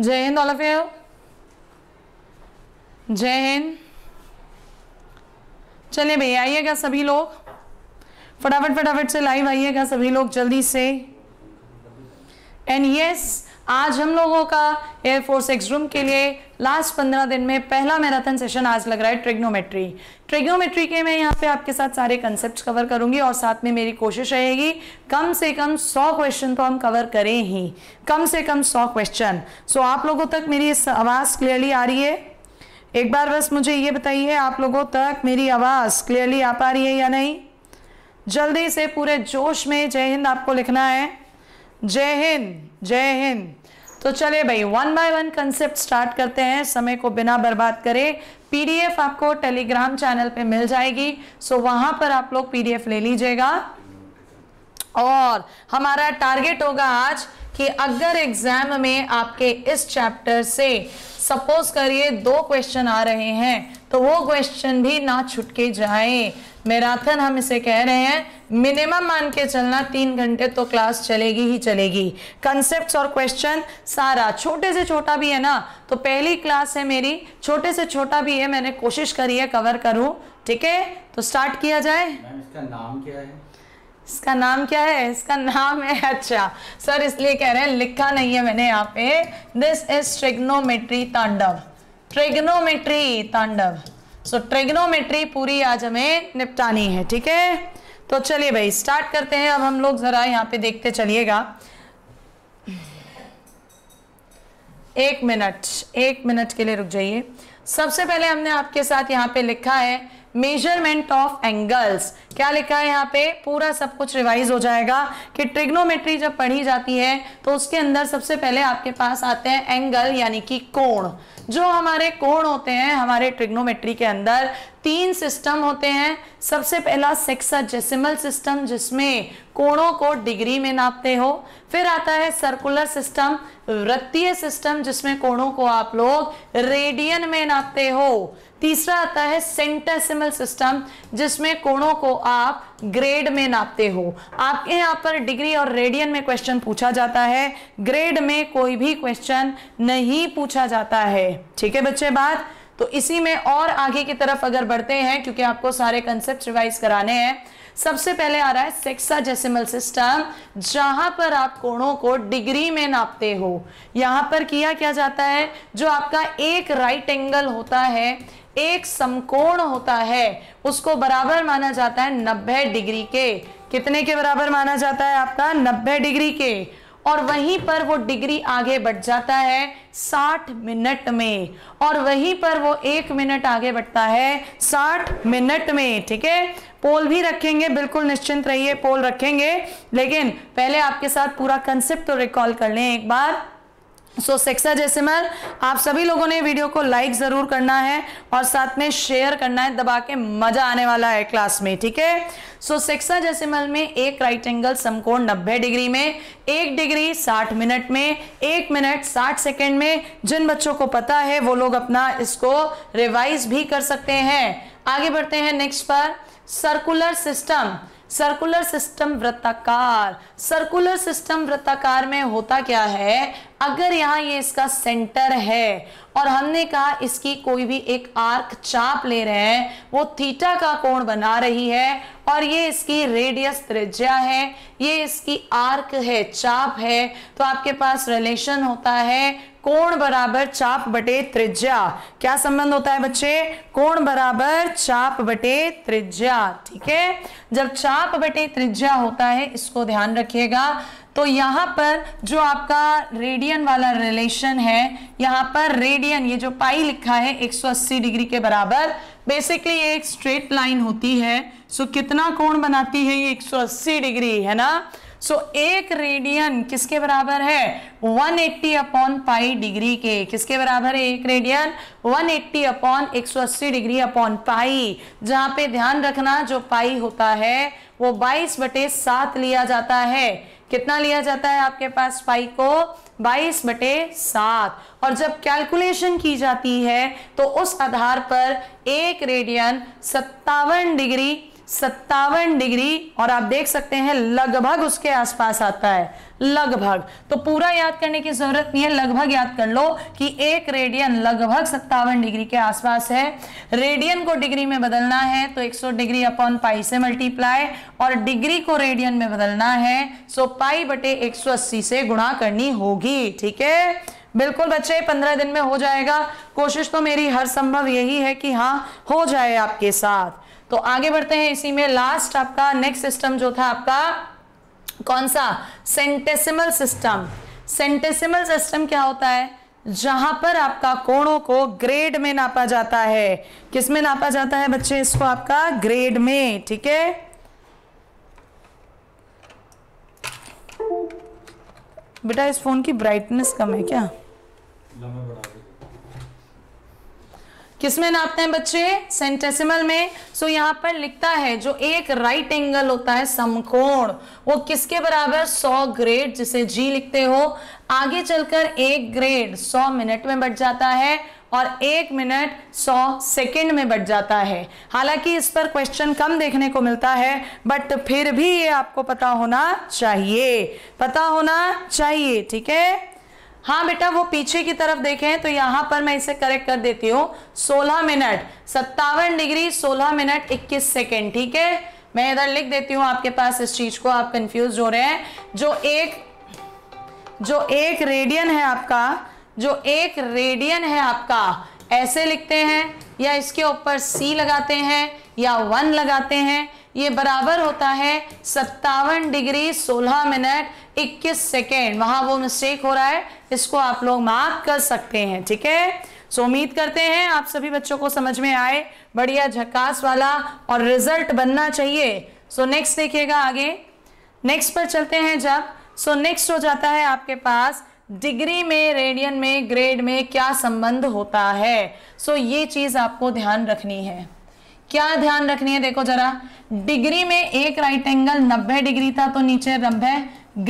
जय Hind all of you जय हिंद चलिए भैया आइएगा सभी लोग फटाफट फटाफट से लाइव आइएगा सभी लोग जल्दी से एंड यस yes, आज हम लोगों का एयरफोर्स एक्स रूम के लिए लास्ट पंद्रह दिन में पहला मैराथन सेशन आज लग रहा है ट्रिग्नोमेट्री ट्रिग्नोमेट्री के मैं यहाँ पे आपके साथ सारे कंसेप्ट कवर करूंगी और साथ में मेरी कोशिश रहेगी कम से कम सौ क्वेश्चन तो हम कवर करें ही कम से कम सौ क्वेश्चन सो आप लोगों तक मेरी आवाज़ क्लियरली आ रही है एक बार बस मुझे ये बताइए आप लोगों तक मेरी आवाज़ क्लियरली आ पा रही है या नहीं जल्दी से पूरे जोश में जय हिंद आपको लिखना है जय हिंद जय हिंद तो चलिए भाई one by one concept start करते हैं समय को बिना बर्बाद करे पीडीएफ आपको टेलीग्राम चैनल पे मिल जाएगी सो वहां पर आप लोग पीडीएफ ले लीजिएगा और हमारा टारगेट होगा आज कि अगर एग्जाम में आपके इस चैप्टर से सपोज करिए दो क्वेश्चन आ रहे हैं तो वो क्वेश्चन भी ना छुटके जाए मैराथन हम इसे कह रहे हैं मिनिमम मान के चलना तीन घंटे तो क्लास चलेगी ही चलेगी कंसेप्ट और क्वेश्चन सारा छोटे से छोटा भी है ना तो पहली क्लास है मेरी छोटे से छोटा भी है मैंने कोशिश करी है कवर करूं ठीक है तो स्टार्ट किया जाए इसका नाम क्या है इसका नाम क्या है इसका नाम है अच्छा सर इसलिए कह रहे हैं लिखा नहीं है मैंने यहाँ पे this is trigonometry Tandav trigonometry Tandav so so, पूरी आज हमें निपटानी है ठीक है तो चलिए भाई स्टार्ट करते हैं अब हम लोग ज़रा यहाँ पे देखते चलिएगा एक मिनट एक मिनट के लिए रुक जाइए सबसे पहले हमने आपके साथ यहाँ पे लिखा है मेजरमेंट ऑफ एंगल्स क्या लिखा है यहाँ पे पूरा सब कुछ रिवाइज हो जाएगा कि ट्रिग्नोमेट्री जब पढ़ी जाती है तो उसके अंदर सबसे पहले आपके पास आते हैं एंगल यानी कि कोण जो हमारे कोण होते हैं हमारे ट्रिग्नोमेट्री के अंदर तीन सिस्टम होते हैं सबसे पहला सेक्साजेसिमल सिस्टम जिसमें कोणों को डिग्री में नापते हो फिर आता है सर्कुलर सिस्टम वृत्तीय सिस्टम जिसमें कोणों को आप लोग रेडियन में नापते हो तीसरा आता है सेंटेसिमल सिस्टम जिसमें कोणों को आप ग्रेड में नापते हो आपके यहाँ पर डिग्री और रेडियन में क्वेश्चन पूछा जाता है ग्रेड में कोई भी क्वेश्चन नहीं पूछा जाता है ठीक है बच्चे बात तो इसी में और आगे की तरफ अगर बढ़ते हैं क्योंकि आपको सारे कंसेप्ट रिवाइज कराने हैं सबसे पहले आ रहा है सेक्साजेसिमल सिस्टम जहां पर आप कोणों को डिग्री में नापते हो यहां पर किया क्या जाता है जो आपका एक राइट एंगल होता है एक समकोण होता है उसको बराबर माना जाता है 90 डिग्री के कितने के बराबर माना जाता है आपका 90 डिग्री के और वहीं पर वो डिग्री आगे बढ़ जाता है 60 मिनट में और वहीं पर वो एक मिनट आगे बढ़ता है 60 मिनट में ठीक है पोल भी रखेंगे बिल्कुल निश्चिंत रहिए पोल रखेंगे लेकिन पहले आपके साथ पूरा कंसेप्ट तो रिकॉल कर लें एक बार सो सेक्सा जेसिमल आप सभी लोगों ने वीडियो को लाइक जरूर करना है और साथ में शेयर करना है दबा के मजा आने वाला है क्लास में ठीक है सो सेक्सा जेसिमल में एक राइट एंगल समकोण 90 डिग्री में एक डिग्री 60 मिनट में एक मिनट 60 सेकेंड में जिन बच्चों को पता है वो लोग अपना इसको रिवाइज भी कर सकते हैं आगे बढ़ते हैं नेक्स्ट पर सर्कुलर सिस्टम सर्कुलर सिस्टम वृत्ताकार सर्कुलर सिस्टम वृत्ताकार में होता क्या है अगर यहाँ ये इसका सेंटर है और हमने कहा इसकी कोई भी एक आर्क चाप ले रहे हैं वो थीटा का कोण बना रही है और ये इसकी रेडियस त्रिज्या है ये इसकी आर्क है चाप है तो आपके पास रिलेशन होता है कोण बराबर चाप बटे त्रिज्या क्या संबंध होता है बच्चे कोण बराबर चाप बटे त्रिज्या ठीक है जब चाप बटे त्रिज्या होता है इसको ध्यान रखिएगा तो यहां पर जो आपका रेडियन वाला रिलेशन है यहाँ पर रेडियन ये जो पाई लिखा है 180 डिग्री के बराबर बेसिकली ये एक स्ट्रेट लाइन होती है सो so, कितना कोण बनाती है ये 180 डिग्री है ना सो so, एक रेडियन किसके बराबर है 180 एट्टी अपॉन पाई डिग्री के किसके बराबर है एक रेडियन 180 एट्टी अपॉन एक डिग्री अपॉन पाई जहां पे ध्यान रखना जो पाई होता है वो 22 बटे सात लिया जाता है कितना लिया जाता है आपके पास पाई को 22 बटे सात और जब कैलकुलेशन की जाती है तो उस आधार पर एक रेडियन सत्तावन डिग्री सत्तावन डिग्री और आप देख सकते हैं लगभग उसके आसपास आता है लगभग तो पूरा याद करने की जरूरत नहीं है लगभग याद कर लो कि एक रेडियन लगभग सत्तावन डिग्री के आसपास है रेडियन को डिग्री में बदलना है तो 100 डिग्री अपॉन पाई से मल्टीप्लाई और डिग्री को रेडियन में बदलना है सो पाई बटे 180 से गुणा करनी होगी ठीक है बिल्कुल बच्चे पंद्रह दिन में हो जाएगा कोशिश तो मेरी हर संभव यही है कि हाँ हो जाए आपके साथ तो आगे बढ़ते हैं इसी में लास्ट आपका नेक्स्ट सिस्टम जो था आपका कौन सा सेंटेसिमल सिस्टम सेंटेसिमल सिस्टम क्या होता है जहां पर आपका कोणों को ग्रेड में नापा जाता है किस में नापा जाता है बच्चे इसको आपका ग्रेड में ठीक है बेटा इस फोन की ब्राइटनेस कम है क्या किस में नापते हैं बच्चे सेंटेसिमल में सो so, यहाँ पर लिखता है जो एक राइट एंगल होता है समकोण वो किसके बराबर 100 ग्रेड जिसे जी लिखते हो आगे चलकर एक ग्रेड 100 मिनट में बढ़ जाता है और एक मिनट 100 सेकंड में बढ़ जाता है हालांकि इस पर क्वेश्चन कम देखने को मिलता है बट फिर भी ये आपको पता होना चाहिए पता होना चाहिए ठीक है हाँ बेटा वो पीछे की तरफ देखें तो यहां पर मैं इसे करेक्ट कर देती हूँ 16 मिनट सत्तावन डिग्री 16 मिनट 21 सेकेंड ठीक है मैं इधर लिख देती हूँ आपके पास इस चीज को आप कंफ्यूज हो रहे हैं जो एक जो एक रेडियन है आपका जो एक रेडियन है आपका ऐसे लिखते हैं या इसके ऊपर सी लगाते हैं या वन लगाते हैं ये बराबर होता है सत्तावन डिग्री सोलह मिनट इक्कीस सेकेंड वहां वो मिस्टेक हो रहा है इसको आप लोग मार्क कर सकते हैं ठीक है सो उम्मीद करते हैं आप सभी बच्चों को समझ में आए बढ़िया झकास वाला और रिजल्ट बनना चाहिए सो नेक्स्ट देखिएगा आगे नेक्स्ट पर चलते हैं जब सो नेक्स्ट हो जाता है आपके पास डिग्री में रेडियन में ग्रेड में क्या संबंध होता है सो ये चीज आपको ध्यान रखनी है क्या ध्यान रखनी है देखो जरा डिग्री में एक राइट एंगल नब्बे डिग्री था तो नीचे नब्बे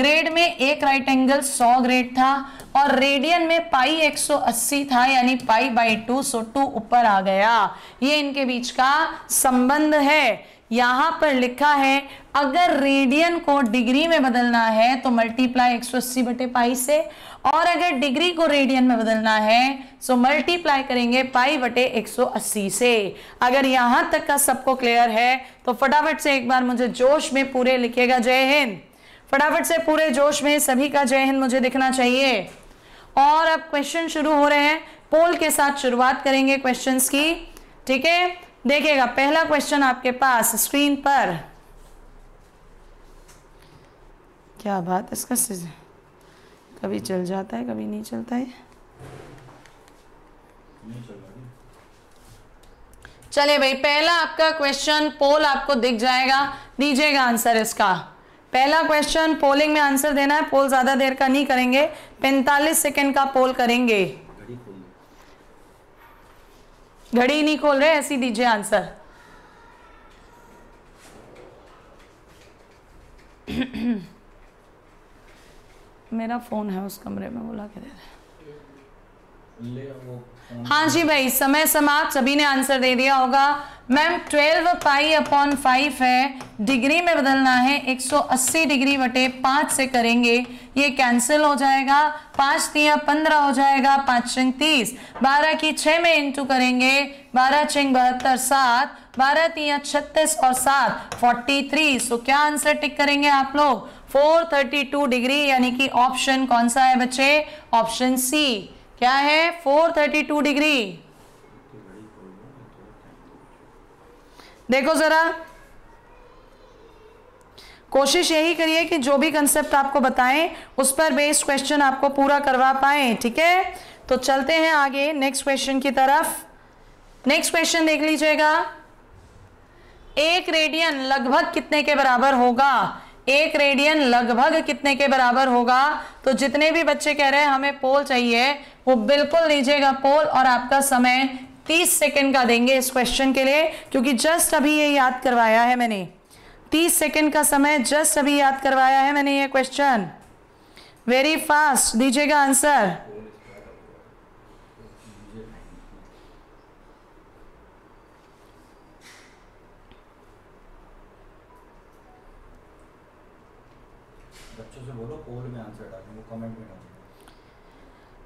ग्रेड में एक राइट एंगल 100 ग्रेड था और रेडियन में पाई 180 था यानी pi by two so two ऊपर आ गया ये इनके बीच का संबंध है यहां पर लिखा है अगर रेडियन को डिग्री में बदलना है तो मल्टीप्लाई एक सौ अस्सी बटे पाई से और अगर डिग्री को रेडियन में बदलना है सो तो मल्टीप्लाई करेंगे पाई बटे 180 से अगर यहां तक का सबको क्लियर है तो फटाफट से एक बार मुझे जोश में पूरे लिखेगा जय हिंद फटाफट से पूरे जोश में सभी का जय हिंद मुझे दिखना चाहिए और अब क्वेश्चन शुरू हो रहे हैं पोल के साथ शुरुआत करेंगे क्वेश्चंस की ठीक है देखिएगा पहला क्वेश्चन आपके पास स्क्रीन पर क्या बात इसका कभी चल जाता है कभी नहीं चलता है चले भाई पहला आपका क्वेश्चन पोल आपको दिख जाएगा दीजिएगा आंसर इसका पहला क्वेश्चन पोलिंग में आंसर देना है पोल ज़्यादा देर का नहीं करेंगे 45 सेकंड का पोल करेंगे घड़ी ही नहीं खोल रहे ऐसी दीजिए आंसर मेरा फोन है उस कमरे में बुला के दे रहे ले वो हाँ जी भाई समय समाप्त सभी ने आंसर दे दिया होगा मैम 12 पाई अपॉन फाइव है डिग्री में बदलना है 180 डिग्री बटे पांच से करेंगे ये कैंसिल हो जाएगा पांच तिया पंद्रह हो जाएगा पांच चिंग तीस बारह की छह में इंटू करेंगे बारह चिंग बहत्तर सात बारह तिया छत्तीस और सात फोर्टी थ्री सो क्या आंसर टिक करेंगे आप लोग फोर थर्टी टू डिग्री यानी कि ऑप्शन कौन सा है बच्चे ऑप्शन सी क्या है 432 डिग्री देखो जरा कोशिश यही करिए कि जो भी कंसेप्ट आपको बताएं उस पर बेस्ड क्वेश्चन आपको पूरा करवा पाए ठीक है तो चलते हैं आगे नेक्स्ट क्वेश्चन की तरफ नेक्स्ट क्वेश्चन देख लीजिएगा एक रेडियन लगभग कितने के बराबर होगा एक रेडियन लगभग कितने के बराबर होगा तो जितने भी बच्चे कह रहे हैं हमें पोल चाहिए वो बिल्कुल लीजिएगा पोल और आपका समय 30 सेकंड का देंगे इस क्वेश्चन के लिए क्योंकि जस्ट अभी ये याद करवाया है मैंने 30 सेकंड का समय जस्ट अभी याद करवाया है मैंने ये क्वेश्चन वेरी फास्ट दीजिएगा आंसर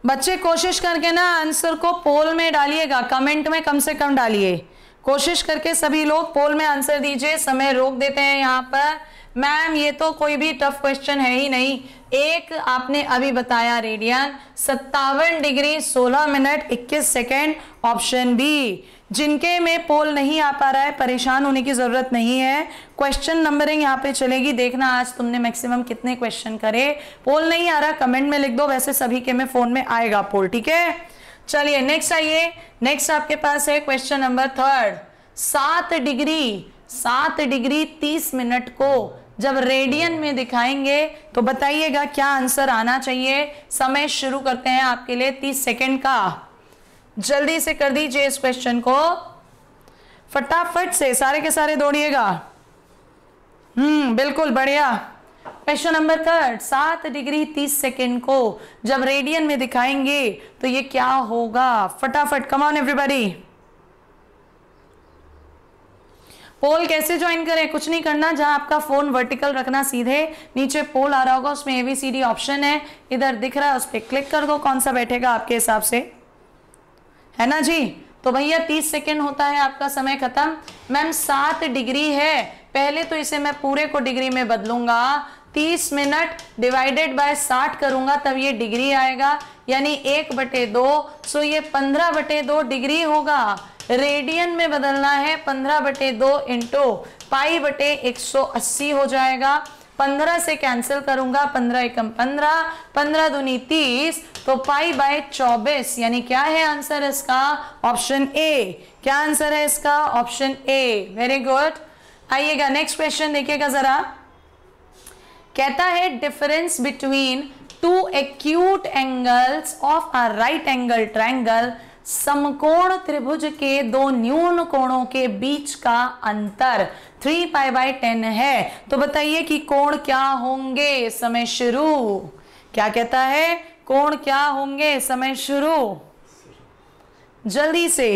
बच्चे कोशिश करके ना आंसर को पोल में डालिएगा कमेंट में कम से कम डालिए कोशिश करके सभी लोग पोल में आंसर दीजिए समय रोक देते हैं यहाँ पर मैम ये तो कोई भी टफ क्वेश्चन है ही नहीं एक आपने अभी बताया रेडियन सत्तावन degree 16 minute 21 second option B जिनके में पोल नहीं आ पा रहा है परेशान होने की ज़रूरत नहीं है क्वेश्चन नंबरिंग यहाँ पे चलेगी देखना आज तुमने मैक्सिमम कितने क्वेश्चन करे पोल नहीं आ रहा कमेंट में लिख दो वैसे सभी के में फोन में आएगा पोल ठीक है चलिए नेक्स्ट आइए नेक्स्ट आपके पास है क्वेश्चन नंबर थर्ड सात डिग्री सात डिग्री तीस मिनट को जब रेडियन में दिखाएंगे तो बताइएगा क्या आंसर आना चाहिए समय शुरू करते हैं आपके लिए तीस सेकेंड का जल्दी से कर दीजिए इस क्वेश्चन को फटाफट से सारे के सारे दौड़िएगा हम्म बिल्कुल बढ़िया क्वेश्चन नंबर थर्ड सात डिग्री तीस सेकेंड को जब रेडियन में दिखाएंगे तो ये क्या होगा फटाफट कमाउन एवरीबॉडी पोल कैसे ज्वाइन करें कुछ नहीं करना जहां आपका फोन वर्टिकल रखना सीधे नीचे पोल आ रहा होगा उसमें एवीसीडी ऑप्शन है इधर दिख रहा है उस पर क्लिक कर दो कौन सा बैठेगा आपके हिसाब से है ना जी तो भैया 30 सेकेंड होता है आपका समय खत्म मैम सात डिग्री है पहले तो इसे मैं पूरे को डिग्री में बदलूंगा 30 मिनट डिवाइडेड बाय 60 करूंगा तब ये डिग्री आएगा यानी एक बटे दो सो ये 15 बटे दो डिग्री होगा रेडियन में बदलना है 15 बटे दो इंटू पाई बटे 180 हो जाएगा पंद्रह से कैंसिल करूंगा पंद्रह एकम पंद्रह पंद्रह दूनी तीस तो पाई बाय चौबीस यानी क्या है आंसर इसका ऑप्शन ए क्या आंसर है इसका ऑप्शन ए वेरी गुड आइएगा नेक्स्ट क्वेश्चन देखिएगा जरा कहता है difference between two acute angles of a right angle triangle समकोण त्रिभुज के दो न्यून कोणों के बीच का अंतर थ्री पाई बाय टेन है तो बताइए कि कोण क्या होंगे समय शुरू क्या कहता है कोण क्या होंगे समय शुरू जल्दी से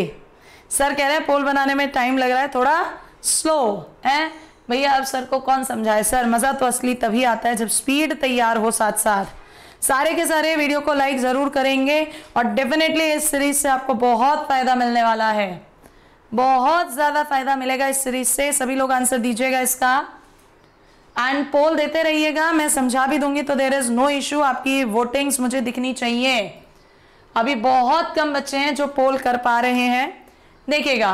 सर कह रहे हैं पोल बनाने में टाइम लग रहा है थोड़ा स्लो है भैया अब सर को कौन समझाए सर मज़ा तो असली तभी आता है जब स्पीड तैयार हो साथ साथ सारे के सारे वीडियो को लाइक ज़रूर करेंगे और डेफिनेटली इस सीरीज से आपको बहुत फ़ायदा मिलने वाला है बहुत ज़्यादा फ़ायदा मिलेगा इस सीरीज से सभी लोग आंसर दीजिएगा इसका एंड पोल देते रहिएगा मैं समझा भी दूंगी तो देर इज़ नो इश्यू आपकी वोटिंग्स मुझे दिखनी चाहिए अभी बहुत कम बच्चे हैं जो पोल कर पा रहे हैं देखिएगा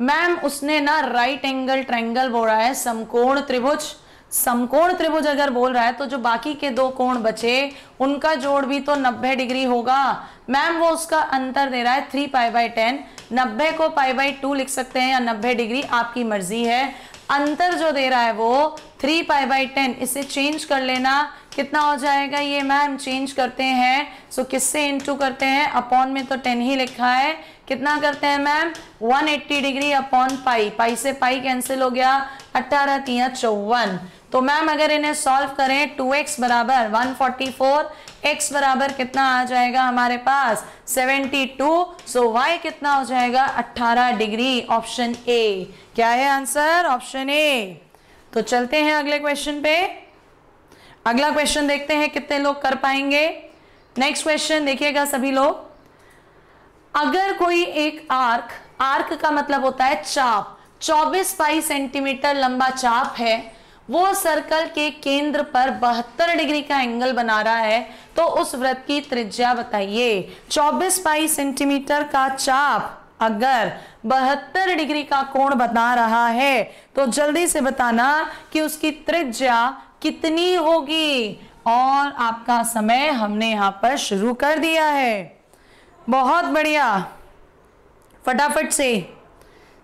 मैम उसने ना राइट एंगल ट्रैंगल बोला है समकोण त्रिभुज समकोण त्रिभुज अगर बोल रहा है तो जो बाकी के दो कोण बचे उनका जोड़ भी तो 90 डिग्री होगा मैम वो उसका अंतर दे रहा है थ्री पाई बाई टेन नब्बे को पाई बाई टू लिख सकते हैं या नब्बे डिग्री आपकी मर्जी है अंतर जो दे रहा है वो थ्री पाई बाई टेन इसे चेंज कर लेना कितना हो जाएगा ये मैम चेंज करते हैं सो किससे इंटू करते हैं अपॉन में तो टेन ही लिखा है कितना करते हैं ma'am 180 degree upon pi pi से पाई कैंसिल हो गया अट्ठारह तीन चौवन तो मैम अगर इन्हें सॉल्व करें 2x एक्स बराबर वन एक्स बराबर कितना आ जाएगा हमारे पास 72 सो वाई कितना हो जाएगा 18 डिग्री ऑप्शन ए क्या है आंसर ऑप्शन ए तो चलते हैं अगले क्वेश्चन पे अगला क्वेश्चन देखते हैं कितने लोग कर पाएंगे नेक्स्ट क्वेश्चन देखिएगा सभी लोग अगर कोई एक आर्क आर्क का मतलब होता है चाप 24 बाई सेंटीमीटर लंबा चाप है वो सर्कल के केंद्र पर बहत्तर डिग्री का एंगल बना रहा है तो उस व्रत की त्रिज्या बताइए 24 बाई सेंटीमीटर का चाप अगर बहत्तर डिग्री का कोण बता रहा है तो जल्दी से बताना कि उसकी त्रिज्या कितनी होगी और आपका समय हमने यहां पर शुरू कर दिया है बहुत बढ़िया फटाफट से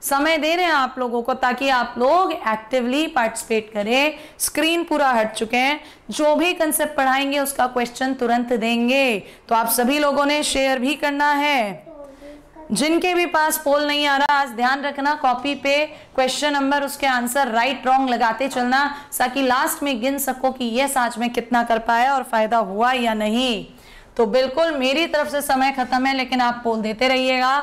समय दे रहे हैं आप लोगों को ताकि आप लोग एक्टिवली पार्टिसिपेट करें स्क्रीन पूरा हट चुके हैं जो भी कंसेप्ट पढ़ाएंगे उसका क्वेश्चन तुरंत देंगे तो आप सभी लोगों ने शेयर भी करना है जिनके भी पास पोल नहीं आ रहा आज ध्यान रखना कॉपी पे क्वेश्चन नंबर उसके आंसर राइट रॉन्ग लगाते चलना ताकि लास्ट में गिन सको कि यस आज में कितना कर पाया और फायदा हुआ या नहीं तो बिल्कुल मेरी तरफ से समय खत्म है लेकिन आप पोल देते रहिएगा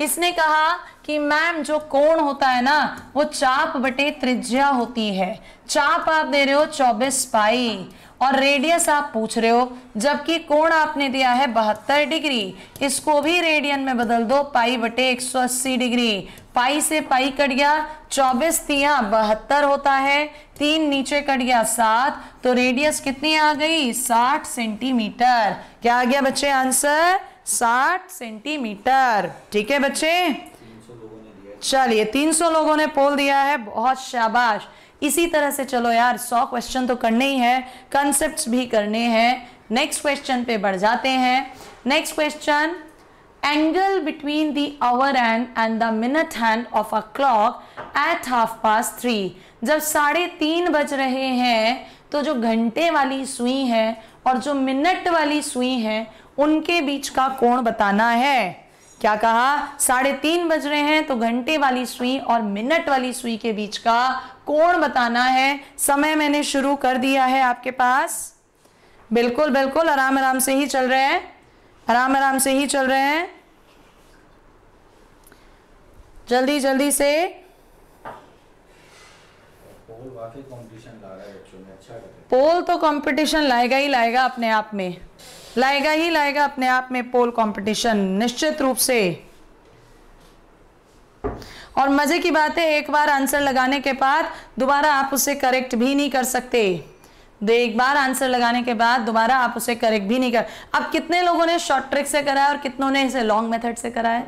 इसने कहा कि मैम जो कोण होता है ना वो चाप बटे त्रिज्या होती है चाप आप दे रहे हो चौबीस पाई और रेडियस आप पूछ रहे हो जबकि कोण आपने दिया है बहत्तर डिग्री इसको भी रेडियन में बदल दो पाई बटे 180 डिग्री पाई से पाई कट गया चौबीस तिया बहत्तर होता है तीन नीचे कट गया सात तो रेडियस कितनी आ गई साठ सेंटीमीटर क्या आ गया बच्चे आंसर साठ सेंटीमीटर ठीक है बच्चे चलिए तीन सौ लोगों ने पोल दिया है बहुत शाबाश इसी तरह से चलो यार सौ क्वेश्चन तो करने ही है कंसेप्ट भी करने हैं नेक्स्ट क्वेश्चन पे बढ़ जाते हैं next question angle between the hour hand and the minute hand of a clock at half past three जब साढ़े तीन बज रहे हैं तो जो घंटे वाली सुई है और जो मिनट वाली सुई है उनके बीच का कोण बताना है क्या कहा साढ़े तीन बज रहे हैं तो घंटे वाली सुई और मिनट वाली सुई के बीच का कोण बताना है समय मैंने शुरू कर दिया है आपके पास बिल्कुल बिल्कुल आराम आराम से ही चल रहे हैं आराम आराम से ही चल रहे हैं जल्दी जल्दी से पोल अच्छा तो कंपटीशन लाएगा ही लाएगा अपने आप में लाएगा ही लाएगा अपने आप में पोल कंपटीशन निश्चित रूप से और मजे की बात है एक बार आंसर लगाने के बाद दोबारा आप उसे करेक्ट भी नहीं कर सकते दो एक बार आंसर लगाने के बाद दोबारा आप उसे करेक्ट भी नहीं कर अब कितने लोगों ने शॉर्ट ट्रिक से करा है और कितनों ने इसे लॉन्ग मेथड से करा है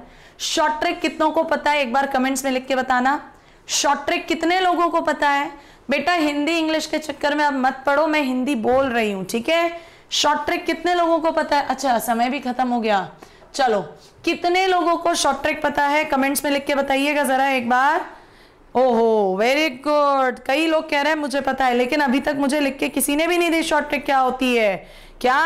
शॉर्ट ट्रिक कितनों को पता है एक बार कमेंट्स में लिख के बताना शॉर्ट ट्रिक कितने लोगों को पता है बेटा हिंदी इंग्लिश के चक्कर में अब मत पढ़ो मैं हिंदी बोल रही हूं ठीक है शॉर्ट ट्रिक कितने लोगों को पता है अच्छा समय भी खत्म हो गया चलो कितने लोगों को शॉर्ट ट्रिक पता है कमेंट्स में लिख के बताइएगा जरा एक बार ओहो वेरी गुड कई लोग कह रहे हैं मुझे पता है लेकिन अभी तक मुझे लिख के किसी ने भी नहीं दी शॉर्ट ट्रिक क्या होती है क्या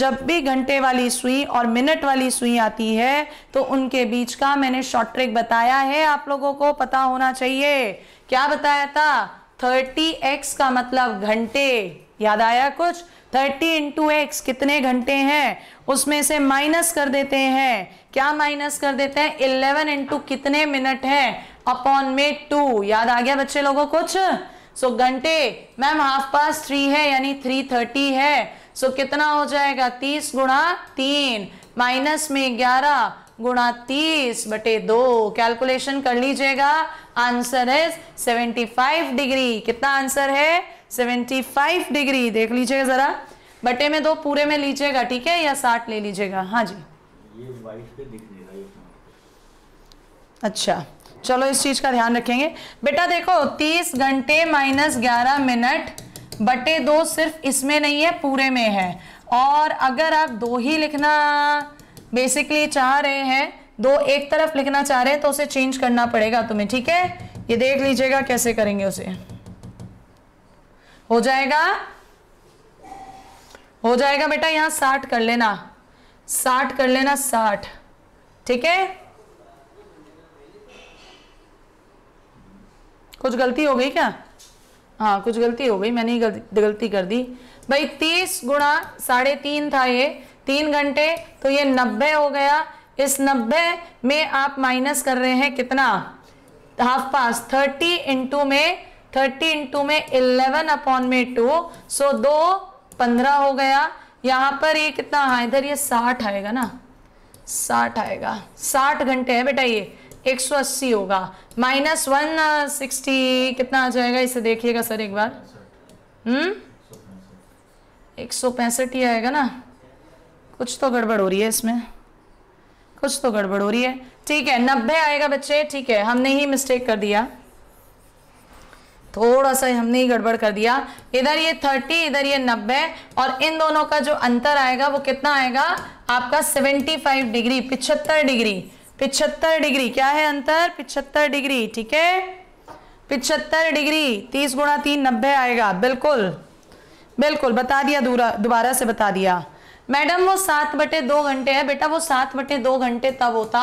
जब भी घंटे वाली सुई और मिनट वाली सुई आती है तो उनके बीच का मैंने शॉर्ट ट्रिक बताया है आप लोगों को पता होना चाहिए क्या बताया था थर्टी एक्स का मतलब घंटे याद आया कुछ थर्टी इंटू एक्स कितने घंटे हैं उसमें से माइनस कर देते हैं क्या माइनस कर देते हैं इलेवन इंटू कितने मिनट है अपॉन में टू याद आ गया बच्चे लोगों कुछ सो so, घंटे मैम हाफ पास थ्री है यानी थ्री थर्टी है सो so, कितना हो जाएगा तीस गुणा तीन माइनस में ग्यारह गुणा तीस बटे दो कैलकुलेशन कर लीजिएगा आंसर है सेवेंटी फाइव डिग्री कितना आंसर है 75 डिग्री देख लीजिएगा ज़रा बटे में दो पूरे में लीजिएगा ठीक है या साठ ले लीजिएगा हाँ जी ये अच्छा चलो इस चीज़ का ध्यान रखेंगे बेटा देखो 30 घंटे माइनस ग्यारह मिनट बटे दो सिर्फ इसमें नहीं है पूरे में है और अगर आप दो ही लिखना बेसिकली चाह रहे हैं दो एक तरफ लिखना चाह रहे हैं तो उसे चेंज करना पड़ेगा तुम्हें ठीक है ये देख लीजिएगा कैसे करेंगे उसे हो जाएगा हो जाएगा बेटा यहां साठ कर लेना साठ कर लेना साठ ठीक है कुछ गलती हो गई क्या हाँ कुछ गलती हो गई मैंने गलती, गलती कर दी भाई तीस गुणा साढ़े तीन था ये तीन घंटे तो ये नब्बे हो गया इस नब्बे में आप माइनस कर रहे हैं कितना हाफ पास थर्टी इंटू में थर्टी इंटू में इलेवन अपॉन में टू सो दो पंद्रह हो गया यहाँ पर ये कितना हाँ इधर ये साठ आएगा ना साठ आएगा साठ घंटे है बेटा ये एक सौ अस्सी होगा माइनस वन सिक्सटी कितना आ जाएगा इसे देखिएगा सर एक बार हम्म एक सौ पैंसठ ही आएगा ना कुछ तो गड़बड़ हो रही है इसमें कुछ तो गड़बड़ हो रही है ठीक है नब्बे आएगा बच्चे ठीक है हमने ही मिस्टेक कर दिया थोड़ा सा हमने ही गड़बड़ कर दिया इधर ये थर्टी इधर ये नब्बे और इन दोनों का जो अंतर आएगा वो कितना आएगा आपका सेवेंटी फाइव डिग्री पिछहत्तर डिग्री पिछहत्तर डिग्री क्या है अंतर पिछहत्तर डिग्री ठीक है पिछहत्तर डिग्री तीस गुणा तीन नब्बे आएगा बिल्कुल बिल्कुल बता दिया दोबारा से बता दिया मैडम वो सात बटे दो घंटे है बेटा वो सात बटे दो घंटे तब होता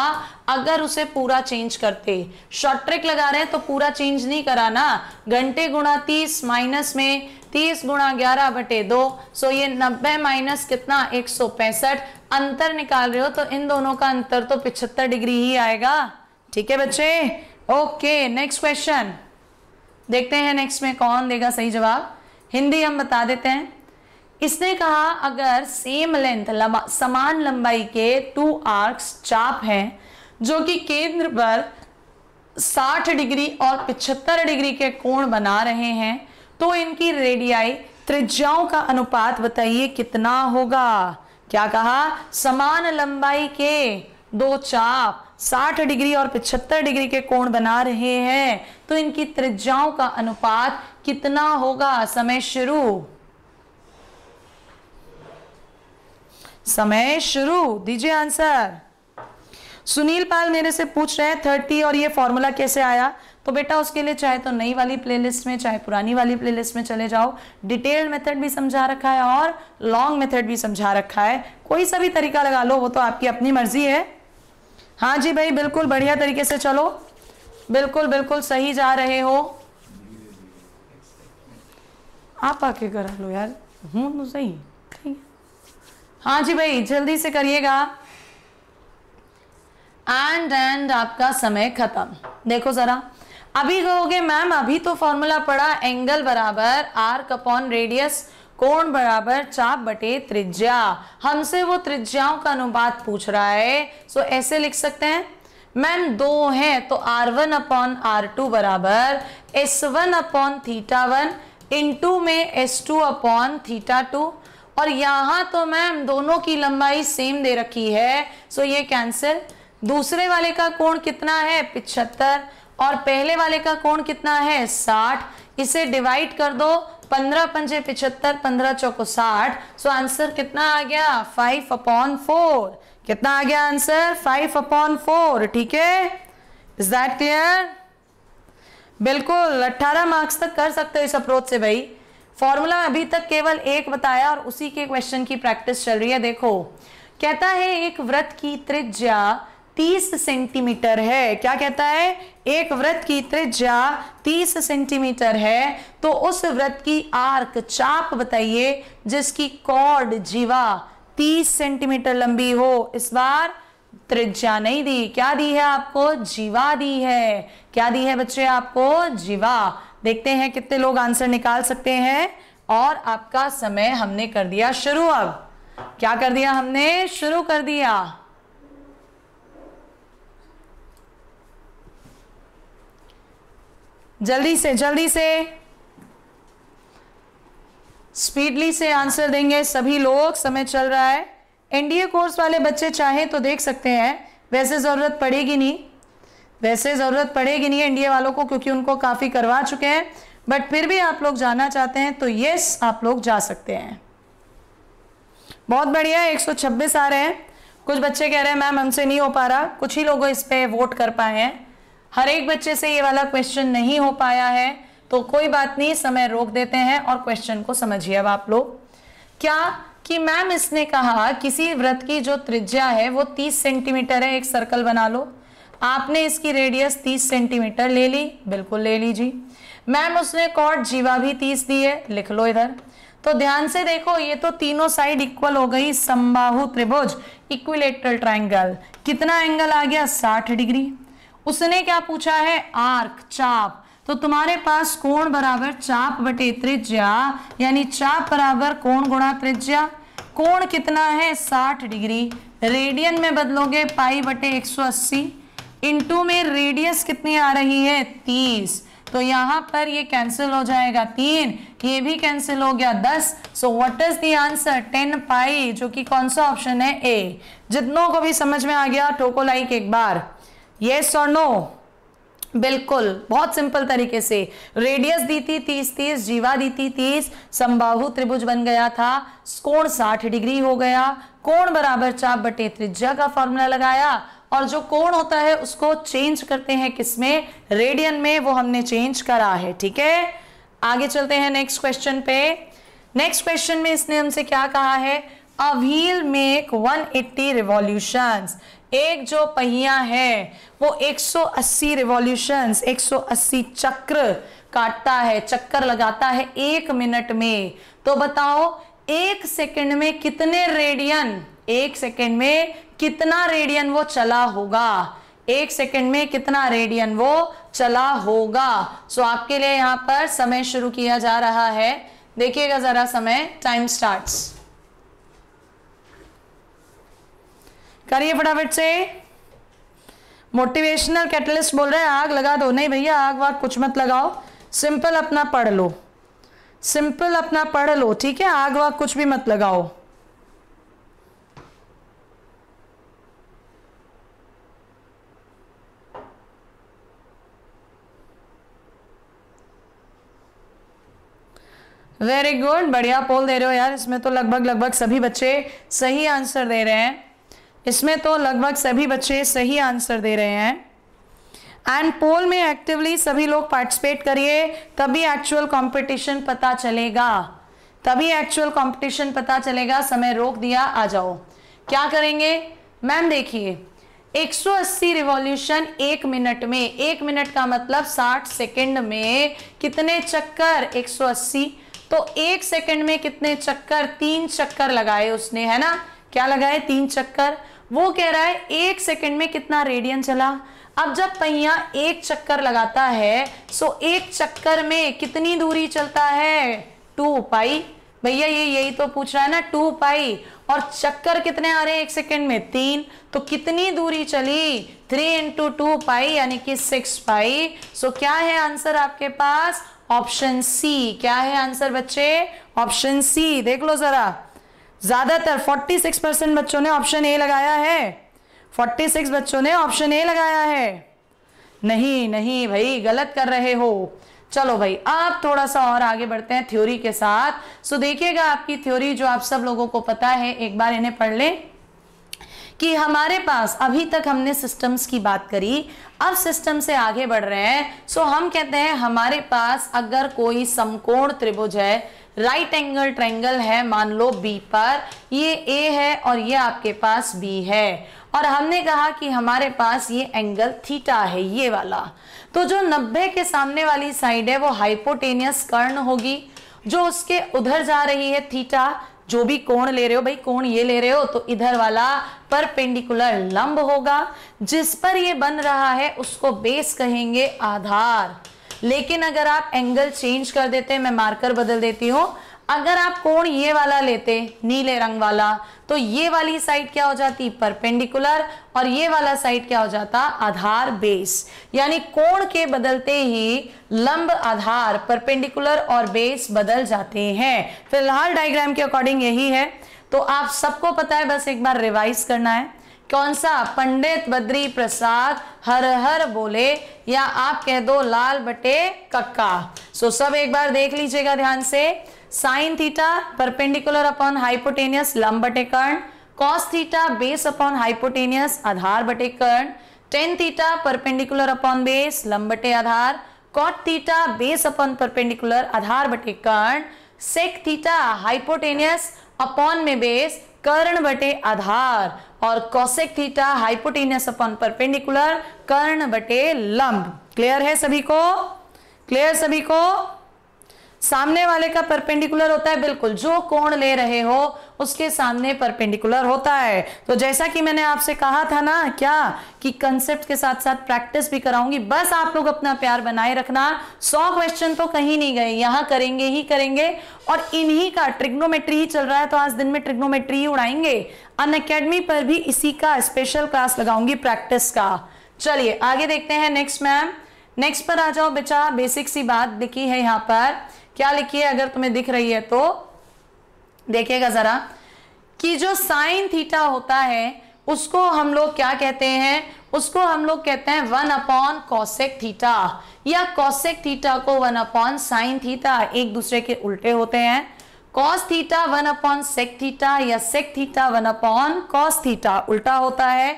अगर उसे पूरा चेंज करते शॉर्ट ट्रिक लगा रहे हैं तो पूरा चेंज नहीं कराना घंटे गुणा तीस माइनस में तीस गुणा ग्यारह बटे दो सो ये नब्बे माइनस कितना एक सौ पैंसठ अंतर निकाल रहे हो तो इन दोनों का अंतर तो पिछहत्तर डिग्री ही आएगा ठीक है बच्चे ओके नेक्स्ट क्वेश्चन देखते हैं नेक्स्ट में कौन देगा सही जवाब हिंदी हम बता देते हैं इसने कहा अगर सेम लेंथ लंबा समान लंबाई के टू आर्क्स चाप हैं जो कि केंद्र पर 60 डिग्री और 75 डिग्री के कोण बना रहे हैं तो इनकी रेडियाई त्रिज्याओं का अनुपात बताइए कितना होगा क्या कहा समान लंबाई के दो चाप 60 डिग्री और 75 डिग्री के कोण बना रहे हैं तो इनकी त्रिज्याओं का अनुपात कितना होगा समय शुरू समय शुरू दीजिए आंसर सुनील पाल मेरे से पूछ रहे हैं थर्टी और ये फॉर्मूला कैसे आया तो बेटा उसके लिए चाहे तो नई वाली प्लेलिस्ट में चाहे पुरानी वाली प्लेलिस्ट में चले जाओ डिटेल्ड मेथड भी समझा रखा है और लॉन्ग मेथड भी समझा रखा है कोई सा भी तरीका लगा लो वो तो आपकी अपनी मर्जी है हाँ जी भाई बिल्कुल बढ़िया तरीके से चलो बिल्कुल बिल्कुल सही जा रहे हो आप आके करा लो यार हूँ हम्म, तो सही हाँ जी भाई जल्दी से करिएगा एंड एंड आपका समय खत्म देखो जरा अभी कहोगे मैम अभी तो फॉर्मूला पड़ा एंगल बराबर आर कपॉन रेडियस कोण बराबर चाप बटे त्रिज्या हमसे वो त्रिज्याओं का अनुपात पूछ रहा है सो ऐसे लिख सकते हैं मैम दो हैं तो R one upon R two बराबर S one upon theta one into में S two upon theta two और यहां तो मैम दोनों की लंबाई सेम दे रखी है सो ये कैंसिल दूसरे वाले का कोण कितना है पिछहत्तर और पहले वाले का कोण कितना है साठ इसे डिवाइड कर दो पंद्रह पंजे पिछहत्तर पंद्रह चौको साठ सो आंसर कितना आ गया फाइव अपॉन फोर कितना आ गया आंसर फाइव अपॉन फोर ठीक है इज दैट क्लियर बिल्कुल अट्ठारह मार्क्स तक कर सकते हो इस अप्रोच से भाई फॉर्मूला अभी तक केवल एक बताया और उसी के क्वेश्चन की प्रैक्टिस चल रही है देखो कहता है एक व्रत की त्रिज्या 30 सेंटीमीटर है क्या कहता है एक व्रत की त्रिज्या 30 सेंटीमीटर है तो उस व्रत की आर्क चाप बताइए जिसकी कॉर्ड जीवा 30 सेंटीमीटर लंबी हो इस बार त्रिज्या नहीं दी क्या दी है आपको जीवा दी है क्या दी है बच्चे आपको जीवा देखते हैं कितने लोग आंसर निकाल सकते हैं और आपका समय हमने कर दिया शुरू अब क्या कर दिया हमने शुरू कर दिया जल्दी से जल्दी से स्पीडली से आंसर देंगे सभी लोग समय चल रहा है एनडीए कोर्स वाले बच्चे चाहे तो देख सकते हैं वैसे ज़रूरत पड़ेगी नहीं वैसे ज़रूरत पड़ेगी नहीं एनडीए वालों को क्योंकि उनको काफ़ी करवा चुके हैं बट फिर भी आप लोग जाना चाहते हैं तो यस आप लोग जा सकते हैं बहुत बढ़िया छब्बीस आ रहे हैं कुछ बच्चे कह रहे हैं मैम हमसे नहीं हो पा रहा कुछ ही लोग इस पर वोट कर पाए हैं हर एक बच्चे से ये वाला क्वेश्चन नहीं हो पाया है तो कोई बात नहीं समय रोक देते हैं और क्वेश्चन को समझिए अब आप लोग क्या कि मैम इसने कहा किसी व्रत की जो त्रिज्या है वो 30 सेंटीमीटर है एक सर्कल बना लो आपने इसकी रेडियस 30 सेंटीमीटर ले ली बिल्कुल ले लीजिए मैम उसने कॉर्ड जीवा भी 30 दी है लिख लो इधर तो ध्यान से देखो ये तो तीनों साइड इक्वल हो गई संबाहु त्रिभुज इक्विलेटरल ट्राइंगल कितना एंगल आ गया 60 डिग्री उसने क्या पूछा है आर्क चाप तो तुम्हारे पास कोण बराबर चाप बटे त्रिज्या यानी चाप बराबर कोण गुणा त्रिज्या कोण कितना है 60 डिग्री रेडियन में बदलोगे पाई बटे 180 इनटू में रेडियस कितनी आ रही है तीस तो यहाँ पर ये कैंसिल हो जाएगा तीन ये भी कैंसिल हो गया दस so what is the answer ten pi जो कि कौन सा ऑप्शन है ए जितनों को भी समझ में आ गया टोको लाइक एक बार येस और नो बिल्कुल बहुत सिंपल तरीके से रेडियस दी थी तीस तीस जीवा दी थी तीस संबाहु त्रिभुज बन गया था कोण साठ डिग्री हो गया कोण बराबर चाप बटे त्रिज्या का फॉर्मूला लगाया और जो कोण होता है उसको चेंज करते हैं किसमें रेडियन में वो हमने चेंज करा है ठीक है आगे चलते हैं नेक्स्ट क्वेश्चन पे नेक्स्ट क्वेश्चन में इसने हमसे क्या कहा है अवील मेक 180 एट्टी रिवॉल्यूशन एक जो पहिया है वो 180 रिवॉल्यूशंस एक चक्र काटता है चक्कर लगाता है एक मिनट में तो बताओ एक सेकंड में कितने रेडियन एक सेकेंड में कितना रेडियन वो चला होगा एक सेकेंड में कितना रेडियन वो चला होगा सो आपके लिए यहां पर समय शुरू किया जा रहा है देखिएगा जरा समय टाइम स्टार्ट करिए फटाफट से मोटिवेशनल कैटलिस्ट बोल रहे हैं आग लगा दो नहीं भैया आग वाग कुछ मत लगाओ सिंपल अपना पढ़ लो सिंपल अपना पढ़ लो ठीक है आग वाग कुछ भी मत लगाओ वेरी गुड बढ़िया पोल दे रहे हो यार इसमें तो लगभग लगभग सभी बच्चे सही आंसर दे रहे हैं इसमें तो लगभग सभी बच्चे सही आंसर दे रहे हैं एंड पोल में एक्टिवली सभी लोग पार्टिसिपेट करिए तभी एक्चुअल कंपटीशन पता चलेगा तभी एक्चुअल कंपटीशन पता चलेगा समय रोक दिया आ जाओ क्या करेंगे मैम देखिए 180 रिवॉल्यूशन एक मिनट में एक मिनट का मतलब 60 सेकंड में कितने चक्कर 180 तो एक सेकंड में कितने चक्कर तीन चक्कर लगाए उसने है ना क्या लगाए तीन चक्कर वो कह रहा है एक सेकंड में कितना रेडियन चला अब जब पहिया एक चक्कर लगाता है सो एक चक्कर में कितनी दूरी चलता है टू पाई भैया ये यही तो पूछ रहा है ना टू पाई और चक्कर कितने आ रहे हैं एक सेकंड में तीन तो कितनी दूरी चली थ्री इंटू टू पाई यानी कि सिक्स पाई सो क्या है आंसर आपके पास ऑप्शन सी क्या है आंसर बच्चे ऑप्शन सी देख लो जरा ज्यादातर 46 परसेंट बच्चों ने ऑप्शन ए लगाया है 46 बच्चों ने ऑप्शन ए लगाया है नहीं नहीं भाई गलत कर रहे हो चलो भाई आप थोड़ा सा और आगे बढ़ते हैं थ्योरी के साथ सो देखिएगा आपकी थ्योरी जो आप सब लोगों को पता है एक बार इन्हें पढ़ लें कि हमारे पास अभी तक हमने सिस्टम्स की बात करी अब सिस्टम से आगे बढ़ रहे हैं सो हम कहते हैं हमारे पास अगर कोई समकोण त्रिभुज है राइट एंगल ट्रेंगल है मान लो बी पर ये ए है और ये आपके पास बी है और हमने कहा कि हमारे पास ये एंगल थीटा है ये वाला तो जो नब्बे के सामने वाली साइड है वो हाइपोटेनियस कर्ण होगी जो उसके उधर जा रही है थीटा जो भी कोण ले रहे हो भाई कोण ये ले रहे हो तो इधर वाला परपेंडिकुलर लंब होगा जिस पर ये बन रहा है उसको बेस कहेंगे आधार लेकिन अगर आप एंगल चेंज कर देते हैं मैं मार्कर बदल देती हूं अगर आप कोण ये वाला लेते नीले रंग वाला तो ये वाली साइड क्या हो जाती परपेंडिकुलर और ये वाला साइड क्या हो जाता आधार बेस यानी कोण के बदलते ही लंब आधार परपेंडिकुलर और बेस बदल जाते हैं फिलहाल डायग्राम के अकॉर्डिंग यही है तो आप सबको पता है बस एक बार रिवाइज करना है कौन सा पंडित बद्री प्रसाद हर हर बोले या आप कह दो लाल बटे कक्का सो सब एक बार देख लीजिएगा ध्यान से sine theta perpendicular upon hypotenuse लंब बटे कर्ण cos theta base upon hypotenuse आधार बटे कर्ण tan theta perpendicular upon base लंब बटे आधार cot theta base upon perpendicular आधार बटे कर्ण सेक थीटा हाइपोटेनियस अपॉन में बेस कर्ण बटे आधार और cosec theta hypotenuse upon perpendicular कर्ण बटे लंब क्लियर है सभी को क्लियर सभी को सामने वाले का परपेंडिकुलर होता है बिल्कुल जो कोण ले रहे हो उसके सामने परपेंडिकुलर होता है तो जैसा कि मैंने आपसे कहा था ना क्या कि कंसेप्ट के साथ साथ प्रैक्टिस भी कराऊंगी बस आप लोग अपना प्यार बनाए रखना सौ क्वेश्चन तो कहीं नहीं गए यहां करेंगे ही करेंगे और इन्हीं का ट्रिग्नोमेट्री ही चल रहा है तो आज दिन में ट्रिग्नोमेट्री ही उड़ाएंगे अन अकेडमी पर भी इसी का स्पेशल क्लास लगाऊंगी प्रैक्टिस का चलिए आगे देखते हैं नेक्स्ट मैम नेक्स्ट पर आ जाओ बेचा बेसिक सी बात दिखी है यहाँ पर क्या लिखिए अगर तुम्हें दिख रही है तो देखिएगा जरा कि जो साइन थीटा होता है उसको हम लोग क्या कहते हैं उसको हम लोग कहते हैं वन अपॉन कॉसेक थीटा या कॉसेक थीटा को वन अपॉन साइन थीटा एक दूसरे के उल्टे होते हैं cos theta one upon sec theta या sec theta one upon cos theta उल्टा होता है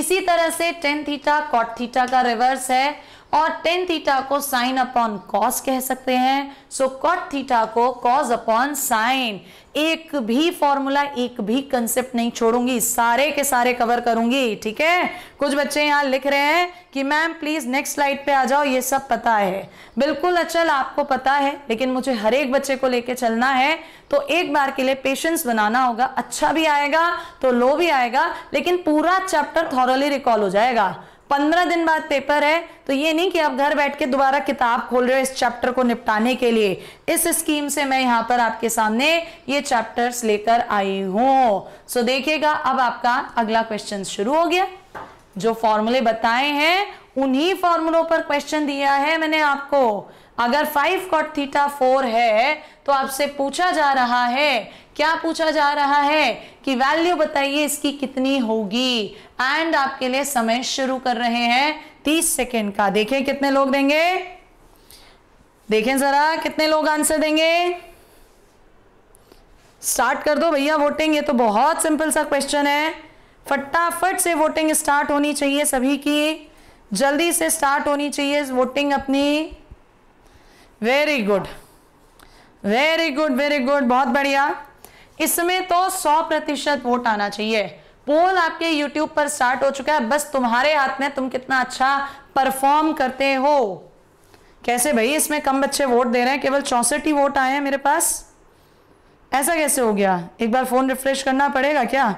इसी तरह से टेन थीटा कॉट थीटा का रिवर्स है और टेन थीटा को साइन अपॉन कॉस कह सकते हैं सो कॉट थीटा को कॉस अपॉन साइन एक भी फॉर्मूला एक भी कंसेप्ट नहीं छोड़ूंगी सारे के सारे कवर करूंगी ठीक है कुछ बच्चे यहाँ लिख रहे हैं कि मैम प्लीज नेक्स्ट स्लाइड पे आ जाओ ये सब पता है बिल्कुल अचल आपको पता है लेकिन मुझे हर एक बच्चे को लेके चलना है तो एक बार के लिए पेशेंस बनाना होगा अच्छा भी आएगा तो लो भी आएगा लेकिन पूरा चैप्टर थॉरली रिकॉल हो जाएगा पंद्रह दिन बाद पेपर है तो ये नहीं कि आप घर बैठ के दोबारा किताब खोल रहे हो इस चैप्टर को निपटाने के लिए इस स्कीम से मैं यहां पर आपके सामने ये चैप्टर्स लेकर आई हूं सो देखिएगा अब आपका अगला क्वेश्चन शुरू हो गया जो फॉर्मूले बताए हैं उन्हीं फॉर्मूलों पर क्वेश्चन दिया है मैंने आपको अगर फाइव कॉट थीटा फोर है तो आपसे पूछा जा रहा है क्या पूछा जा रहा है कि वैल्यू बताइए इसकी कितनी होगी एंड आपके लिए समय शुरू कर रहे हैं तीस सेकेंड का देखें कितने लोग देंगे देखें जरा कितने लोग आंसर देंगे स्टार्ट कर दो भैया वोटिंग ये तो बहुत सिंपल सा क्वेश्चन है फटाफट से वोटिंग स्टार्ट होनी चाहिए सभी की जल्दी से स्टार्ट होनी चाहिए वोटिंग अपनी very good very good very good बहुत बढ़िया इसमें तो 100 प्रतिशत वोट आना चाहिए पोल आपके YouTube पर स्टार्ट हो चुका है बस तुम्हारे हाथ में तुम कितना अच्छा परफॉर्म करते हो कैसे भाई इसमें कम बच्चे वोट दे रहे हैं केवल चौसठ ही वोट आए हैं मेरे पास ऐसा कैसे हो गया एक बार फोन रिफ्रेश करना पड़ेगा क्या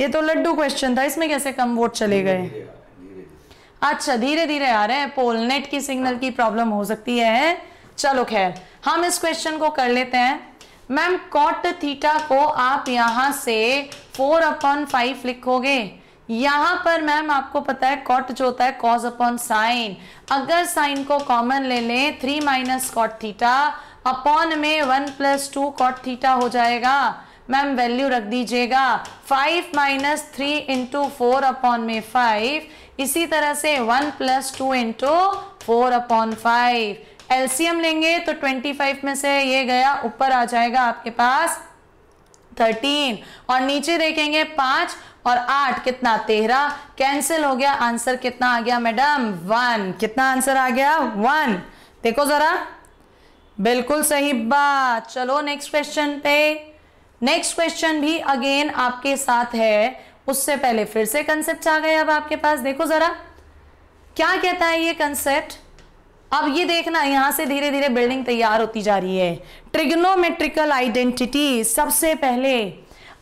ये तो लड्डू क्वेश्चन था इसमें कैसे कम वोट चले गए अच्छा धीरे धीरे आ रहे हैं पोल नेट की सिग्नल की प्रॉब्लम हो सकती है चलो खैर हम इस क्वेश्चन को कर लेते हैं मैम कॉट थीटा को आप यहां से फोर अपॉन फाइव लिखोगे यहां पर मैम आपको पता है कॉट जो होता है कॉज अपॉन साइन अगर साइन को कॉमन ले लें three minus cot theta upon में one plus two cot theta हो जाएगा मैम वैल्यू रख दीजिएगा five minus three into four upon में फाइव इसी तरह से one plus two into four upon five LCM लेंगे तो ट्वेंटी फाइव में से ये गया ऊपर आ जाएगा आपके पास थर्टीन और नीचे देखेंगे पांच और आठ कितना तेरह कैंसिल हो गया आंसर कितना आ गया मैडम वन कितना आंसर आ गया वन देखो जरा बिल्कुल सही बात चलो नेक्स्ट क्वेश्चन पे नेक्स्ट क्वेश्चन भी अगेन आपके साथ है उससे पहले फिर से कंसेप्ट आ गए अब आपके पास देखो जरा क्या कहता है ये कंसेप्ट अब ये देखना यहां से धीरे धीरे बिल्डिंग तैयार होती जा रही है ट्रिग्नोमेट्रिकल आइडेंटिटी सबसे पहले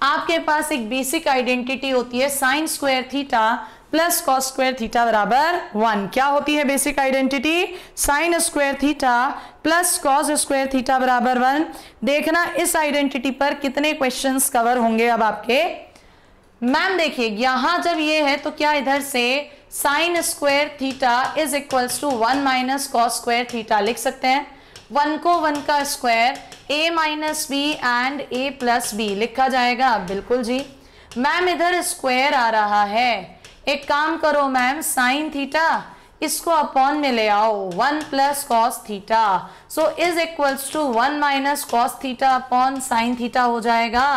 आपके पास एक बेसिक आइडेंटिटी होती है sine square theta plus cos square theta बराबर वन क्या होती है basic identity sine square theta plus cos square theta बराबर वन देखना इस आइडेंटिटी पर कितने क्वेश्चंस कवर होंगे अब आपके मैम देखिए यहां जब ये है तो क्या इधर से sine square theta is equals to one minus cos square theta लिख सकते हैं वन को वन का square A minus B and A plus B लिखा जाएगा बिल्कुल जी मैम इधर स्क्वायर आ रहा है एक काम करो मैम साइन थीटा इसको अपॉन में ले आओ one plus cos theta so is equals to one minus cos theta upon sine theta हो जाएगा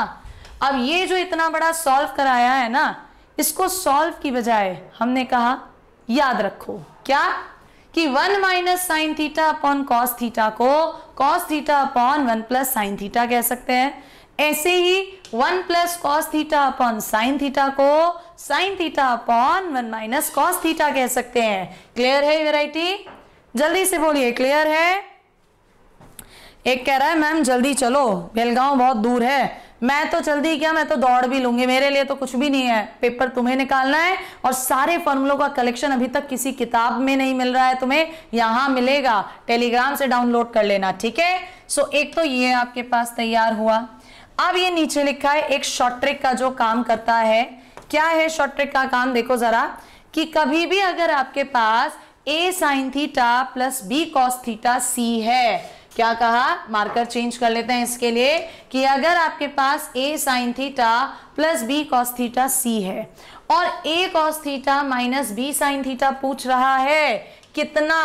अब ये जो इतना बड़ा सॉल्व कराया है ना इसको सॉल्व की बजाय हमने कहा याद रखो क्या कि one minus sine theta upon cos theta को cos theta upon one plus sine theta कह सकते हैं ऐसे ही one plus cos theta upon sine theta को sine theta upon one minus cos theta कह सकते हैं क्लियर है वेराइटी जल्दी से बोलिए क्लियर है एक कह रहा है मैम जल्दी चलो बेलगांव बहुत दूर है मैं तो जल्दी क्या मैं तो दौड़ भी लूंगी मेरे लिए तो कुछ भी नहीं है पेपर तुम्हें निकालना है और सारे फॉर्मुलों का कलेक्शन अभी तक किसी किताब में नहीं मिल रहा है तुम्हें यहां मिलेगा टेलीग्राम से डाउनलोड कर लेना ठीक है सो एक तो ये आपके पास तैयार हुआ अब ये नीचे लिखा है एक शॉर्ट ट्रिक का जो काम करता है क्या है शॉर्ट ट्रिक का काम देखो जरा कि कभी भी अगर आपके पास A sine theta plus B cos theta C है क्या कहा मार्कर चेंज कर लेते हैं इसके लिए कि अगर आपके पास A sine theta plus B cos theta C है और ए cos theta minus B sine theta पूछ रहा है कितना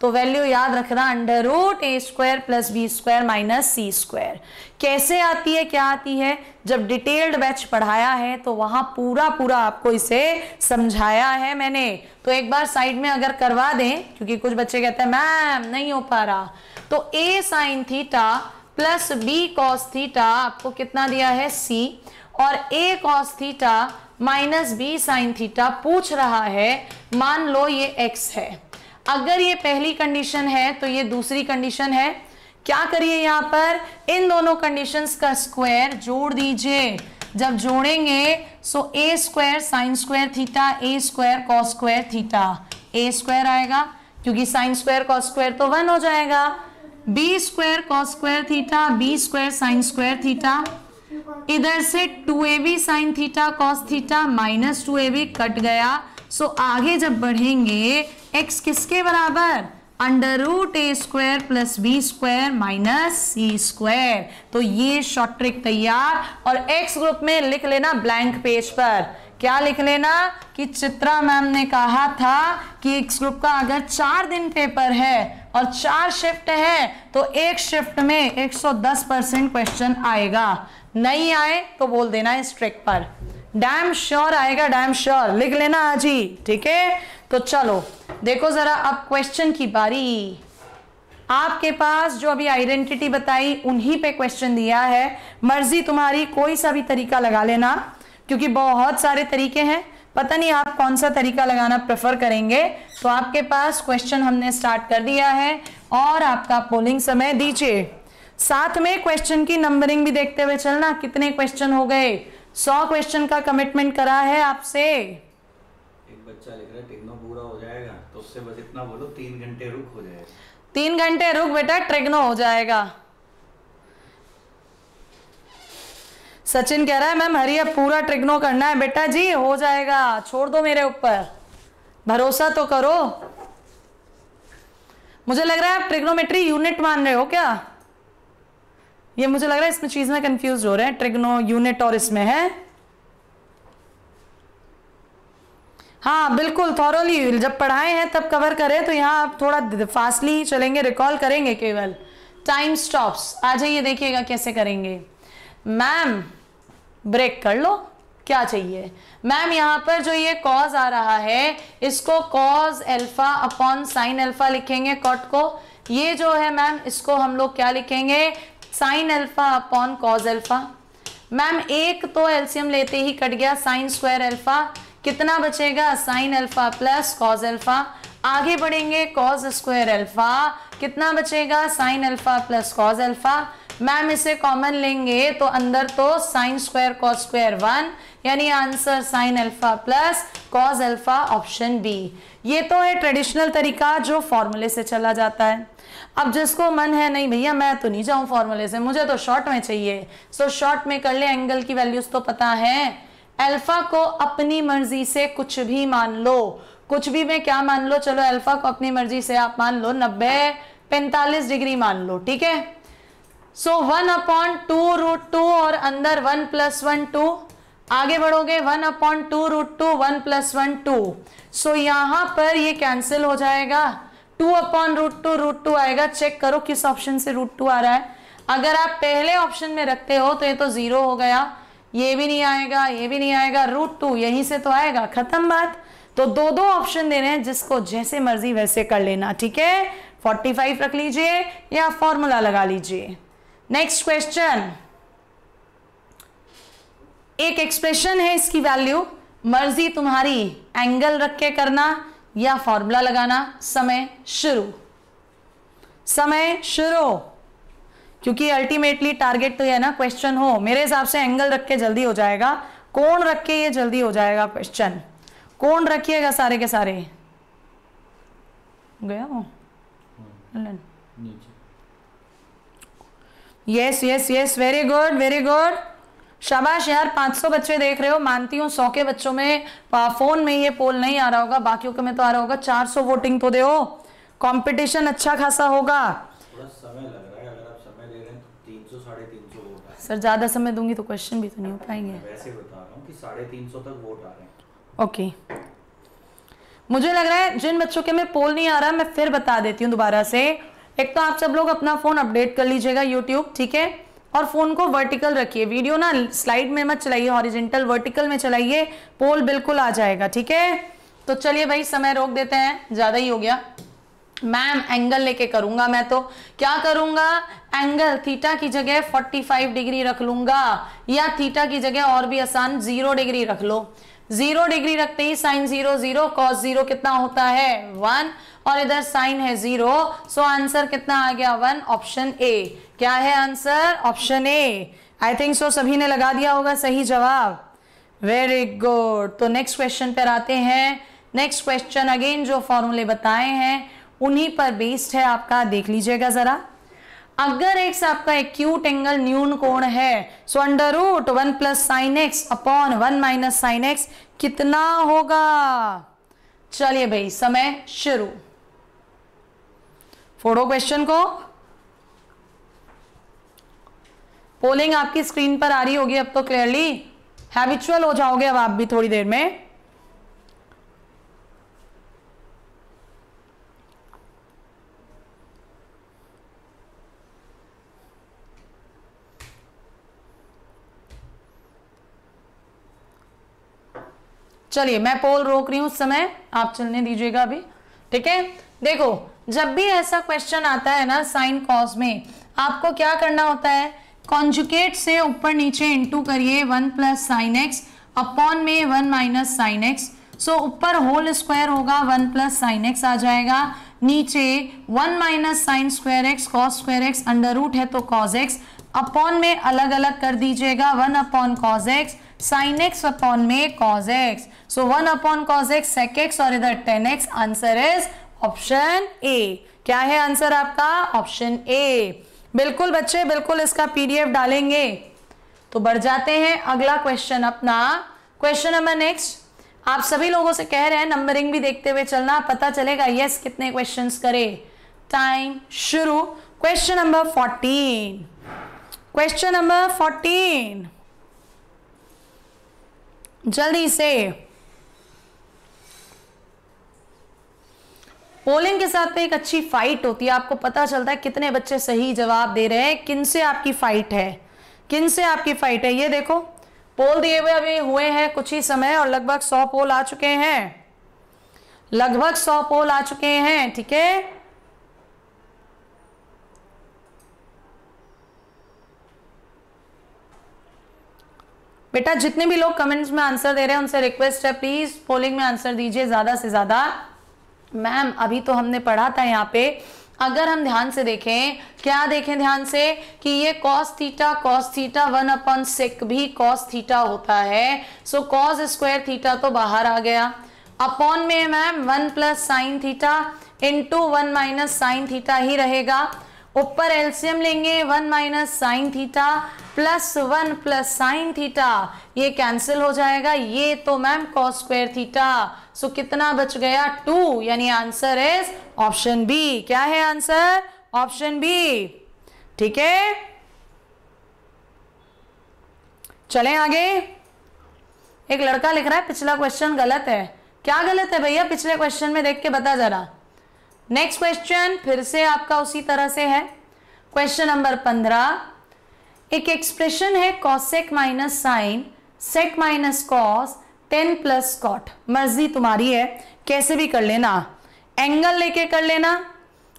तो वैल्यू याद रखना अंडर रूट ए square plus B square minus सी स्क्वायर कैसे आती है क्या आती है जब डिटेल्ड बैच पढ़ाया है तो वहां पूरा पूरा आपको इसे समझाया है मैंने तो एक बार साइड में अगर करवा दें क्योंकि कुछ बच्चे कहते हैं मैम नहीं हो पा रहा तो a sine theta plus B cos theta आपको कितना दिया है सी और ए cos theta minus B sine theta पूछ रहा है मान लो ये एक्स है अगर ये पहली कंडीशन है तो ये दूसरी कंडीशन है क्या करिए यहां पर इन दोनों कंडीशंस का स्क्वायर जोड़ दीजिए जब जोड़ेंगे so a square sine square theta a square cos square theta a square आएगा क्योंकि साइन स्क्वायर कॉस स्क्वायर तो वन हो जाएगा b square cos square theta b square sine square theta इधर से two a b sine theta cos theta minus two a b कट गया so so, आगे जब बढ़ेंगे एक्स किसके बराबर अंडर रूट ए square plus B square minus सी square तो ये शॉर्ट ट्रिक तैयार और एक्स ग्रुप में लिख लेना ब्लैंक पेज पर क्या लिख लेना कि चित्रा मैम ने कहा था कि एक्स ग्रुप का अगर चार दिन पेपर है और चार शिफ्ट है तो एक शिफ्ट में 110 परसेंट क्वेश्चन आएगा नहीं आए तो बोल देना इस ट्रिक पर डैम श्योर आएगा डैम श्योर लिख लेना आज ही ठीक है तो चलो देखो जरा अब क्वेश्चन की बारी आपके पास जो अभी आइडेंटिटी बताई उन्हीं पे क्वेश्चन दिया है मर्जी तुम्हारी कोई सा भी तरीका लगा लेना क्योंकि बहुत सारे तरीके हैं पता नहीं आप कौन सा तरीका लगाना प्रेफर करेंगे तो आपके पास क्वेश्चन हमने स्टार्ट कर दिया है और आपका पोलिंग समय दीजिए साथ में क्वेश्चन की नंबरिंग भी देखते हुए चलना कितने क्वेश्चन हो गए सौ क्वेश्चन का कमिटमेंट करा है आपसे एक बच्चा लिख रहा है पूरा हो जाएगा तो उससे बस इतना बोलो तीन घंटे रुक हो जाएगा तीन घंटे रुक बेटा ट्रेग्नो हो जाएगा सचिन कह रहा है मैम हरी अब पूरा ट्रिग्नो करना है बेटा जी हो जाएगा छोड़ दो मेरे ऊपर भरोसा तो करो मुझे लग रहा है आप ट्रिग्नोमेट्री यूनिट मान रहे हो क्या ये मुझे लग रहा है इसमें चीज में कंफ्यूज हो रहे हैं ट्रिग्नो यूनिट और इसमें है हाँ बिल्कुल थॉरली जब पढ़ाए हैं तब कवर करें तो यहाँ आप थोड़ा फास्टली चलेंगे रिकॉल करेंगे केवल टाइम स्टॉप्स आ जाइए देखिएगा कैसे करेंगे मैम ब्रेक कर लो क्या चाहिए मैम यहाँ पर जो ये कॉज आ रहा है इसको cos alpha upon sine alpha लिखेंगे कॉट को ये जो है मैम इसको हम लोग क्या लिखेंगे sine alpha upon cos alpha ma'am एक तो एल्सियम लेते ही कट गया साइन स्क्वायर एल्फा कितना बचेगा sine alpha plus cos alpha आगे बढ़ेंगे कॉज स्क्वायर एल्फा कितना बचेगा sine alpha plus cos alpha ma'am इसे कॉमन लेंगे तो अंदर तो sine square cos square one यानी answer sine alpha plus cos alpha option B ये तो है ट्रेडिशनल तरीका जो फॉर्मूले से चला जाता है अब जिसको मन है नहीं भैया मैं तो नहीं जाऊं फॉर्मूले से मुझे तो शॉर्ट में चाहिए सो शॉर्ट में कर ले एंगल की वैल्यूज तो पता है अल्फा को अपनी मर्जी से कुछ भी मान लो कुछ भी मैं क्या मान लो चलो अल्फा को अपनी मर्जी से आप मान लो नब्बे पैंतालीस डिग्री मान लो ठीक है so one upon two root two और अंदर वन प्लस वन टू आगे बढ़ोगे one upon two root two one plus one two so यहां पर ये कैंसिल हो जाएगा two upon root two root two आएगा चेक करो किस ऑप्शन से रूट टू आ रहा है अगर आप पहले ऑप्शन में रखते हो तो ये तो ज़ीरो हो गया ये भी नहीं आएगा ये भी नहीं आएगा रूट टू यहीं से तो आएगा ख़त्म बात तो दो दो ऑप्शन दे रहे हैं जिसको जैसे मर्जी वैसे कर लेना ठीक है 45 रख लीजिए या फॉर्मूला लगा लीजिए नेक्स्ट क्वेश्चन एक एक्सप्रेशन है इसकी वैल्यू मर्जी तुम्हारी एंगल रख के करना या फॉर्मूला लगाना समय शुरू समय शुरू क्योंकि अल्टीमेटली टारगेट तो यह ना क्वेश्चन हो मेरे हिसाब से एंगल रख के जल्दी हो जाएगा कौन रख के ये जल्दी हो जाएगा क्वेश्चन कौन रखिएगा सारे के सारे गया वो yes yes yes very good very good शाबाश यार 500 बच्चे देख रहे हो मानती हूँ सौ के बच्चों में फोन में ये पोल नहीं आ रहा होगा बाकियों के में तो आ रहा होगा 400 वोटिंग तो दे कंपटीशन अच्छा खासा होगा तो सर ज़्यादा समय दूंगी तो क्वेश्चन भी तो नहीं हो पाएंगे वैसे तीन सौ तक वोट आ रहे ओके okay. मुझे लग रहा है जिन बच्चों के में पोल नहीं आ रहा मैं फिर बता देती हूँ दोबारा से एक तो आप सब लोग अपना फ़ोन अपडेट कर लीजिएगा यूट्यूब ठीक है और फ़ोन को वर्टिकल रखिए वीडियो ना स्लाइड में मत चलाइए ऑरिजेंटल वर्टिकल में चलाइए पोल बिल्कुल आ जाएगा ठीक है तो चलिए भाई समय रोक देते हैं ज़्यादा ही हो गया मैम एंगल लेके करूंगा मैं तो क्या करूंगा एंगल थीटा की जगह 45 डिग्री रख लूंगा या थीटा की जगह और भी आसान जीरो डिग्री रख लो जीरो डिग्री रखते ही sine zero zero cos zero कितना होता है वन और इधर साइन है जीरो सो आंसर कितना आ गया वन ऑप्शन ए क्या है answer option A I think so सभी ने लगा दिया होगा सही जवाब वेरी गुड तो नेक्स्ट क्वेश्चन पर आते हैं नेक्स्ट क्वेश्चन अगेन जो फॉर्मूले बताए हैं उन्हीं पर बेस्ड है आपका देख लीजिएगा जरा अगर एक्स आपका एक्यूट एंगल न्यून कोण है so under root one plus sine x upon one minus sine x कितना होगा चलिए भाई समय शुरू फोड़ो क्वेश्चन को पोलिंग आपकी स्क्रीन पर आ रही होगी अब तो क्लियरली हैबिचुअल हो जाओगे अब आप भी थोड़ी देर में चलिए मैं पोल रोक रही हूँ उस समय आप चलने दीजिएगा अभी ठीक है देखो जब भी ऐसा क्वेश्चन आता है ना साइन कॉज में आपको क्या करना होता है कॉन्जुकेट से ऊपर नीचे इंटू करिए one plus sine x upon में one minus sine x so ऊपर होल स्क्वायर होगा वन प्लस साइन एक्स आ जाएगा नीचे one minus sine square x cos square x under root है तो कॉज एक्स अपॉन में अलग अलग कर दीजिएगा one upon cos x sine x upon में cos x so one upon cos x sec x और इधर tan x answer is option A क्या है आंसर आपका ऑप्शन ए बिल्कुल बच्चे बिल्कुल इसका पीडीएफ डालेंगे तो बढ़ जाते हैं अगला क्वेश्चन अपना क्वेश्चन नंबर नेक्स्ट आप सभी लोगों से कह रहे हैं नंबरिंग भी देखते हुए चलना पता चलेगा यस कितने क्वेश्चन करे टाइम शुरू question number fourteen question number fourteen जल्दी से पोलिंग के साथ पे एक अच्छी फाइट होती है आपको पता चलता है कितने बच्चे सही जवाब दे रहे हैं किन से आपकी फाइट है किन से आपकी फाइट है ये देखो पोल दिए हुए अभी हुए हैं कुछ ही समय और लगभग सौ पोल आ चुके हैं लगभग सौ पोल आ चुके हैं ठीक है बेटा जितने भी लोग कमेंट्स में आंसर दे रहे हैं उनसे रिक्वेस्ट है प्लीज पोलिंग में आंसर दीजिए ज्यादा से ज्यादा मैम अभी तो हमने पढ़ा था यहाँ पे अगर हम ध्यान से देखें क्या देखें ध्यान से कि ये cos theta cos theta one upon sec भी कॉस थीटा होता है सो कॉस स्क्वायर थीटा तो बाहर आ गया अपॉन में ma'am one plus sine theta into one minus sine theta ही रहेगा ऊपर एल्सियम लेंगे one minus sine theta plus one plus sine theta ये कैंसिल हो जाएगा ये तो ma'am cos square theta so कितना बच गया टू यानी आंसर इज ऑप्शन बी क्या है आंसर ऑप्शन बी ठीक है चले आगे एक लड़का लिख रहा है पिछला क्वेश्चन गलत है क्या गलत है भैया पिछले क्वेश्चन में देख के बता जरा नेक्स्ट क्वेश्चन फिर से आपका उसी तरह से है क्वेश्चन नंबर पंद्रह एक एक्सप्रेशन है cosec minus sine sec minus cos tan plus cot मर्जी तुम्हारी है कैसे भी कर लेना एंगल लेके कर लेना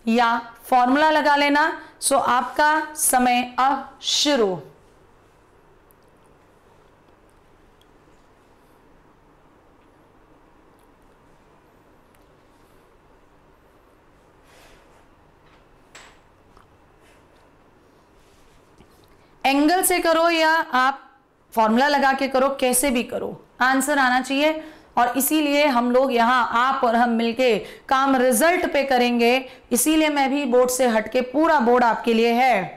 या फॉर्मूला लगा लेना सो आपका समय अब शुरू एंगल से करो या आप फॉर्मूला लगा के करो कैसे भी करो आंसर आना चाहिए और इसीलिए हम लोग यहाँ आप और हम मिलके काम रिजल्ट पे करेंगे इसीलिए मैं भी बोर्ड से हटके पूरा बोर्ड आपके लिए है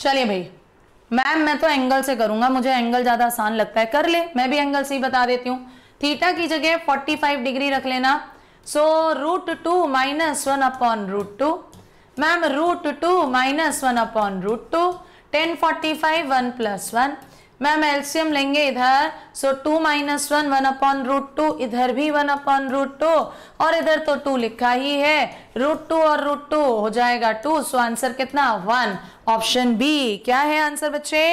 चलिए भाई मैम मैं तो एंगल से करूंगा मुझे एंगल ज़्यादा आसान लगता है कर ले मैं भी एंगल से ही बता देती हूँ थीटा की जगह 45 डिग्री रख लेना so root two minus one upon root two ma'am root two minus one upon root two tan forty five one plus one ma'am LCM लेंगे इधर so two minus one one upon root two इधर भी one upon root two और इधर तो to लिखा ही है रूट टू और रूट टू हो जाएगा टू सो आंसर कितना वन ऑप्शन बी क्या है आंसर बच्चे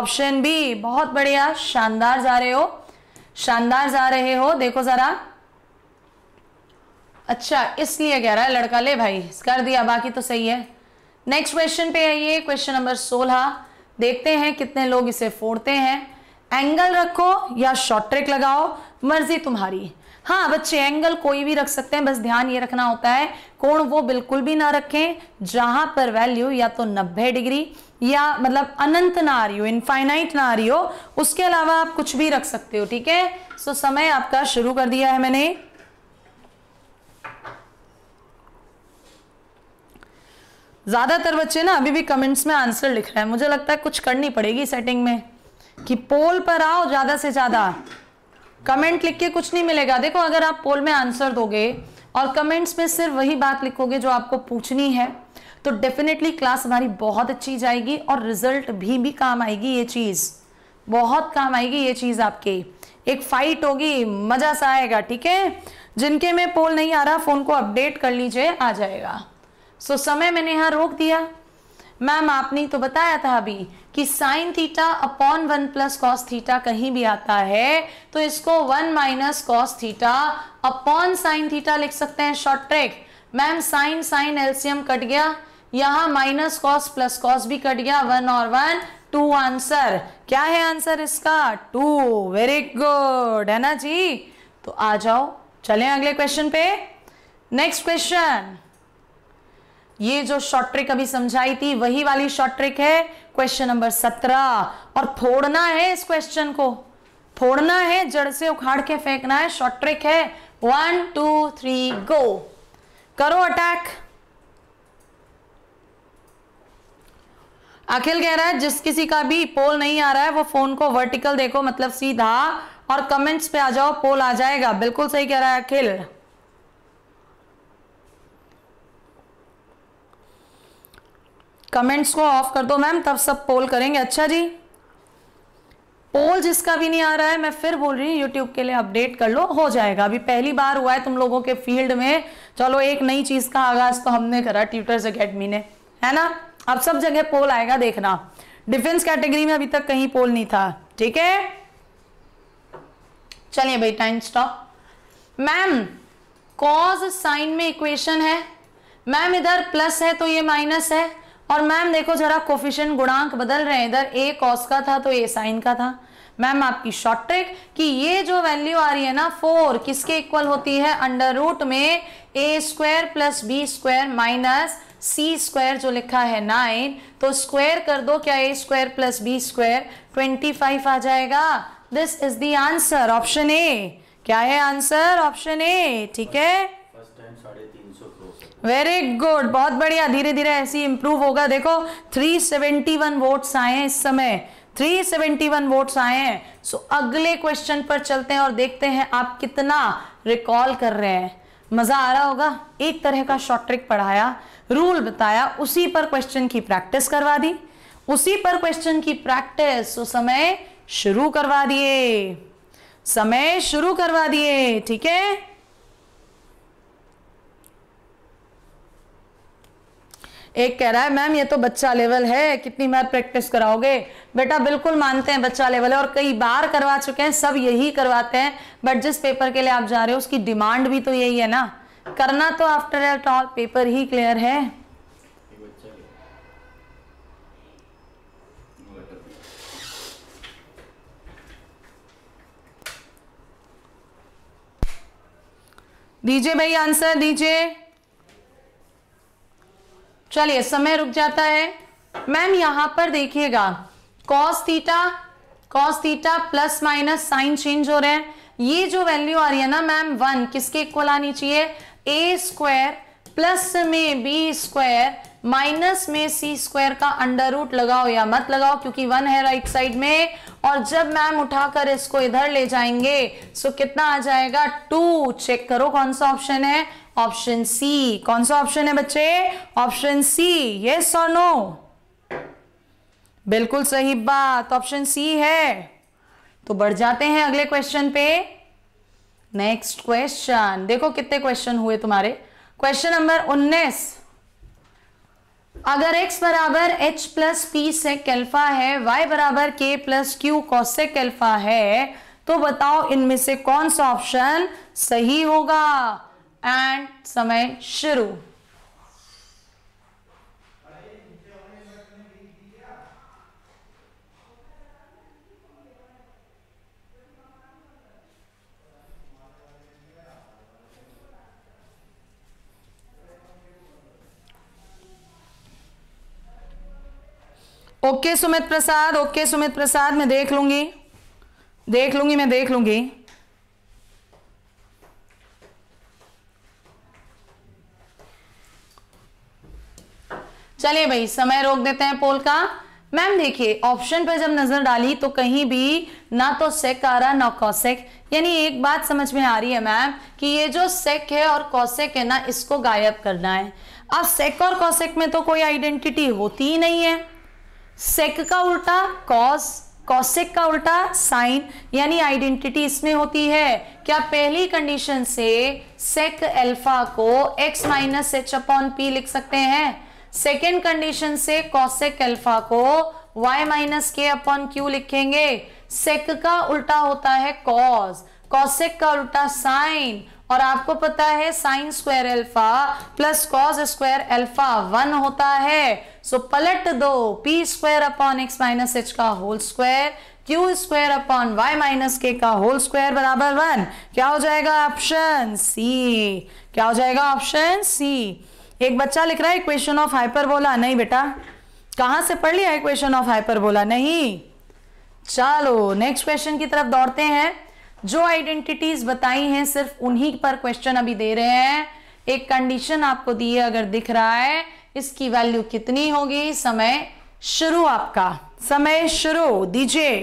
ऑप्शन बी बहुत बढ़िया शानदार जा रहे हो शानदार जा रहे हो देखो जरा अच्छा इसलिए कह रहा है लड़का ले भाई कर दिया बाकी तो सही है नेक्स्ट क्वेश्चन पे आइए क्वेश्चन नंबर सोलह देखते हैं कितने लोग इसे फोड़ते हैं एंगल रखो या शॉर्ट ट्रिक लगाओ मर्जी तुम्हारी हाँ बच्चे एंगल कोई भी रख सकते हैं बस ध्यान ये रखना होता है कोण वो बिल्कुल भी ना रखें जहां पर वैल्यू या तो 90 डिग्री या मतलब अनंत ना आ रही हो इनफाइनाइट ना आ रही हो उसके अलावा आप कुछ भी रख सकते हो ठीक है सो समय आपका शुरू कर दिया है मैंने ज़्यादातर बच्चे ना अभी भी कमेंट्स में आंसर लिख रहे हैं मुझे लगता है कुछ करनी पड़ेगी सेटिंग में कि पोल पर आओ ज़्यादा से ज़्यादा कमेंट लिख के कुछ नहीं मिलेगा देखो अगर आप पोल में आंसर दोगे और कमेंट्स में सिर्फ वही बात लिखोगे जो आपको पूछनी है तो डेफिनेटली क्लास हमारी बहुत अच्छी जाएगी और रिजल्ट भी भी काम आएगी ये चीज़ बहुत काम आएगी ये चीज़ आपकी एक फाइट होगी मज़ा सा आएगा ठीक है जिनके में पोल नहीं आ रहा फ़ोन को अपडेट कर लीजिए आ जाएगा सो so, समय मैंने यहां रोक दिया मैम आपने तो बताया था अभी कि sine theta upon one plus cos theta कहीं भी आता है तो इसको one minus cos theta upon sine theta लिख सकते हैं short track ma'am sine sine LCM कट गया यहां माइनस कॉस प्लस कॉस भी कट गया वन और वन टू आंसर क्या है आंसर इसका टू वेरी गुड है ना जी तो आ जाओ चलें अगले क्वेश्चन पे नेक्स्ट क्वेश्चन ये जो शॉर्ट ट्रिक अभी समझाई थी वही वाली शॉर्ट ट्रिक है क्वेश्चन नंबर सत्रह और फोड़ना है इस क्वेश्चन को फोड़ना है जड़ से उखाड़ के फेंकना है शॉर्ट ट्रिक है वन टू थ्री गो करो अटैक अखिल कह रहा है जिस किसी का भी पोल नहीं आ रहा है वो फोन को वर्टिकल देखो मतलब सीधा और कमेंट्स पे आ जाओ पोल आ जाएगा बिल्कुल सही कह रहा है अखिल कमेंट्स को ऑफ कर दो मैम तब सब पोल करेंगे अच्छा जी पोल जिसका भी नहीं आ रहा है मैं फिर बोल रही हूँ यूट्यूब के लिए अपडेट कर लो हो जाएगा अभी पहली बार हुआ है तुम लोगों के फील्ड में चलो एक नई चीज़ का आगाज तो हमने करा ट्यूटर्स अकेडमी ने है ना अब सब जगह पोल आएगा देखना डिफेंस कैटेगरी में अभी तक कहीं पोल नहीं था ठीक है चलिए भाई time stop ma'am cos sine में इक्वेशन है मैम इधर प्लस है तो ये माइनस है और मैम देखो जरा कोफिशन गुणांक बदल रहे हैं इधर ए कॉस का था तो ए साइन का था मैम आपकी शॉर्ट ट्रिक कि ये जो वैल्यू आ रही है ना फोर किसके इक्वल होती है अंडर रूट में a square plus B square minus C square जो लिखा है नाइन तो स्क्वायर कर दो क्या a square plus B square twenty five आ जाएगा this is the answer option A क्या है आंसर ऑप्शन ए ठीक है वेरी गुड बहुत बढ़िया धीरे धीरे ऐसी इंप्रूव होगा देखो 371 वोट्स आए हैं इस समय 371 वोट्स आए हैं सो अगले क्वेश्चन पर चलते हैं और देखते हैं आप कितना रिकॉल कर रहे हैं मजा आ रहा होगा एक तरह का शॉर्ट ट्रिक पढ़ाया रूल बताया उसी पर क्वेश्चन की प्रैक्टिस करवा दी उसी पर क्वेश्चन की प्रैक्टिस सो तो समय शुरू करवा दिए समय शुरू करवा दिए ठीक है एक कह रहा है मैम ये तो बच्चा लेवल है कितनी बार प्रैक्टिस कराओगे बेटा बिल्कुल मानते हैं बच्चा लेवल है और कई बार करवा चुके हैं सब यही करवाते हैं बट जिस पेपर के लिए आप जा रहे हो उसकी डिमांड भी तो यही है ना करना तो आफ्टर एट ऑल पेपर ही क्लियर है दीजिए भाई आंसर दीजिए चलिए समय रुक जाता है मैम यहां पर देखिएगा cos theta cos theta plus minus sine change हो रहे हैं ये जो वैल्यू आ रही है ना मैम वन किसके इक्वल आनी चाहिए ए स्क्वायर प्लस में बी स्क्वायर माइनस में सी स्क्वायर का अंडर रूट लगाओ या मत लगाओ क्योंकि वन है राइट साइड में और जब मैम उठाकर इसको इधर ले जाएंगे सो कितना आ जाएगा टू चेक करो कौन सा ऑप्शन है ऑप्शन सी कौन सा ऑप्शन है बच्चे ऑप्शन सी यस और नो बिल्कुल सही बात ऑप्शन सी है तो बढ़ जाते हैं अगले क्वेश्चन पे नेक्स्ट क्वेश्चन देखो कितने क्वेश्चन हुए तुम्हारे क्वेश्चन नंबर अगर x बराबर एच प्लस पी सेक कैल्फा है y बराबर के प्लस क्यू कॉसेक कैल्फा है तो बताओ इनमें से कौन सा ऑप्शन सही होगा एंड समय शुरू ओके सुमित प्रसाद ओके सुमित प्रसाद मैं देख लूंगी देख लूंगी मैं देख लूंगी चलिए भाई समय रोक देते हैं पोल का मैम देखिए ऑप्शन पर जब नजर डाली तो कहीं भी ना तो सेक आ रहा ना कौसेक यानी एक बात समझ में आ रही है मैम कि ये जो सेक है और कौसेक है ना इसको गायब करना है अब सेक और कौसेक में तो कोई आइडेंटिटी होती ही नहीं है सेक का उल्टा कॉस कॉसेक का उल्टा साइन यानी आइडेंटिटी इसमें होती है क्या पहली कंडीशन से सेक अल्फा को x minus h upon p लिख सकते हैं सेकेंड कंडीशन से कॉसेक अल्फा को y minus k upon q लिखेंगे सेक का उल्टा होता है कॉस कॉसेक का उल्टा साइन और आपको पता है sine square alpha plus cos square alpha one होता है सो पलट दो p square upon x minus h का whole square q square upon y minus k का होल स्क्वायर बराबर वन क्या हो जाएगा ऑप्शन सी क्या हो जाएगा ऑप्शन सी एक बच्चा लिख रहा है इक्वेशन ऑफ हाइपरबोला नहीं बेटा कहां से पढ़ लिया इक्वेशन ऑफ हाइपरबोला नहीं चलो नेक्स्ट क्वेश्चन की तरफ दौड़ते हैं जो आइडेंटिटीज बताई हैं सिर्फ उन्हीं पर क्वेश्चन अभी दे रहे हैं एक कंडीशन आपको दी है अगर दिख रहा है इसकी वैल्यू कितनी होगी समय शुरू आपका समय शुरू दीजिए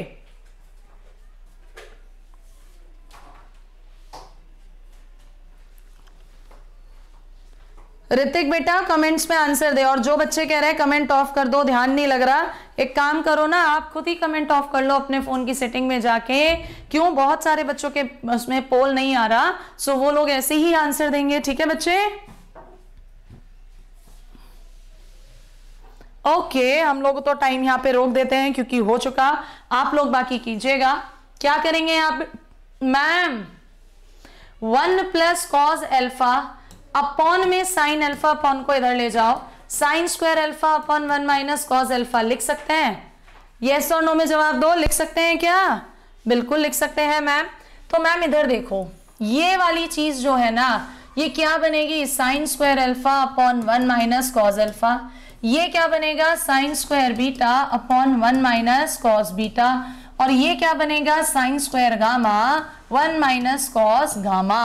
ऋतिक बेटा कमेंट्स में आंसर दे और जो बच्चे कह रहे हैं कमेंट ऑफ कर दो ध्यान नहीं लग रहा एक काम करो ना आप खुद ही कमेंट ऑफ कर लो अपने फोन की सेटिंग में जाके क्यों बहुत सारे बच्चों के उसमें पोल नहीं आ रहा सो वो लोग ऐसे ही आंसर देंगे ठीक है बच्चे ओके okay, हम लोग तो टाइम यहां पे रोक देते हैं क्योंकि हो चुका आप लोग बाकी कीजिएगा क्या करेंगे आप ma'am one plus cos alpha upon में साइन अल्फा अपॉन को इधर ले जाओ sine square alpha upon one minus cos alpha लिख सकते हैं यस और नो में जवाब दो लिख सकते हैं क्या बिल्कुल लिख सकते हैं मैम तो मैम इधर देखो ये वाली चीज जो है ना ये क्या बनेगी sine square alpha upon one minus cos alpha ये क्या बनेगा sine square beta upon one minus cos beta और ये क्या बनेगा sine square gamma one minus cos gamma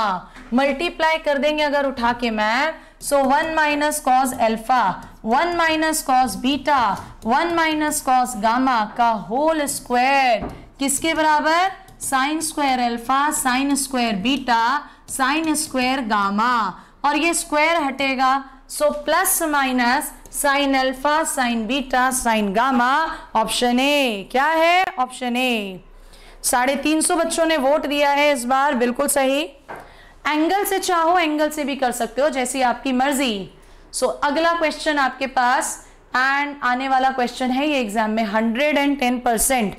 multiply कर देंगे अगर उठा के ma'am so one minus cos alpha one minus cos beta one minus cos gamma का होल स्क्वायर किसके बराबर sine square alpha sine square beta sine square gamma और ये स्क्वायर हटेगा so plus minus sine alpha sine beta sine gamma option A क्या है option A साढ़े तीन सौ बच्चों ने वोट दिया है इस बार बिल्कुल सही एंगल से चाहो एंगल से भी कर सकते हो जैसी आपकी मर्जी सो so, अगला क्वेश्चन आपके पास एंड आने वाला क्वेश्चन है ये एग्जाम में hundred and ten percent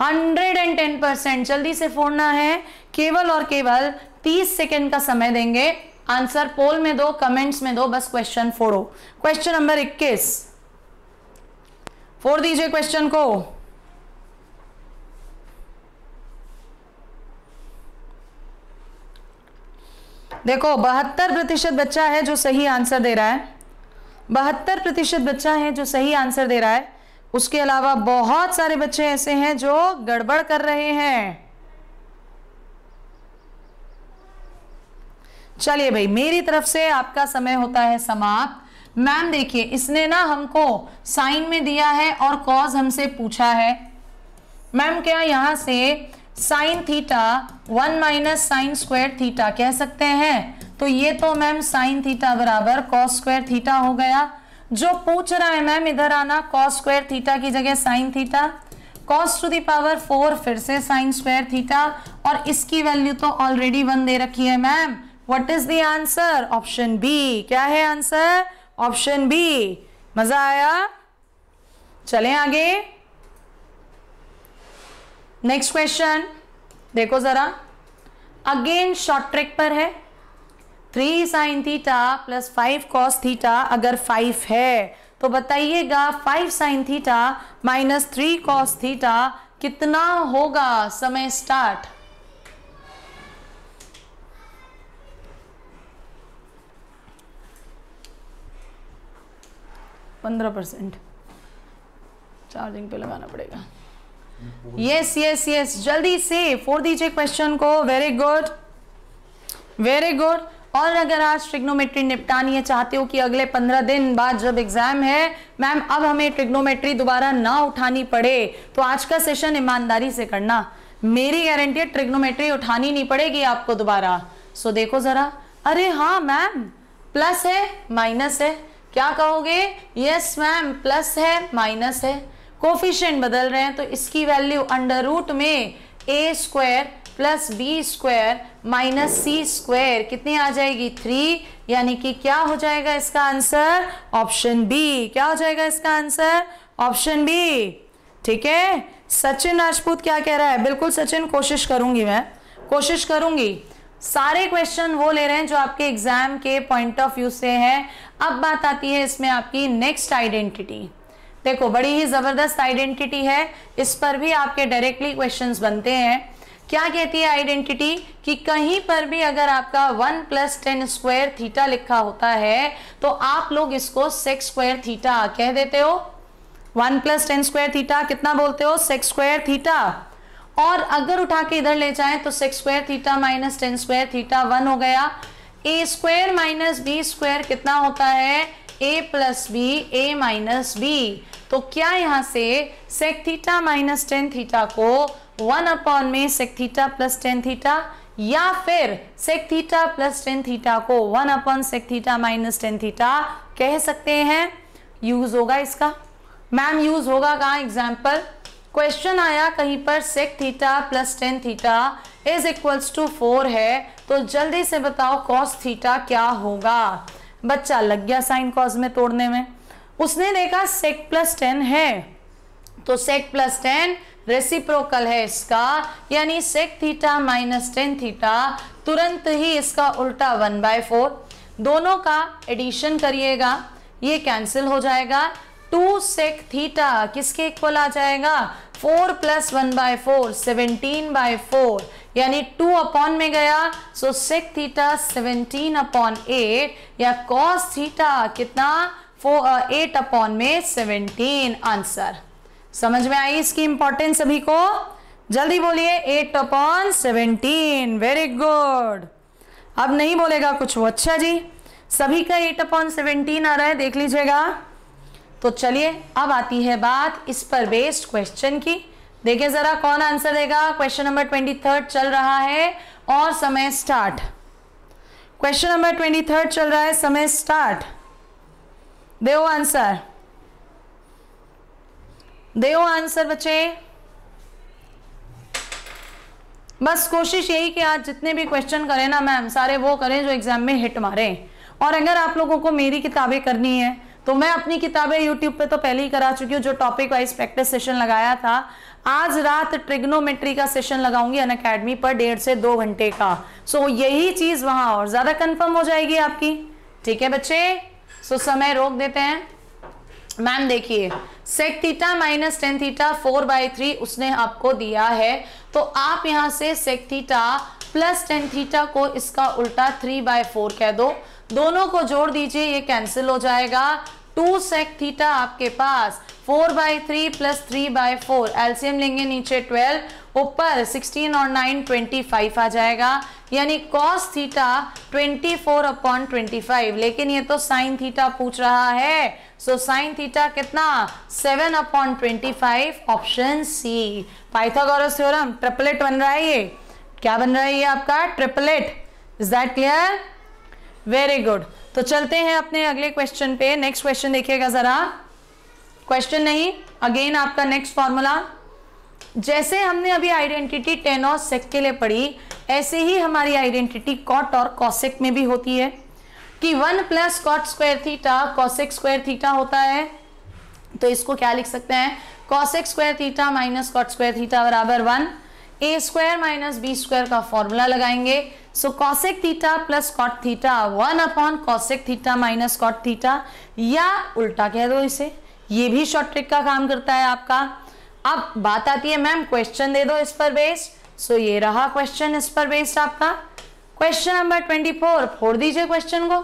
hundred and ten percent जल्दी से फोड़ना है केवल और केवल तीस सेकेंड का समय देंगे आंसर पोल में दो कमेंट्स में दो बस क्वेश्चन फोड़ो क्वेश्चन नंबर इक्कीस फोड़ दीजिए क्वेश्चन को देखो बहत्तर प्रतिशत बच्चा है जो सही आंसर दे रहा है बहत्तर प्रतिशत बच्चा है जो सही आंसर दे रहा है उसके अलावा बहुत सारे बच्चे ऐसे हैं जो गड़बड़ कर रहे हैं चलिए भाई मेरी तरफ से आपका समय होता है समाप्त मैम देखिए इसने ना हमको साइन में दिया है और कॉज हमसे पूछा है मैम क्या यहां से sine theta one minus sine square theta कह सकते हैं तो ये तो मैम साइन थीटा बराबर कॉस स्क्वायर थीटा हो गया जो पूछ रहा है मैम इधर आना कॉस स्क्वायर थीटा की जगह sine theta cos to the power four फिर से साइन स्क्वायर थीटा और इसकी वैल्यू तो ऑलरेडी वन दे रखी है ma'am what is the answer option B क्या है आंसर ऑप्शन बी मजा आया चलें आगे नेक्स्ट क्वेश्चन देखो जरा अगेन शॉर्ट ट्रैक पर है three sine theta plus five cos theta अगर फाइव है तो बताइएगा five sine theta minus three cos theta कितना होगा समय स्टार्ट पंद्रह परसेंट चार्जिंग पे लगाना पड़ेगा यस यस यस जल्दी से फोड़ दीजिए क्वेश्चन को वेरी गुड वेरी गुड और अगर आज ट्रिग्नोमेट्री निपटानी चाहते हो कि अगले पंद्रह दिन बाद जब एग्जाम है मैम अब हमें ट्रिग्नोमेट्री दोबारा ना उठानी पड़े तो आज का सेशन ईमानदारी से करना मेरी गारंटी है ट्रिग्नोमेट्री उठानी नहीं पड़ेगी आपको दोबारा सो देखो जरा अरे हाँ मैम प्लस है माइनस है क्या कहोगे यस मैम प्लस है माइनस है कोफिशेंट बदल रहे हैं तो इसकी वैल्यू अंडर रूट में a square plus B square minus C square कितनी आ जाएगी थ्री यानी कि क्या हो जाएगा इसका आंसर ऑप्शन बी क्या हो जाएगा इसका आंसर ऑप्शन बी ठीक है सचिन राजपूत क्या कह रहा है बिल्कुल सचिन कोशिश करूंगी मैं कोशिश करूंगी सारे क्वेश्चन वो ले रहे हैं जो आपके एग्जाम के पॉइंट ऑफ व्यू से हैं अब बात आती है इसमें आपकी नेक्स्ट आइडेंटिटी देखो बड़ी ही जबरदस्त आइडेंटिटी है इस पर भी आपके डायरेक्टली क्वेश्चंस बनते हैं क्या कहती है आइडेंटिटी कि कहीं पर भी अगर आपका one plus tan square theta लिखा होता है तो आप लोग इसको सेक्स स्क्वायर थीटा कह देते हो one plus tan square theta कितना बोलते हो सेक्स स्क्वायर थीटा और अगर उठा के इधर ले जाए तो sec square theta minus tan square theta one हो गया a square minus B square कितना होता है a plus B A minus b तो क्या यहाँ से sec theta minus tan theta को वन अपॉन में sec theta plus tan theta या फिर sec theta plus tan theta को one upon sec theta minus tan theta कह सकते हैं यूज होगा इसका मैम यूज होगा कहा एग्जाम्पल क्वेश्चन आया कहीं पर sec theta plus tan theta is equals to four है तो जल्दी से बताओ कॉस थीटा क्या होगा बच्चा लग गया साइन कॉस में तोड़ने में उसने देखा सेक प्लस टेन है तो सेक प्लस टेन रेसिप्रोकल है इसका यानी sec theta minus tan theta तुरंत ही इसका उल्टा वन बाय फोर दोनों का एडिशन करिएगा ये कैंसिल हो जाएगा टू सेक थीटा किसके इक्वल आ जाएगा four plus one by four seventeen by four यानी टू अपॉन में गया so sec theta seventeen upon eight या कॉस थीटा कितना एट अपॉन में सेवनटीन आंसर समझ में आई इसकी इंपॉर्टेंस सभी को जल्दी बोलिए eight upon seventeen very good अब नहीं बोलेगा कुछ वो अच्छा जी सभी का एट अपॉन सेवनटीन आ रहा है देख लीजिएगा तो चलिए अब आती है बात इस पर बेस्ड क्वेश्चन की देखिए जरा कौन आंसर देगा क्वेश्चन नंबर ट्वेंटी थर्ड चल रहा है और समय start question number twenty third चल रहा है समय स्टार्ट देव आंसर देव आंसर बच्चे बस कोशिश यही कि आज जितने भी क्वेश्चन करें ना मैम सारे वो करें जो एग्जाम में हिट मारें और अगर आप लोगों को मेरी किताबें करनी है तो मैं अपनी किताबें यूट्यूब पे तो पहले ही करा चुकी हूँ जो टॉपिक वाइज प्रैक्टिस सेशन लगाया था आज रात ट्रिग्नोमेट्री का सेशन लगाऊंगी अन अकेडमी पर डेढ़ से दो घंटे का सो so, यही चीज वहां और ज्यादा कंफर्म हो जाएगी आपकी ठीक है बच्चे सो so, समय रोक देते हैं मैम देखिए sec theta minus tan theta four by three उसने आपको दिया है तो आप यहां से sec theta plus tan theta को इसका उल्टा थ्री बाय फोर कह दो दोनों को जोड़ दीजिए ये कैंसिल हो जाएगा टू सेक थीटा आपके पास four by three plus three by four LCM लेंगे नीचे ट्वेल्व ऊपर सिक्सटीन और नाइन ट्वेंटी फाइव आ जाएगा यानी cos theta twenty four upon twenty five लेकिन ये तो साइन थीटा पूछ रहा है सो साइन थीटा कितना seven upon twenty five option C Pythagoras theorem triplet बन रहा है ये क्या बन रहा है ये आपका triplet is that clear very good तो चलते हैं अपने अगले क्वेश्चन पे नेक्स्ट क्वेश्चन देखिएगा जरा क्वेश्चन नहीं अगेन आपका नेक्स्ट फॉर्मूला जैसे हमने अभी आइडेंटिटी टेन और सेक के लिए पढ़ी ऐसे ही हमारी आइडेंटिटी कॉट और कॉसेक में भी होती है कि one plus cot square theta cosec square theta होता है तो इसको क्या लिख सकते हैं cosec square theta minus cot square theta बराबर one A square minus B square का फॉर्मूला लगाएंगे so cosec theta plus cot theta one upon cosec theta minus cot theta या उल्टा कह दो इसे ये भी शॉर्ट ट्रिक का काम करता है आपका अब बात आती है मैम क्वेश्चन दे दो इस पर बेस्ड सो ये रहा क्वेश्चन इस पर बेस्ड आपका क्वेश्चन नंबर ट्वेंटी फोर फोड़ दीजिए क्वेश्चन को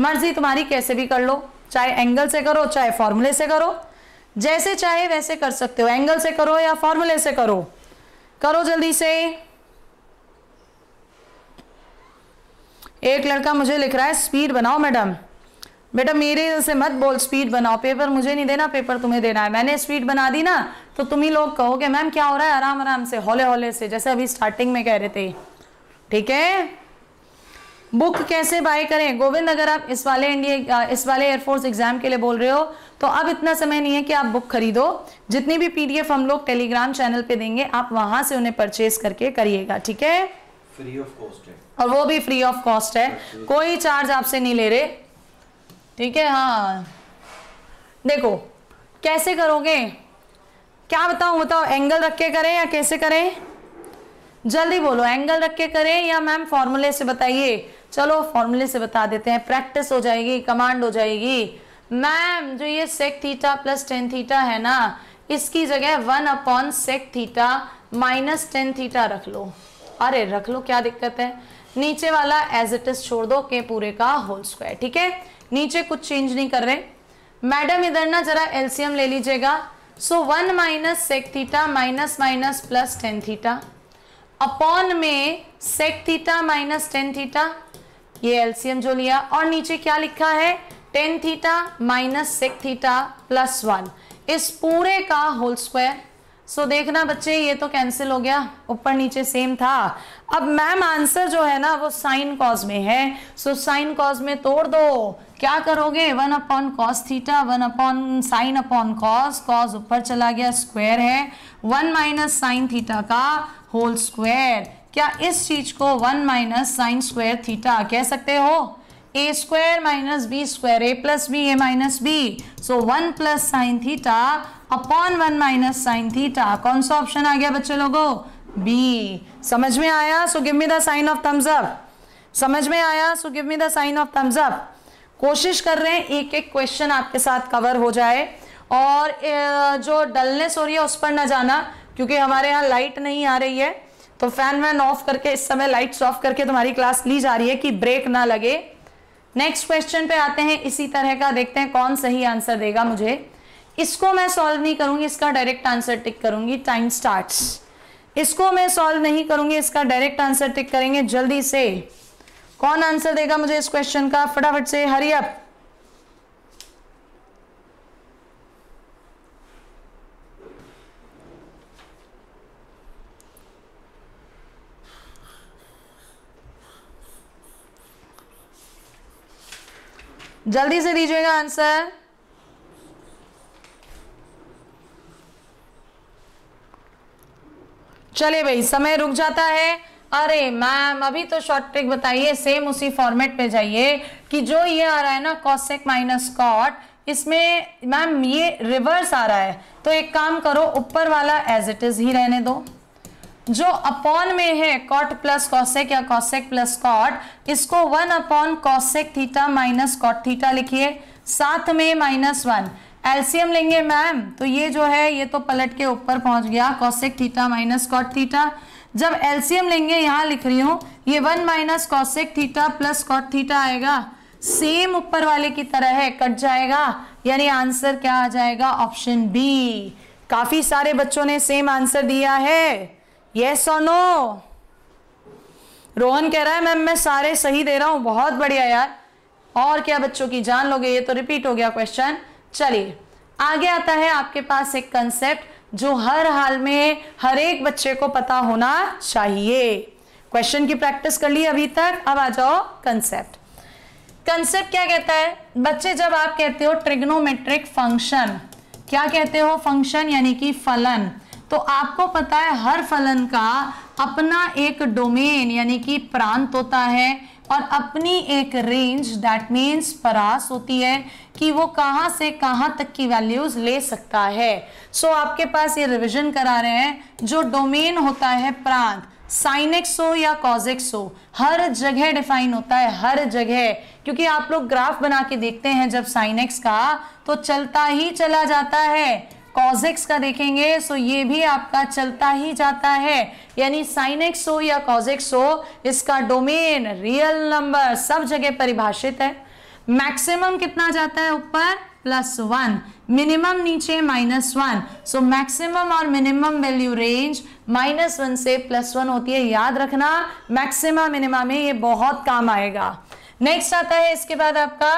मर्जी तुम्हारी कैसे भी कर लो चाहे एंगल से करो चाहे फॉर्मूले से करो जैसे चाहे वैसे कर सकते हो एंगल से करो या फॉर्मूले से करो करो जल्दी से एक लड़का मुझे लिख रहा है स्पीड बनाओ मैडम बेटा मेरे से मत बोल स्पीड बनाओ पेपर मुझे नहीं देना पेपर तुम्हें देना है मैंने स्पीड बना दी ना तो तुम ही लोग कहोगे मैम क्या हो रहा है आराम आराम से हौले हौले से जैसे अभी स्टार्टिंग में कह रहे थे ठीक है बुक कैसे बाय करें गोविंद अगर आप इस वाले इंडिया इस वाले एयरफोर्स एग्जाम के लिए बोल रहे हो तो अब इतना समय नहीं है कि आप बुक खरीदो जितनी भी पीडीएफ हम लोग टेलीग्राम चैनल पे देंगे आप वहां से उन्हें परचेज करके करिएगा ठीक है फ्री ऑफ कॉस्ट है और वो भी फ्री ऑफ कॉस्ट है कोई चार्ज आपसे नहीं ले रहे ठीक है हाँ देखो कैसे करोगे क्या बताओ बताओ एंगल रख के करें या कैसे करें जल्दी बोलो एंगल रख के करें या मैम फॉर्मूले से बताइए चलो फॉर्मूले से बता देते हैं प्रैक्टिस हो जाएगी कमांड हो जाएगी मैम जो ये sec theta plus tan theta है ना इसकी जगह one upon sec theta minus tan theta रख लो अरे रख लो क्या दिक्कत है नीचे वाला एज इट इज छोड़ दो के पूरे का होल स्क्वायर ठीक है नीचे कुछ चेंज नहीं कर रहे मैडम इधर ना जरा एलसीएम ले लीजिएगा so one minus sec theta minus minus plus tan theta upon में sec theta minus tan theta ये एलसीएम जो लिया और नीचे क्या लिखा है tan theta minus six theta plus one इस पूरे का होल स्क्वायर सो देखना बच्चे ये तो कैंसिल हो गया ऊपर नीचे सेम था अब मैम आंसर जो है ना वो साइन कॉज में है सो साइन कॉज में तोड़ दो क्या करोगे one upon cos theta one upon sine upon cos cos ऊपर चला गया स्क्वायर है वन माइनस साइन थीटा का होल स्क्वायर क्या इस चीज को one minus sine square theta कह सकते हो A square minus B square A plus B A minus B so one plus sine theta upon one minus sine theta कौन सा ऑप्शन आ गया बच्चे लोगों बी समझ में आया so give me the sign of thumbs up समझ में आया so give me the sign of thumbs up कोशिश कर रहे हैं एक एक क्वेश्चन आपके साथ कवर हो जाए और जो डलनेस हो रही है उस पर ना जाना क्योंकि हमारे यहाँ लाइट नहीं आ रही है तो फैन वैन ऑफ करके इस समय लाइट्स ऑफ करके तुम्हारी क्लास ली जा रही है कि ब्रेक ना लगे नेक्स्ट क्वेश्चन पे आते हैं इसी तरह का देखते हैं कौन सही आंसर देगा मुझे इसको मैं सॉल्व नहीं करूंगी इसका डायरेक्ट आंसर टिक करूंगी टाइम स्टार्ट इसको मैं सॉल्व नहीं करूंगी इसका डायरेक्ट आंसर टिक करेंगे जल्दी से कौन आंसर देगा मुझे इस क्वेश्चन का फटाफट से हरियप जल्दी से दीजिएगा आंसर चले भाई समय रुक जाता है अरे मैम अभी तो शॉर्ट ट्रिक बताइए सेम उसी फॉर्मेट पे जाइए कि जो ये आ रहा है ना कॉसेक माइनस कॉट इसमें मैम ये रिवर्स आ रहा है तो एक काम करो ऊपर वाला एज इट इज ही रहने दो जो अपॉन में है कॉट प्लस कॉसेक या कॉसेक प्लस कॉट इसको one upon cosec theta minus cot theta लिखिए साथ में माइनस वन एल्सियम लेंगे मैम तो ये जो है ये तो पलट के ऊपर पहुंच गया cosec theta minus cot theta जब एल्सियम लेंगे यहाँ लिख रही हूँ ये one minus cosec theta plus cot theta आएगा सेम ऊपर वाले की तरह है कट जाएगा यानी आंसर क्या आ जाएगा ऑप्शन बी काफी सारे बच्चों ने सेम आंसर दिया है यस और नो रोहन कह रहा है मैम मैं सारे सही दे रहा हूं बहुत बढ़िया यार और क्या बच्चों की जान लोगे ये तो रिपीट हो गया क्वेश्चन चलिए आगे आता है आपके पास एक कंसेप्ट जो हर हाल में हर एक बच्चे को पता होना चाहिए क्वेश्चन की प्रैक्टिस कर ली अभी तक अब आ जाओ कंसेप्ट कंसेप्ट क्या कहता है बच्चे जब आप कहते हो ट्रिग्नोमेट्रिक फंक्शन क्या कहते हो फंक्शन यानी कि फलन तो आपको पता है हर फलन का अपना एक डोमेन यानी कि प्रांत होता है और अपनी एक रेंज दैट मीन्स परास होती है कि वो कहाँ से कहाँ तक की वैल्यूज ले सकता है सो so, आपके पास ये रिविजन करा रहे हैं जो डोमेन होता है प्रांत साइनेक्स हो या कॉजेक्स हो हर जगह डिफाइन होता है हर जगह क्योंकि आप लोग ग्राफ बना के देखते हैं जब साइनेक्स का तो चलता ही चला जाता है कॉजेक्स का देखेंगे सो ये भी आपका चलता ही जाता है यानी साइन एक्स हो या कॉजेक्स हो इसका डोमेन रियल नंबर सब जगह परिभाषित है मैक्सिमम कितना जाता है ऊपर प्लस वन मिनिमम नीचे माइनस वन सो मैक्सिमम और minimum value range minus one से प्लस वन होती है याद रखना मैक्सिमा मिनिमा में ये बहुत काम आएगा नेक्स्ट आता है इसके बाद आपका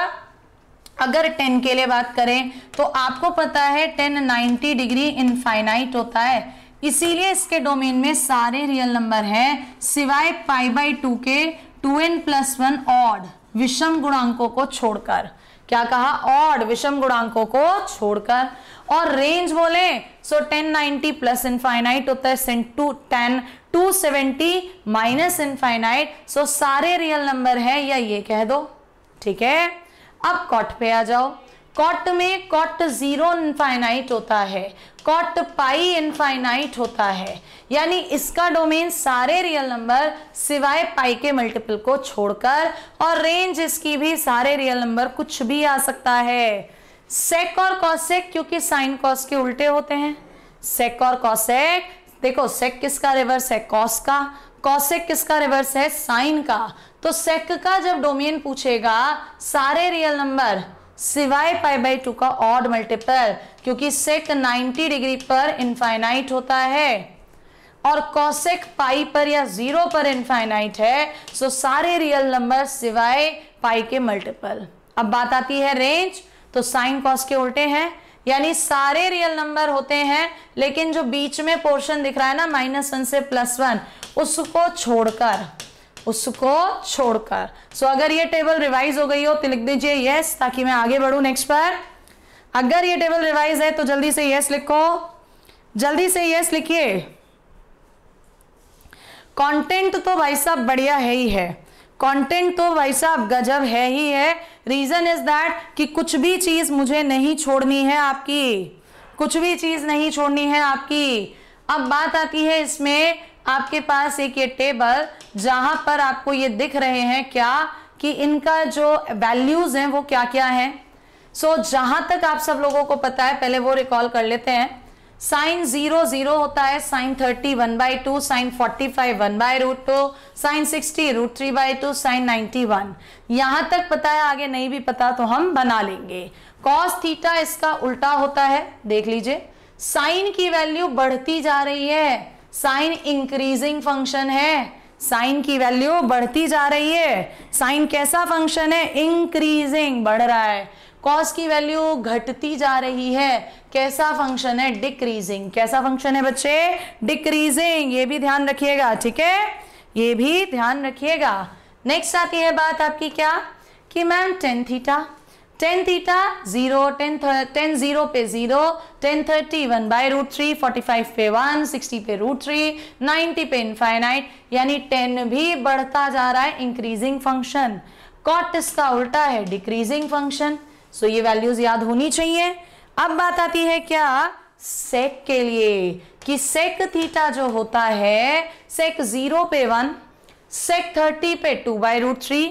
अगर टेन के लिए बात करें तो आपको पता है टेन नाइनटी डिग्री इनफाइनाइट होता है इसीलिए इसके डोमेन में सारे रियल नंबर हैं सिवाय पाई बाई टू के two N plus one odd विषम गुणांकों को छोड़कर क्या कहा ऑड विषम गुणांकों को छोड़कर और रेंज बोले so tan ninety plus infinite होता है two tan two seventy minus infinite so सारे रियल नंबर है या ये कह दो ठीक है अब कॉट पे आ जाओ कॉट में कॉट जीरो इनफाइनाइट होता है कॉट पाई इनफाइनाइट होता है यानी इसका डोमेन सारे रियल नंबर सिवाय पाई के मल्टीपल को छोड़कर और रेंज इसकी भी सारे रियल नंबर कुछ भी आ सकता है सेक और कॉसेक क्योंकि साइन कॉस के उल्टे होते हैं सेक और कॉसेक देखो सेक किसका रिवर्स है कॉस का कॉसेक किसका रिवर्स है साइन का तो सेक का जब डोमेन पूछेगा सारे रियल नंबर सिवाय पाई बाई टू का ऑड मल्टीपल क्योंकि सेक 90 डिग्री पर इनफाइनाइट होता है और कॉसेक पाई पर या जीरो पर इनफाइनाइट है सो सारे रियल नंबर सिवाय पाई के मल्टीपल अब बात आती है रेंज तो साइन कॉस के उल्टे हैं यानी सारे रियल नंबर होते हैं लेकिन जो बीच में पोर्शन दिख रहा है ना माइनस वन से प्लस वन उसको छोड़कर उसको छोड़कर सो so, अगर ये टेबल रिवाइज हो गई हो तो लिख दीजिए यस ताकि मैं आगे बढ़ू नेक्स्ट पर अगर ये टेबल रिवाइज है तो जल्दी से यस लिखो जल्दी से यस लिखिए कंटेंट तो भाई साहब बढ़िया है ही है कंटेंट तो भाई साहब गजब है ही है रीजन इज दैट कि कुछ भी चीज मुझे नहीं छोड़नी है आपकी कुछ भी चीज नहीं छोड़नी है आपकी अब बात आती है इसमें आपके पास एक ये टेबल जहां पर आपको ये दिख रहे हैं क्या कि इनका जो वैल्यूज हैं वो क्या क्या हैं सो so, जहां तक आप सब लोगों को पता है पहले वो रिकॉल कर लेते हैं साइन जीरो जीरो होता है sine thirty one by two sine forty five one by root two sine sixty root three by two sine ninety one यहां तक पता है आगे नहीं भी पता तो हम बना लेंगे कॉस थीटा इसका उल्टा होता है देख लीजिए साइन की वैल्यू बढ़ती जा रही है साइन इंक्रीजिंग फंक्शन है साइन की वैल्यू बढ़ती जा रही है साइन कैसा फंक्शन है इंक्रीजिंग बढ़ रहा है कॉस की वैल्यू घटती जा रही है कैसा फंक्शन है डिक्रीजिंग कैसा फंक्शन है बच्चे डिक्रीजिंग ये भी ध्यान रखिएगा ठीक है ये भी ध्यान रखिएगा नेक्स्ट आती है बात आपकी क्या कि ma'am tan theta tan theta zero tan tan zero पे zero tan thirty one by root three forty five पे वन सिक्सटी पे रूट थ्री नाइन्टी पे इनफाइनाइट यानी टेन भी बढ़ता जा रहा है इंक्रीजिंग फंक्शन कॉट इसका उल्टा है डिक्रीजिंग फंक्शन सो ये वैल्यूज याद होनी चाहिए अब बात आती है क्या सेक के लिए कि सेक थीटा जो होता है सेक जीरो पे वन सेक थर्टी पे two by root three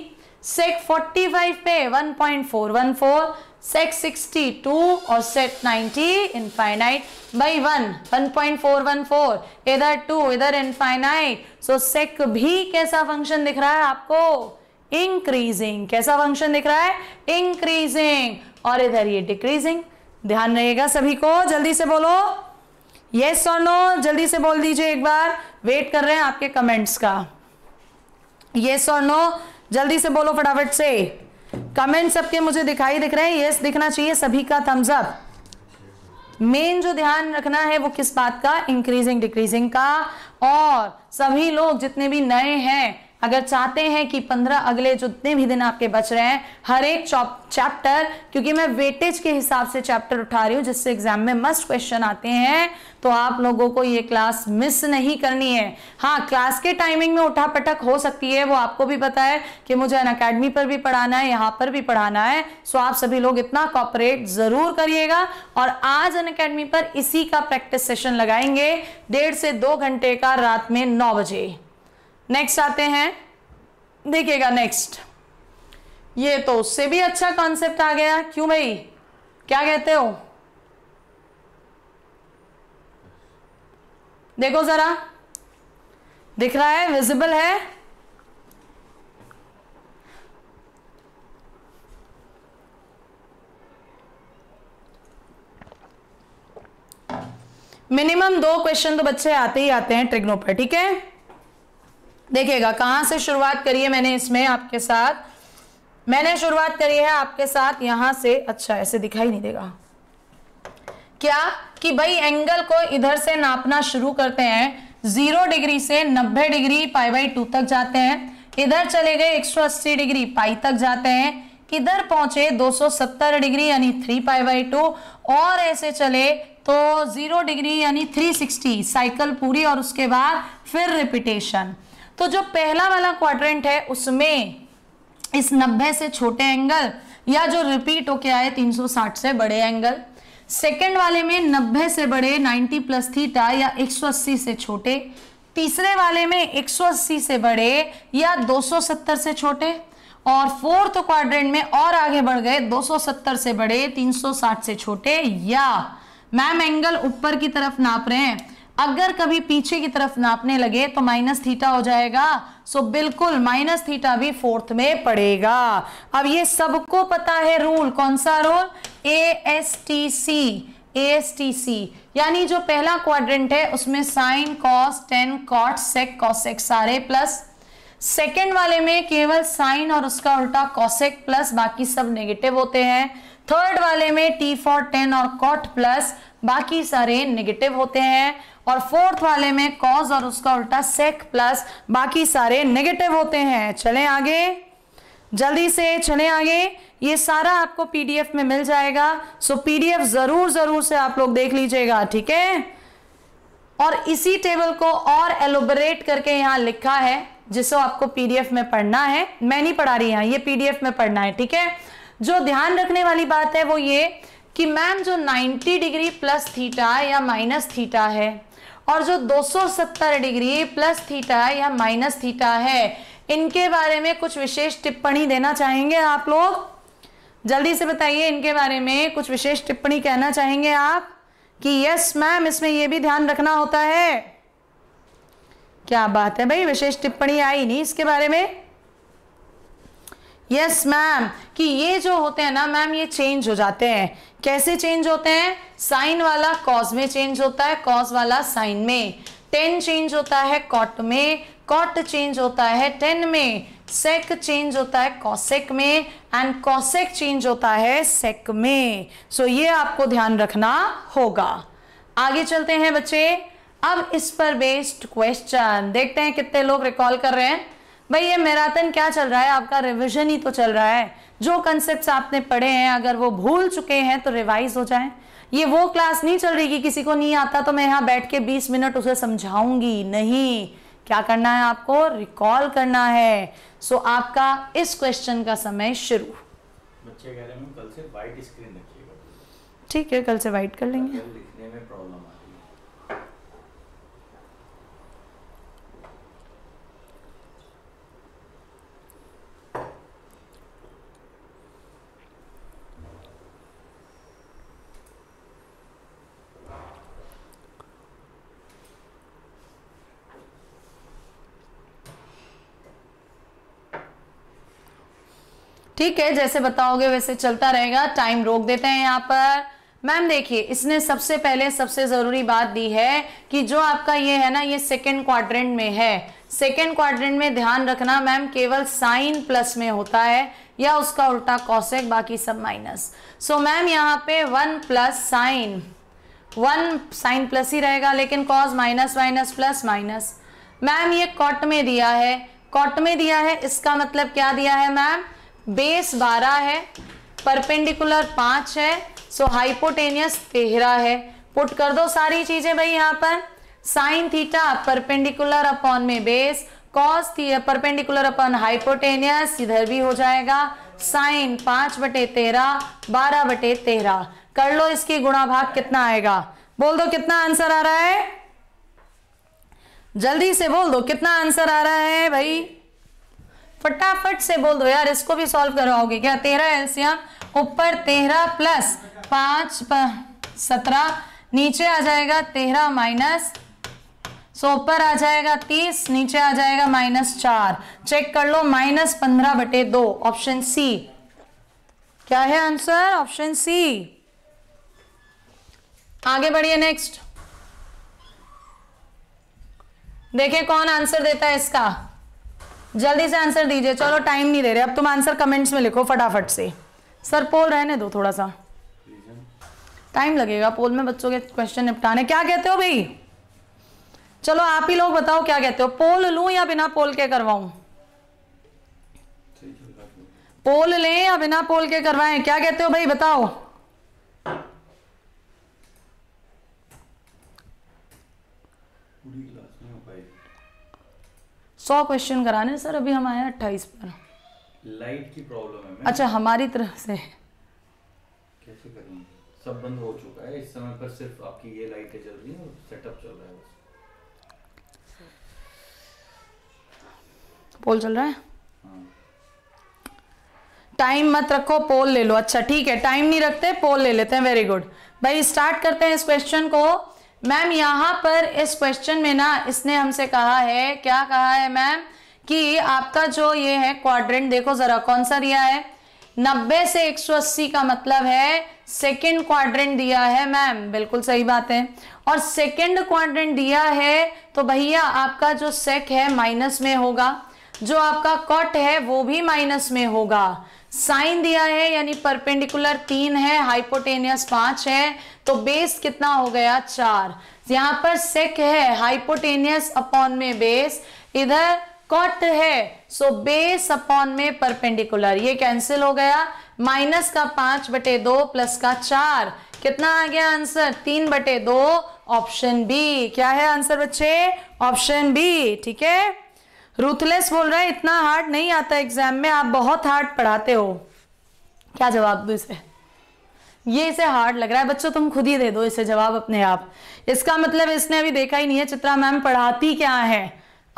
sec forty five पे one point four one four sec sixty two और sec ninety infinite by one one point four one four इधर two इधर infinite so sec भी कैसा function दिख रहा है आपको इंक्रीजिंग कैसा फंक्शन दिख रहा है इंक्रीजिंग और इधर ये डिक्रीजिंग ध्यान रहेगा सभी को जल्दी से बोलो यस और नो जल्दी से बोल दीजिए एक बार वेट कर रहे हैं आपके कमेंट्स का यस और नो जल्दी से बोलो फटाफट से कमेंट सबके मुझे दिखाई दिख रहे हैं यस yes, दिखना चाहिए सभी का थम्स अप मेन जो ध्यान रखना है वो किस बात का इंक्रीजिंग डिक्रीजिंग का और सभी लोग जितने भी नए हैं अगर चाहते हैं कि पंद्रह अगले जितने भी दिन आपके बच रहे हैं हर एक चैप्टर क्योंकि मैं वेटेज के हिसाब से चैप्टर उठा रही हूँ जिससे एग्जाम में मस्ट क्वेश्चन आते हैं तो आप लोगों को ये क्लास मिस नहीं करनी है हाँ क्लास के टाइमिंग में उठा पटक हो सकती है वो आपको भी पता है कि मुझे अन अकेडमी पर भी पढ़ाना है यहाँ पर भी पढ़ाना है सो आप सभी लोग इतना कॉपरेट जरूर करिएगा और आज अन अकेडमी पर इसी का प्रैक्टिस सेशन लगाएंगे डेढ़ से दो घंटे का रात में नौ बजे नेक्स्ट आते हैं देखिएगा नेक्स्ट ये तो उससे भी अच्छा कॉन्सेप्ट आ गया क्यों भाई क्या कहते हो देखो जरा दिख रहा है विजिबल है मिनिमम दो क्वेश्चन तो बच्चे आते ही आते हैं ट्रिग्नो पर ठीक है देखिएगा कहां से शुरुआत करी है मैंने इसमें आपके साथ मैंने शुरुआत करी है आपके साथ यहां से अच्छा ऐसे दिखाई नहीं देगा क्या कि भाई एंगल को इधर से नापना शुरू करते हैं जीरो डिग्री से नब्बे डिग्री पाई बाई टू तक जाते हैं इधर चले गए 180 डिग्री पाई तक जाते हैं किधर पहुंचे 270 डिग्री यानी थ्री पाई बाई टू और ऐसे चले तो जीरो डिग्री यानी 360 साइकिल पूरी और उसके बाद फिर रिपीटेशन तो जो पहला वाला क्वाड्रेंट है उसमें इस 90 से छोटे एंगल या जो रिपीट होके आए 360 से बड़े एंगल सेकेंड वाले में 90 से बड़े 90 प्लस थीटा या 180 से छोटे तीसरे वाले में 180 से बड़े या 270 से छोटे और फोर्थ क्वाड्रेंट में और आगे बढ़ गए 270 से बड़े 360 से छोटे या मैम एंगल ऊपर की तरफ नाप रहे हैं अगर कभी पीछे की तरफ नापने लगे तो माइनस थीटा हो जाएगा सो so, बिल्कुल माइनस थीटा भी फोर्थ में पड़ेगा अब ये सबको पता है रूल कौन सा rule A S T C A S T C यानी जो पहला क्वाड्रेंट है उसमें sine cos tan cot sec cosec सारे प्लस सेकेंड वाले में केवल साइन और उसका उल्टा कॉसेक प्लस बाकी सब नेगेटिव होते हैं थर्ड वाले में टी फॉर टेन और कॉट प्लस बाकी सारे नेगेटिव होते हैं और फोर्थ वाले में कॉज और उसका उल्टा सेक प्लस बाकी सारे नेगेटिव होते हैं चले आगे जल्दी से चले आगे ये सारा आपको पीडीएफ में मिल जाएगा सो पीडीएफ जरूर जरूर से आप लोग देख लीजिएगा ठीक है और इसी टेबल को और एलोबरेट करके यहां लिखा है जिसको आपको पीडीएफ में पढ़ना है मैं नहीं पढ़ा रही यहां ये पीडीएफ में पढ़ना है ठीक है जो ध्यान रखने वाली बात है वो ये कि मैम जो 90 डिग्री प्लस थीटा या माइनस थीटा है और जो 270 डिग्री प्लस थीटा या माइनस थीटा है इनके बारे में कुछ विशेष टिप्पणी देना चाहेंगे आप लोग जल्दी से बताइए इनके बारे में कुछ विशेष टिप्पणी कहना चाहेंगे आप कि यस मैम इसमें यह भी ध्यान रखना होता है क्या बात है भाई विशेष टिप्पणी आई नहीं इसके बारे में यस मैम कि ये जो होते हैं ना मैम ये चेंज हो जाते हैं कैसे चेंज होते हैं साइन वाला कॉज में चेंज होता है कॉज वाला साइन में टेन चेंज होता है कॉट में कॉट चेंज होता है टेन में सेक चेंज होता है कॉसेक में एंड कॉसेक चेंज होता है सेक में सो so, ये आपको ध्यान रखना होगा आगे चलते हैं बच्चे अब इस पर बेस्ड क्वेश्चन देखते हैं कितने लोग रिकॉल कर रहे हैं भाई ये मैराथन क्या चल रहा है आपका रिविजन ही तो चल रहा है जो कंसेप्ट आपने पढ़े हैं अगर वो भूल चुके हैं तो रिवाइज हो जाए ये वो क्लास नहीं चल रही कि किसी को नहीं आता तो मैं यहाँ बैठ के 20 मिनट उसे समझाऊंगी नहीं क्या करना है आपको रिकॉल करना है सो so, आपका इस क्वेश्चन का समय शुरू बच्चे कह रहे हैं कल से वाइट स्क्रीन रखिएगा ठीक है कल से वाइट कर लेंगे ठीक है जैसे बताओगे वैसे चलता रहेगा टाइम रोक देते हैं यहाँ पर मैम देखिए इसने सबसे पहले सबसे ज़रूरी बात दी है कि जो आपका ये है ना ये सेकेंड क्वाड्रेंट में है सेकेंड क्वाड्रेंट में ध्यान रखना मैम केवल साइन प्लस में होता है या उसका उल्टा कॉसेक बाकी सब माइनस सो मैम यहाँ पे one plus sine one sine plus ही रहेगा लेकिन cos minus minus plus minus ma'am ये कॉट में दिया है कॉट में दिया है इसका मतलब क्या दिया है मैम बेस बारह है परपेंडिकुलर पांच है सो हाइपोटेनियस तेहरा है पुट कर दो सारी चीजें भाई यहां पर साइन थीटा परपेंडिकुलर अपॉन में base cos perpendicular upon hypotenuse इधर भी हो जाएगा साइन पांच बटे तेरह बारह बटे तेरह कर लो इसकी गुणा भाग कितना आएगा बोल दो कितना आंसर आ रहा है जल्दी से बोल दो कितना आंसर आ रहा है भाई फटाफट से बोल दो यार इसको भी सॉल्व करवाओगे क्या तेरह एल्सियम ऊपर तेरह प्लस पांच सत्रह नीचे आ जाएगा तेरह माइनस सो ऊपर आ जाएगा तीस नीचे आ जाएगा माइनस चार चेक कर लो माइनस पंद्रह बटे दो ऑप्शन सी क्या है आंसर ऑप्शन सी आगे बढ़िए नेक्स्ट देखिए कौन आंसर देता है इसका जल्दी से आंसर दीजिए चलो टाइम नहीं दे रहे अब तुम आंसर कमेंट्स में लिखो फटाफट से सर पोल रहने दो थोड़ा सा टाइम लगेगा पोल में बच्चों के क्वेश्चन निपटाने क्या कहते हो भाई चलो आप ही लोग बताओ क्या कहते हो पोल लू या बिना पोल के करवाऊ पोल लें या बिना पोल के करवाएं क्या कहते हो भाई बताओ सौ क्वेश्चन कराने सर अभी हम आए अट्ठाईस पर लाइट की प्रॉब्लम है अच्छा हमारी तरफ से कैसे करेंगे सब बंद हो चुका है इस समय पर सिर्फ आपकी ये लाइटें रही हैं और सेटअप चल रहा है पोल चल रहा है टाइम हाँ। मत रखो पोल ले लो अच्छा ठीक है टाइम नहीं रखते पोल ले लेते हैं वेरी गुड भाई स्टार्ट करते हैं इस क्वेश्चन को मैम यहाँ पर इस क्वेश्चन में ना इसने हमसे कहा है क्या कहा है मैम कि आपका जो ये है क्वाड्रेंट देखो जरा कौन सा दिया है 90 से 180 का मतलब है सेकेंड क्वाड्रेंट दिया है मैम बिल्कुल सही बात है और सेकेंड क्वाड्रेंट दिया है तो भैया आपका जो सेक है माइनस में होगा जो आपका कॉट है वो भी माइनस में होगा साइन दिया है यानी परपेंडिकुलर तीन है हाइपोटेनियस पांच है तो बेस कितना हो गया चार यहां पर सेक है हाइपोटेनियस अपॉन में बेस इधर कॉट है सो बेस अपॉन में परपेंडिकुलर ये कैंसिल हो गया माइनस का पांच बटे दो प्लस का चार कितना आ गया आंसर तीन बटे दो ऑप्शन बी क्या है आंसर बच्चे ऑप्शन बी ठीक है रूथलेस बोल रहा है इतना हार्ड नहीं आता एग्जाम में आप बहुत हार्ड पढ़ाते हो क्या जवाब दो इसे ये इसे हार्ड लग रहा है बच्चों तुम खुद ही दे दो इसे जवाब अपने आप इसका मतलब इसने अभी देखा ही नहीं है चित्रा मैम पढ़ाती क्या है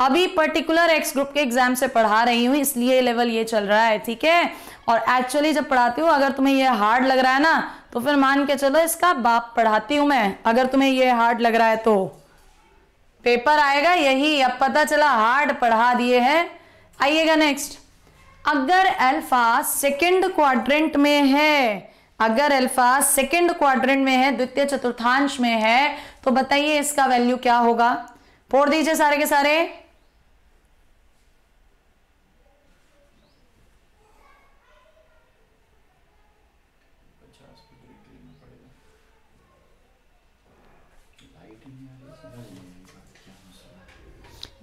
अभी पर्टिकुलर एक्स ग्रुप के एग्जाम से पढ़ा रही हूं इसलिए लेवल ये चल रहा है ठीक है और एक्चुअली जब पढ़ाती हूँ अगर तुम्हें ये हार्ड लग रहा है ना तो फिर मान के चलो इसका बाप पढ़ाती हूँ मैं अगर तुम्हें ये हार्ड लग रहा है तो पेपर आएगा यही अब पता चला हार्ड पढ़ा दिए हैं आइएगा नेक्स्ट अगर अल्फा सेकंड क्वाड्रेंट में है अगर अल्फा सेकंड क्वाड्रेंट में है द्वितीय चतुर्थांश में है तो बताइए इसका वैल्यू क्या होगा फोड़ दीजिए सारे के सारे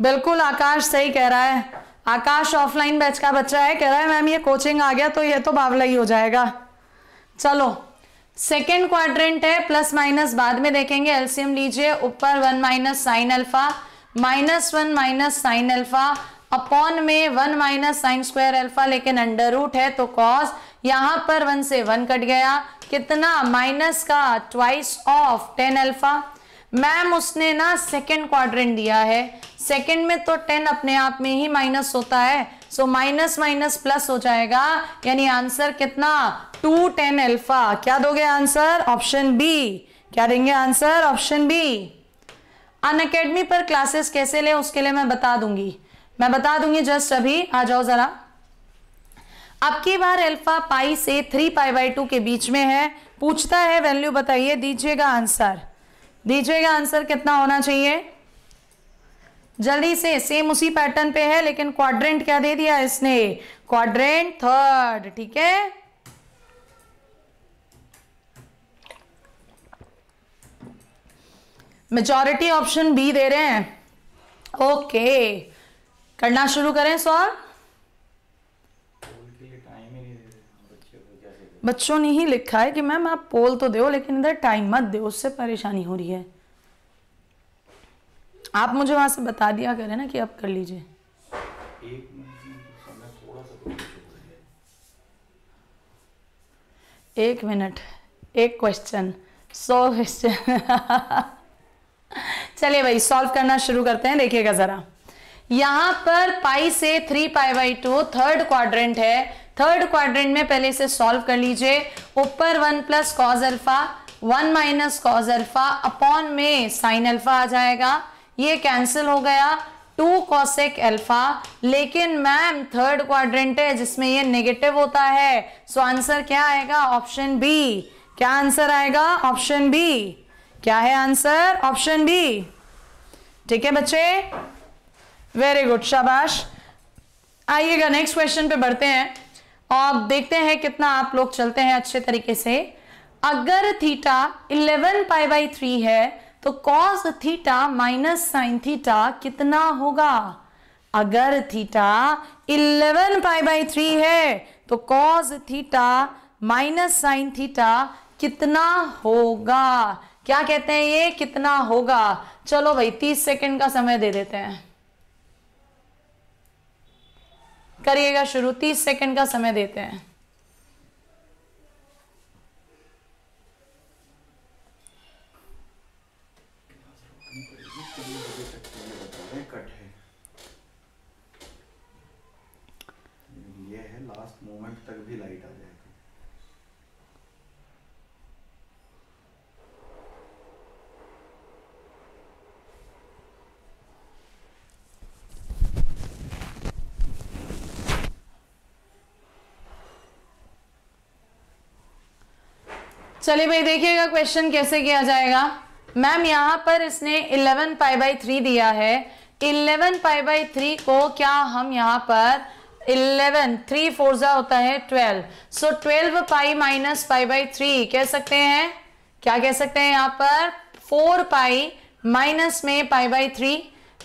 बिल्कुल आकाश सही कह रहा है आकाश ऑफलाइन बैच का बच्चा है कह रहा है मैम ये कोचिंग आ गया तो ये तो बावला ही हो जाएगा चलो सेकेंड क्वाड्रेंट है प्लस माइनस बाद में देखेंगे एलसीएम लीजिए ऊपर one minus sine alpha minus one minus sine alpha upon में one minus sine square alpha लेकिन अंडर रूट है तो कॉस यहां पर वन से वन कट गया कितना माइनस का twice of tan alpha ma'am उसने ना सेकेंड क्वाड्रेंट दिया है सेकेंड में तो टेन अपने आप में ही माइनस होता है सो माइनस माइनस प्लस हो जाएगा यानी आंसर कितना टू टेन एल्फा क्या दोगे आंसर ऑप्शन बी क्या देंगे answer option B Unacademy पर क्लासेस कैसे ले उसके लिए मैं बता दूंगी मैं बता दूंगी जस्ट अभी आ जाओ जरा अब की बार एल्फा पाई से थ्री पाई बाई टू के बीच में है पूछता है वैल्यू बताइए दीजिएगा आंसर दीजिएगा आंसर कितना होना चाहिए जल्दी से सेम उसी पैटर्न पे है लेकिन क्वाड्रेंट क्या दे दिया इसने क्वाड्रेंट थर्ड ठीक है मेजॉरिटी ऑप्शन बी दे रहे हैं ओके करना शुरू करें सॉल्व बच्चों ने ही लिखा है कि मैम आप पोल तो दो लेकिन इधर टाइम मत दो उससे परेशानी हो रही है आप मुझे वहां से बता दिया करें ना कि आप कर लीजिए एक मिनट एक क्वेश्चन सौ क्वेश्चन चलिए भाई सॉल्व करना शुरू करते हैं देखिएगा जरा यहां पर पाई से three pi by two third quadrant है थर्ड क्वाड्रेंट में पहले इसे सॉल्व कर लीजिए ऊपर one plus cos alpha one minus cos alpha upon में साइन अल्फा आ जाएगा ये कैंसिल हो गया टू कॉसेक एल्फा लेकिन मैम थर्ड क्वाड्रेंट है जिसमें ये नेगेटिव होता है सो so आंसर क्या आएगा ऑप्शन बी क्या आंसर आएगा ऑप्शन बी क्या है आंसर ऑप्शन बी ठीक है बच्चे वेरी गुड शाबाश आइएगा नेक्स्ट क्वेश्चन पे बढ़ते हैं और देखते हैं कितना आप लोग चलते हैं अच्छे तरीके से अगर थीटा 11 पाई बाई थ्री है तो cos theta minus sine theta कितना होगा अगर थीटा 11 पाई बाई थ्री है तो cos theta minus sine theta कितना होगा क्या कहते हैं ये कितना होगा चलो भाई तीस सेकंड का समय दे देते हैं करिएगा शुरू तीस सेकंड का समय देते हैं चलिए भाई देखिएगा क्वेश्चन कैसे किया जाएगा मैम यहाँ पर इसने 11 पाई बाई थ्री दिया है 11 पाई बाई थ्री को क्या हम यहाँ पर 11 थ्री फोर्जा होता है 12 so so, 12 pi minus pi by three कह सकते हैं क्या कह सकते हैं यहाँ पर 4 पाई माइनस में pi by three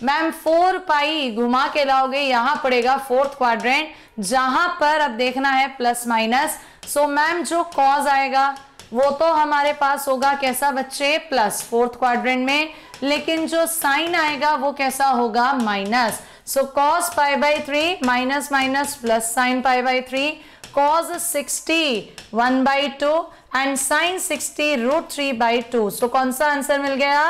ma'am four pi घुमा के लाओगे यहाँ पड़ेगा फोर्थ क्वाड्रेंट जहां पर अब देखना है प्लस माइनस सो मैम जो कॉज आएगा वो तो हमारे पास होगा कैसा बच्चे प्लस फोर्थ क्वाड्रेंट में लेकिन जो साइन आएगा वो कैसा होगा minus so cos pi by three minus minus plus sine pi by three cos sixty one by two and sine sixty root three by two सो कौन सा आंसर मिल गया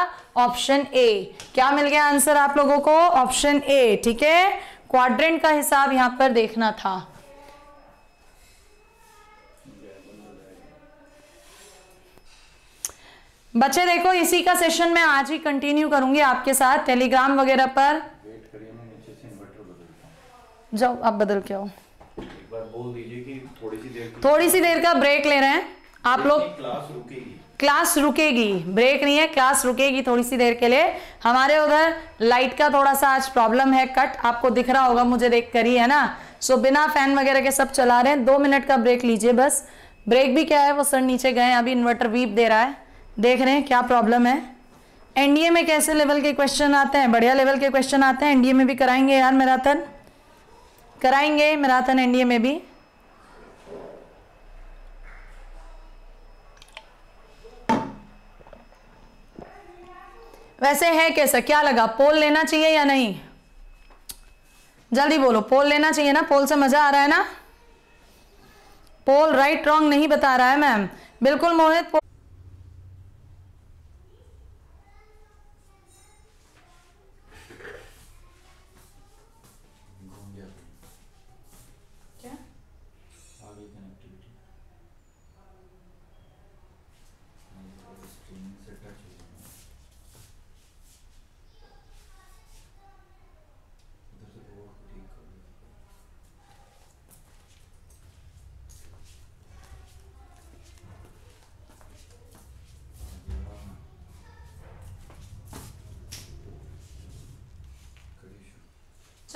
ऑप्शन ए क्या मिल गया आंसर आप लोगों को ऑप्शन ए ठीक है क्वाड्रेंट का हिसाब यहाँ पर देखना था बच्चे देखो इसी का सेशन मैं आज ही कंटिन्यू करूंगी आपके साथ टेलीग्राम वगैरह पर जाओ आप बदल के आओ थोड़ी सी देर थोड़ी सी देर का ब्रेक ले रहे हैं आप लोग क्लास रुकेगी क्लास रुकेगी ब्रेक नहीं है क्लास रुकेगी थोड़ी सी देर के लिए हमारे उधर लाइट का थोड़ा सा आज प्रॉब्लम है कट आपको दिख रहा होगा मुझे देख कर ही है ना सो बिना फैन वगैरह के सब चला रहे हैं दो मिनट का ब्रेक लीजिए बस ब्रेक भी क्या है वो सर नीचे गए अभी इन्वर्टर वीप दे रहा है देख रहे हैं क्या प्रॉब्लम है एनडीए में कैसे लेवल के क्वेश्चन आते हैं बढ़िया लेवल के क्वेश्चन आते हैं एनडीए में भी कराएंगे यार मैराथन कराएंगे मैराथन एनडीए में भी वैसे है कैसा क्या लगा पोल लेना चाहिए या नहीं जल्दी बोलो पोल लेना चाहिए ना पोल से मजा आ रहा है ना पोल राइट रॉन्ग नहीं बता रहा है मैम बिल्कुल मोहित पोल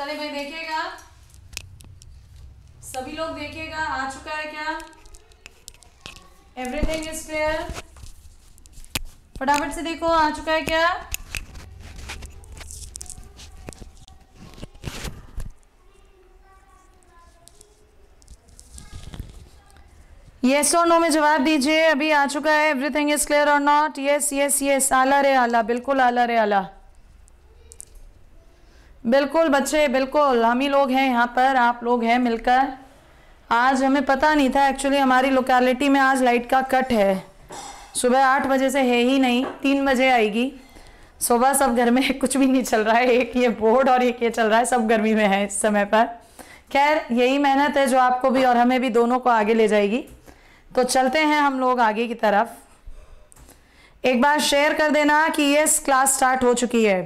चले भाई देखिएगा सभी लोग देखिएगा आ चुका है क्या एवरीथिंग इज क्लियर फटाफट से देखो आ चुका है क्या येस और नो में जवाब दीजिए अभी आ चुका है एवरीथिंग इज क्लियर और नॉट यस यस यस आला रे आला बिल्कुल आला रे आला बिल्कुल बच्चे बिल्कुल हम ही लोग हैं यहाँ पर आप लोग हैं मिलकर आज हमें पता नहीं था एक्चुअली हमारी लोकेलिटी में आज लाइट का कट है सुबह आठ बजे से है ही नहीं तीन बजे आएगी सुबह सब घर में कुछ भी नहीं चल रहा है एक ये बोर्ड और एक ये चल रहा है सब गर्मी में है इस समय पर खैर यही मेहनत है जो आपको भी और हमें भी दोनों को आगे ले जाएगी तो चलते हैं हम लोग आगे की तरफ एक बार शेयर कर देना कि यस क्लास स्टार्ट हो चुकी है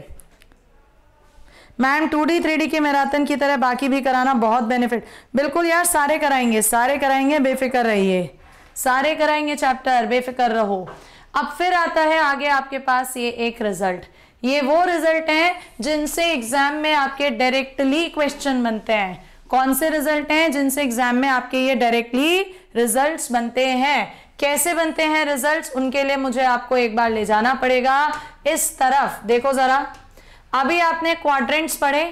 ma'am two D three D के मैराथन की तरह बाकी भी कराना बहुत बेनिफिट बिल्कुल यार सारे कराएंगे सारे कराएंगे बेफिक्र रहिए सारे कराएंगे चैप्टर बेफिक्र रहो अब फिर आता है आगे आपके पास ये एक रिजल्ट ये वो रिजल्ट हैं जिनसे एग्जाम में आपके डायरेक्टली क्वेश्चन बनते हैं कौन से रिजल्ट हैं जिनसे एग्जाम में आपके ये डायरेक्टली रिजल्ट्स बनते हैं कैसे बनते हैं रिजल्ट्स उनके लिए मुझे आपको एक बार ले जाना पड़ेगा इस तरफ देखो जरा अभी आपने क्वाड्रेंट्स पढ़े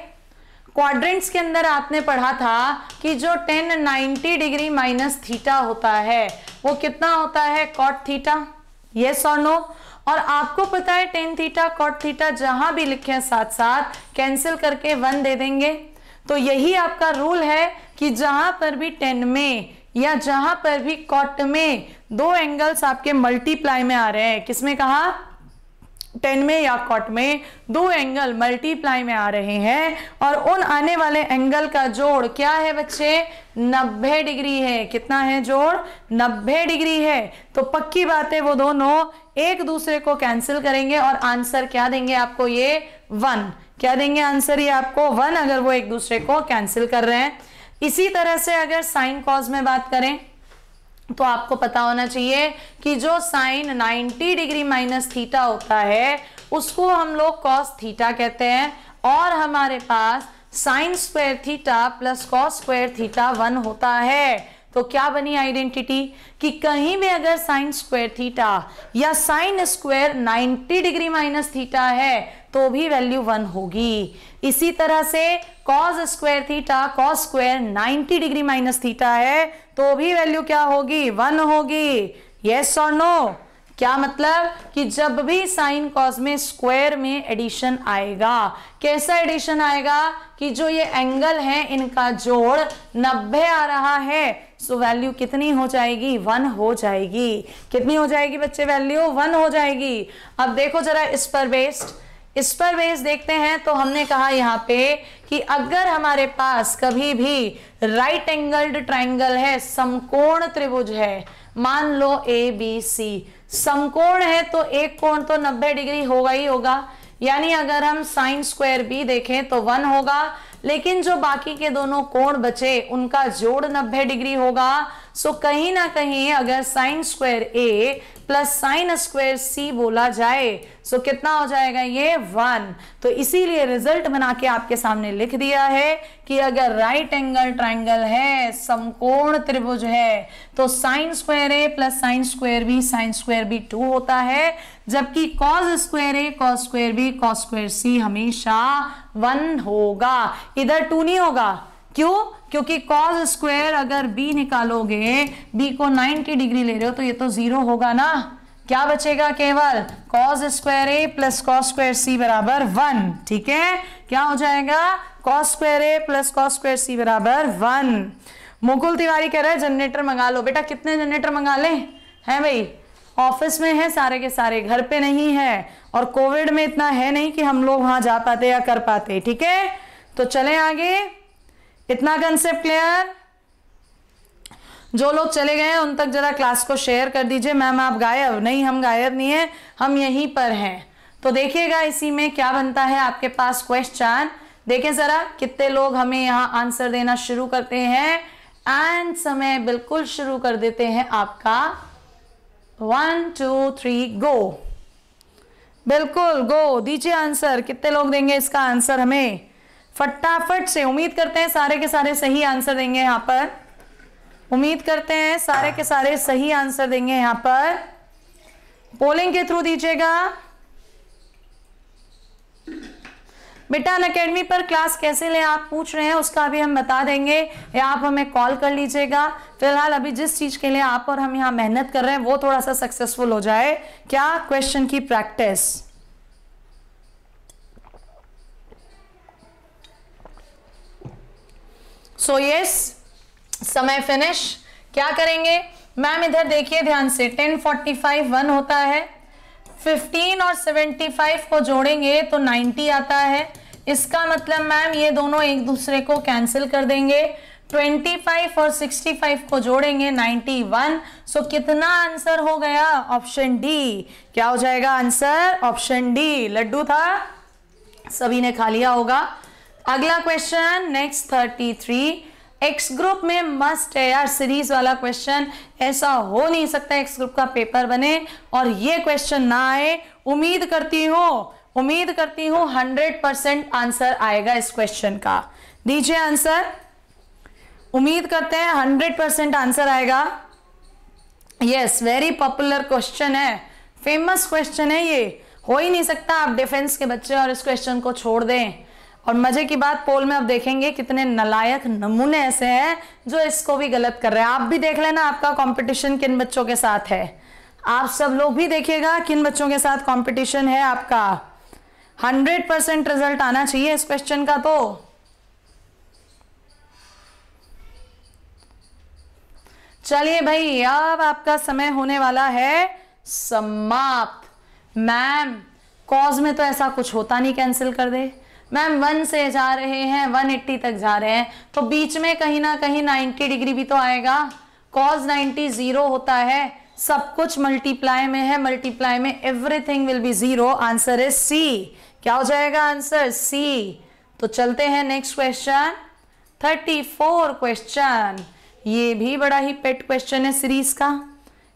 क्वाड्रेंट्स के अंदर आपने पढ़ा था कि जो 1090 डिग्री माइनस थीटा होता है वो कितना होता है कॉट थीटा यस और नो और आपको पता है टेन थीटा कॉट थीटा जहां भी लिखे साथ साथ कैंसिल करके वन दे देंगे तो यही आपका रूल है कि जहां पर भी टेन में या जहां पर भी कॉट में दो एंगल्स आपके मल्टीप्लाई में आ रहे हैं किसमें कहा टेन में या कॉट में दो एंगल मल्टीप्लाई में आ रहे हैं और उन आने वाले एंगल का जोड़ क्या है बच्चे 90 डिग्री है कितना है जोड़ 90 डिग्री है तो पक्की बात है वो दोनों एक दूसरे को कैंसिल करेंगे और आंसर क्या देंगे आपको ये वन क्या देंगे आंसर ये आपको वन अगर वो एक दूसरे को कैंसिल कर रहे हैं इसी तरह से अगर साइन कॉज में बात करें तो आपको पता होना चाहिए कि जो साइन 90 डिग्री माइनस थीटा होता है उसको हम लोग कॉस थीटा कहते हैं और हमारे पास sine square theta plus cos square theta one होता है तो क्या बनी आइडेंटिटी कि कहीं भी अगर साइन स्क्वायर थीटा या sine square 90 degree minus theta है तो भी वैल्यू वन होगी इसी तरह से cos square theta cos square 90 degree minus theta है तो भी वैल्यू क्या होगी वन होगी यस और नो क्या मतलब कि जब भी साइन कॉस में स्क्वायर में एडिशन आएगा कैसा एडिशन आएगा कि जो ये एंगल है इनका जोड़ 90 आ रहा है सो वैल्यू कितनी हो जाएगी वन हो जाएगी कितनी हो जाएगी बच्चे वैल्यू वन हो जाएगी अब देखो जरा इस पर बेस्ड इस पर बेस देखते हैं तो हमने कहा यहाँ पे कि अगर हमारे पास कभी भी राइट एंगल्ड ट्राइंगल है समकोण त्रिभुज है मान लो ए बी सी समकोण है तो एक कोण तो 90 डिग्री होगा ही होगा यानी अगर हम साइन स्क्वायर बी देखें तो वन होगा लेकिन जो बाकी के दोनों कोण बचे उनका जोड़ नब्बे डिग्री होगा सो कहीं ना कहीं अगर sine square A plus sine square C बोला जाए सो कितना हो जाएगा ये वन तो इसीलिए रिजल्ट बना के आपके सामने लिख दिया है कि अगर राइट एंगल ट्राइंगल है समकोण त्रिभुज है तो sine square A plus sine square B sine square B two होता है जबकि cos square A cos square B cos square C हमेशा वन होगा इधर टू नहीं होगा क्यों क्योंकि कॉज स्क्वेयर अगर बी निकालोगे बी को 90 डिग्री ले रहे हो तो ये तो जीरो होगा ना क्या बचेगा केवल cos square A plus cos square C बराबर वन ठीक है क्या हो जाएगा cos square A plus cos square C बराबर वन मुकुल तिवारी कह रहा है जनरेटर मंगा लो बेटा कितने जनरेटर मंगा लें हैं भाई ऑफिस में है सारे के सारे घर पे नहीं है और कोविड में इतना है नहीं कि हम लोग वहां जा पाते या कर पाते ठीक है तो चले आगे इतना कंसेप्ट क्लियर जो लोग चले गए उन तक जरा क्लास को शेयर कर दीजिए मैम आप गायब नहीं हम गायब नहीं है हम यहीं पर हैं तो देखिएगा इसी में क्या बनता है आपके पास क्वेश्चन देखें जरा कितने लोग हमें यहाँ आंसर देना शुरू करते हैं एंड समय बिल्कुल शुरू कर देते हैं आपका वन टू थ्री गो बिल्कुल गो दीजिए आंसर कितने लोग देंगे इसका आंसर हमें फटाफट से उम्मीद करते हैं सारे के सारे सही आंसर देंगे यहाँ पर उम्मीद करते हैं सारे के सारे सही आंसर देंगे यहाँ पर पोलिंग के थ्रू दीजिएगा बेटा अकेडमी पर क्लास कैसे लें आप पूछ रहे हैं उसका अभी हम बता देंगे या आप हमें कॉल कर लीजिएगा फिलहाल अभी जिस चीज़ के लिए आप और हम यहाँ मेहनत कर रहे हैं वो थोड़ा सा सक्सेसफुल हो जाए क्या क्वेश्चन की प्रैक्टिस सो यस समय फिनिश क्या करेंगे मैम इधर देखिए ध्यान से 1045 वन होता है 15 और 75 को जोड़ेंगे तो 90 आता है इसका मतलब मैम ये दोनों एक दूसरे को कैंसिल कर देंगे 25 और 65 को जोड़ेंगे 91 सो so, कितना आंसर हो गया ऑप्शन डी क्या हो जाएगा आंसर ऑप्शन डी लड्डू था सभी ने खा लिया होगा अगला क्वेश्चन नेक्स्ट 33 एक्स ग्रुप में मस्ट है यार सीरीज वाला क्वेश्चन ऐसा हो नहीं सकता एक्स ग्रुप का पेपर बने और ये क्वेश्चन ना आए उम्मीद करती हूँ उम्मीद करती हूं 100 परसेंट आंसर आएगा इस क्वेश्चन का दीजिए आंसर उम्मीद करते हैं 100 परसेंट आंसर आएगा यस वेरी पॉपुलर क्वेश्चन है फेमस क्वेश्चन है ये हो ही नहीं सकता आप डिफेंस के बच्चे और इस क्वेश्चन को छोड़ दें और मजे की बात पोल में आप देखेंगे कितने नलायक नमूने ऐसे हैं जो इसको भी गलत कर रहे हैं आप भी देख लेना आपका कंपटीशन किन बच्चों के साथ है आप सब लोग भी देखिएगा किन बच्चों के साथ कंपटीशन है आपका हंड्रेड परसेंट रिजल्ट आना चाहिए इस क्वेश्चन का तो चलिए भाई अब आपका समय होने वाला है समाप्त मैम कॉज में तो ऐसा कुछ होता नहीं कैंसिल कर दे मैम वन से जा रहे हैं वन एट्टी तक जा रहे हैं तो बीच में कहीं ना कहीं नाइन्टी डिग्री भी तो आएगा कॉज नाइन्टी जीरो होता है सब कुछ मल्टीप्लाई में है मल्टीप्लाई में everything will be zero answer is C क्या हो जाएगा आंसर सी तो चलते हैं next question thirty four question ये भी बड़ा ही पेट क्वेश्चन है सीरीज का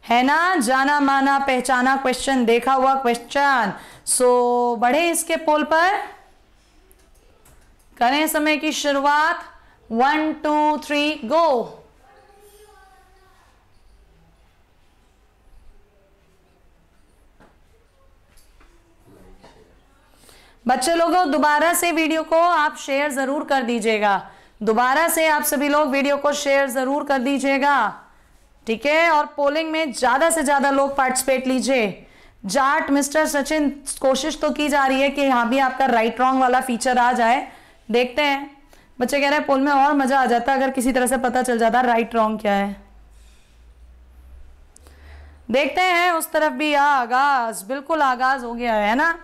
है ना जाना माना पहचाना क्वेश्चन देखा हुआ क्वेश्चन सो बढ़े इसके पोल पर करें समय की शुरुआत वन टू थ्री गो बच्चे लोगों दोबारा से वीडियो को आप शेयर जरूर कर दीजिएगा दोबारा से आप सभी लोग वीडियो को शेयर जरूर कर दीजिएगा ठीक है और पोलिंग में ज्यादा से ज्यादा लोग पार्टिसिपेट लीजिए जाट मिस्टर सचिन कोशिश तो की जा रही है कि यहां भी आपका राइट रॉन्ग वाला फीचर आ जाए देखते हैं बच्चे कह रहे हैं पोल में और मजा आ जाता अगर किसी तरह से पता चल जाता राइट रॉन्ग क्या है देखते हैं उस तरफ भी आगाज बिल्कुल आगाज हो गया है ना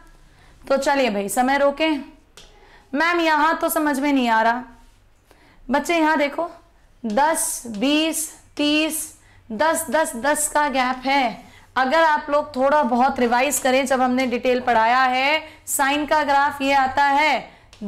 तो चलिए भाई समय रोके मैम यहां तो समझ में नहीं आ रहा बच्चे यहाँ देखो दस बीस तीस दस दस दस का गैप है अगर आप लोग थोड़ा बहुत रिवाइज करें जब हमने डिटेल पढ़ाया है साइन का ग्राफ ये आता है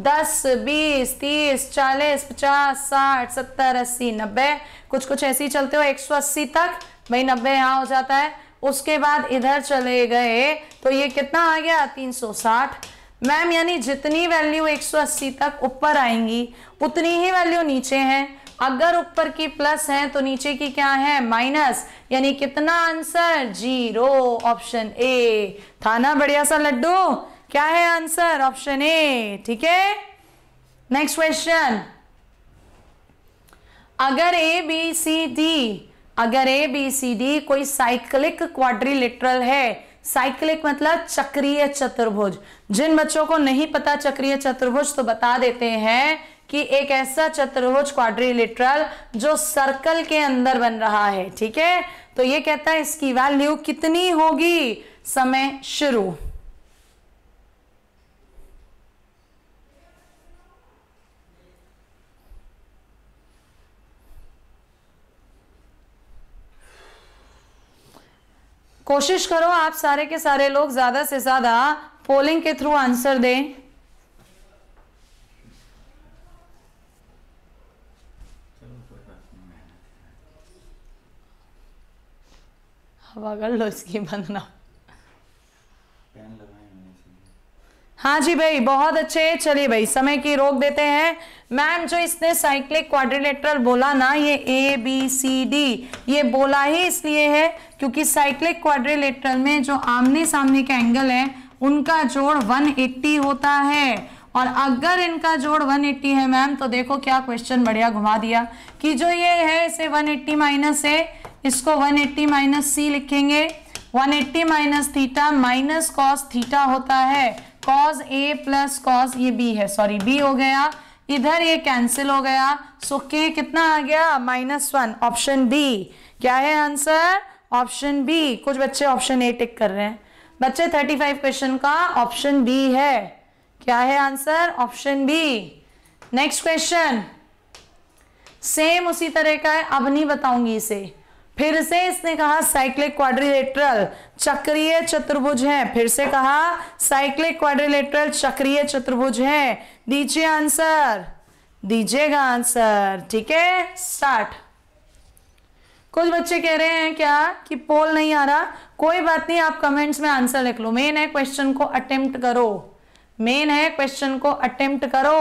दस बीस तीस चालीस पचास साठ सत्तर अस्सी नब्बे कुछ कुछ ऐसे ही चलते हो एक सौ अस्सी तक भाई नब्बे यहाँ हो जाता है उसके बाद इधर चले गए तो ये कितना आ गया 360 मैम यानी जितनी वैल्यू 180 तक ऊपर आएंगी उतनी ही वैल्यू नीचे है अगर ऊपर की प्लस है तो नीचे की क्या है माइनस यानी कितना आंसर जीरो ऑप्शन ए था ना बढ़िया सा लड्डू क्या है आंसर ऑप्शन ए ठीक है नेक्स्ट क्वेश्चन अगर ए बी सी डी अगर ए बी सी डी कोई साइक्लिक क्वाड्रिलेटरल है साइक्लिक मतलब चक्रीय चतुर्भुज जिन बच्चों को नहीं पता चक्रीय चतुर्भुज तो बता देते हैं कि एक ऐसा चतुर्भुज क्वाड्रिलेटरल जो सर्कल के अंदर बन रहा है ठीक है तो ये कहता है इसकी वैल्यू कितनी होगी समय शुरू कोशिश करो आप सारे के सारे लोग ज्यादा से ज्यादा पोलिंग के थ्रू आंसर दें हवा कर लो इसकी बंद ना हाँ जी भाई बहुत अच्छे चलिए भाई समय की रोक देते हैं मैम जो इसने साइक्लिक क्वाड्रिलेटरल बोला ना ये ए बी सी डी ये बोला ही इसलिए है क्योंकि साइक्लिक क्वाड्रिलेटरल में जो आमने सामने के एंगल है उनका जोड़ 180 होता है और अगर इनका जोड़ 180 है मैम तो देखो क्या क्वेश्चन बढ़िया घुमा दिया कि जो ये है इसे 180 एट्टी माइनस है इसको 180 एट्टी माइनस सी लिखेंगे 180 eighty minus theta minus cos theta होता है कॉज ए प्लस कॉज ये बी है सॉरी बी हो गया इधर ये कैंसिल हो गया सो के कितना आ गया माइनस वन ऑप्शन बी क्या है आंसर ऑप्शन बी कुछ बच्चे ऑप्शन ए टिक कर रहे हैं बच्चे थर्टी फाइव क्वेश्चन का ऑप्शन बी है क्या है answer option B next question same उसी तरह का है अब नहीं बताऊंगी इसे फिर से इसने कहा साइक्लिक क्वाड्रिलेटरल चक्रीय चतुर्भुज है फिर से कहा साइक्लिक क्वाड्रिलेटरल चक्रीय चतुर्भुज है दीजिए आंसर दीजिएगा आंसर ठीक है स्टार्ट कुछ बच्चे कह रहे हैं क्या कि पोल नहीं आ रहा कोई बात नहीं आप कमेंट्स में आंसर लिख लो मेन है क्वेश्चन को अटेम्प्ट करो मेन है क्वेश्चन को अटेम्प्ट करो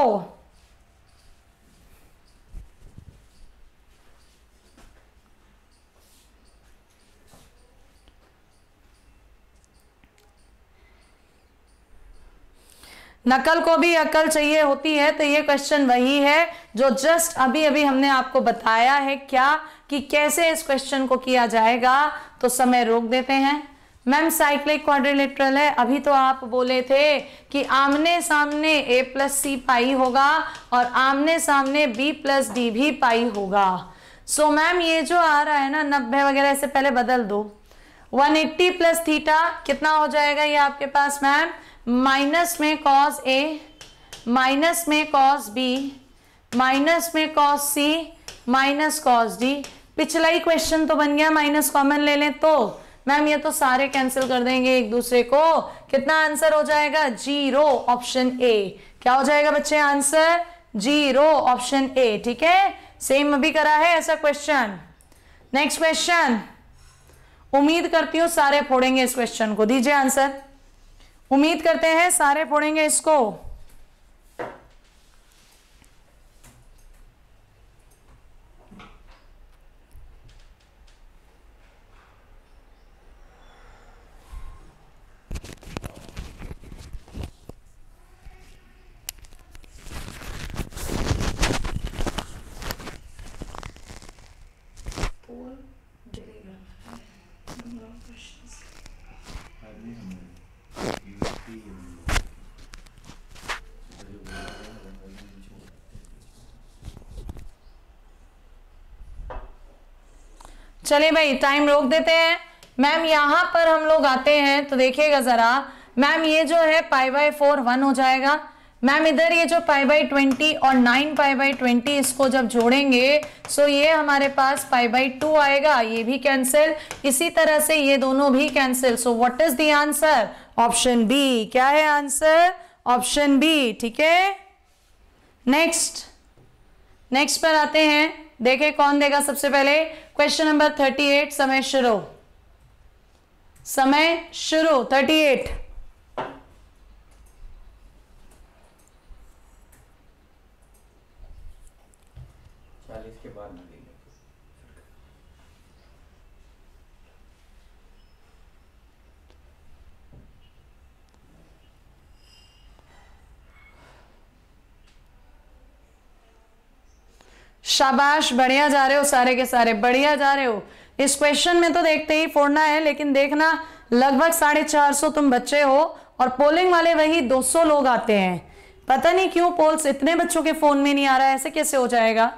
नकल को भी अकल चाहिए होती है तो ये क्वेश्चन वही है जो जस्ट अभी अभी हमने आपको बताया है क्या कि कैसे इस क्वेश्चन को किया जाएगा तो समय रोक देते हैं मैम साइक्लिक क्वाड्रिलेटरल है अभी तो आप बोले थे कि आमने सामने ए प्लस सी पाई होगा और आमने सामने बी प्लस डी भी पाई होगा सो so, मैम ये जो आ रहा है ना नब्बे वगैरह इससे पहले बदल दो 180 एट्टी प्लस थीटा कितना हो जाएगा ये आपके पास मैम माइनस में कॉस ए माइनस में कॉस बी माइनस में cos C minus cos D पिछला ही क्वेश्चन तो बन गया माइनस कॉमन ले लें तो मैम ये तो सारे कैंसिल कर देंगे एक दूसरे को कितना आंसर हो जाएगा जीरो ऑप्शन ए क्या हो जाएगा बच्चे आंसर जीरो ऑप्शन ए ठीक है सेम अभी करा है ऐसा क्वेश्चन नेक्स्ट क्वेश्चन उम्मीद करती हूँ सारे फोड़ेंगे इस क्वेश्चन को दीजिए आंसर उम्मीद करते हैं सारे पढ़ेंगे इसको चले भाई टाइम रोक देते हैं मैम यहां पर हम लोग आते हैं तो देखिएगा ज़रा मैम ये जो है पाई बाई फोर वन हो जाएगा मैम इधर ये जो पाई बाई ट्वेंटी और नाइन पाई बाई ट्वेंटी इसको जब जोड़ेंगे सो ये हमारे पास पाई बाई टू आएगा ये भी कैंसिल इसी तरह से ये दोनों भी cancel so what is the answer option B क्या है आंसर ऑप्शन बी ठीक है नेक्स्ट नेक्स्ट पर आते हैं देखें कौन देगा सबसे पहले क्वेश्चन नंबर थर्टी एट समय शुरू समय शुरू थर्टी एट शाबाश बढ़िया जा रहे हो सारे के सारे बढ़िया जा रहे हो इस क्वेश्चन में तो देखते ही फोड़ना है लेकिन देखना लगभग साढ़े चार सौ तुम बच्चे हो और पोलिंग वाले वही दो सौ लोग आते हैं पता नहीं क्यों पोल्स इतने बच्चों के फोन में नहीं आ रहा है ऐसे कैसे हो जाएगा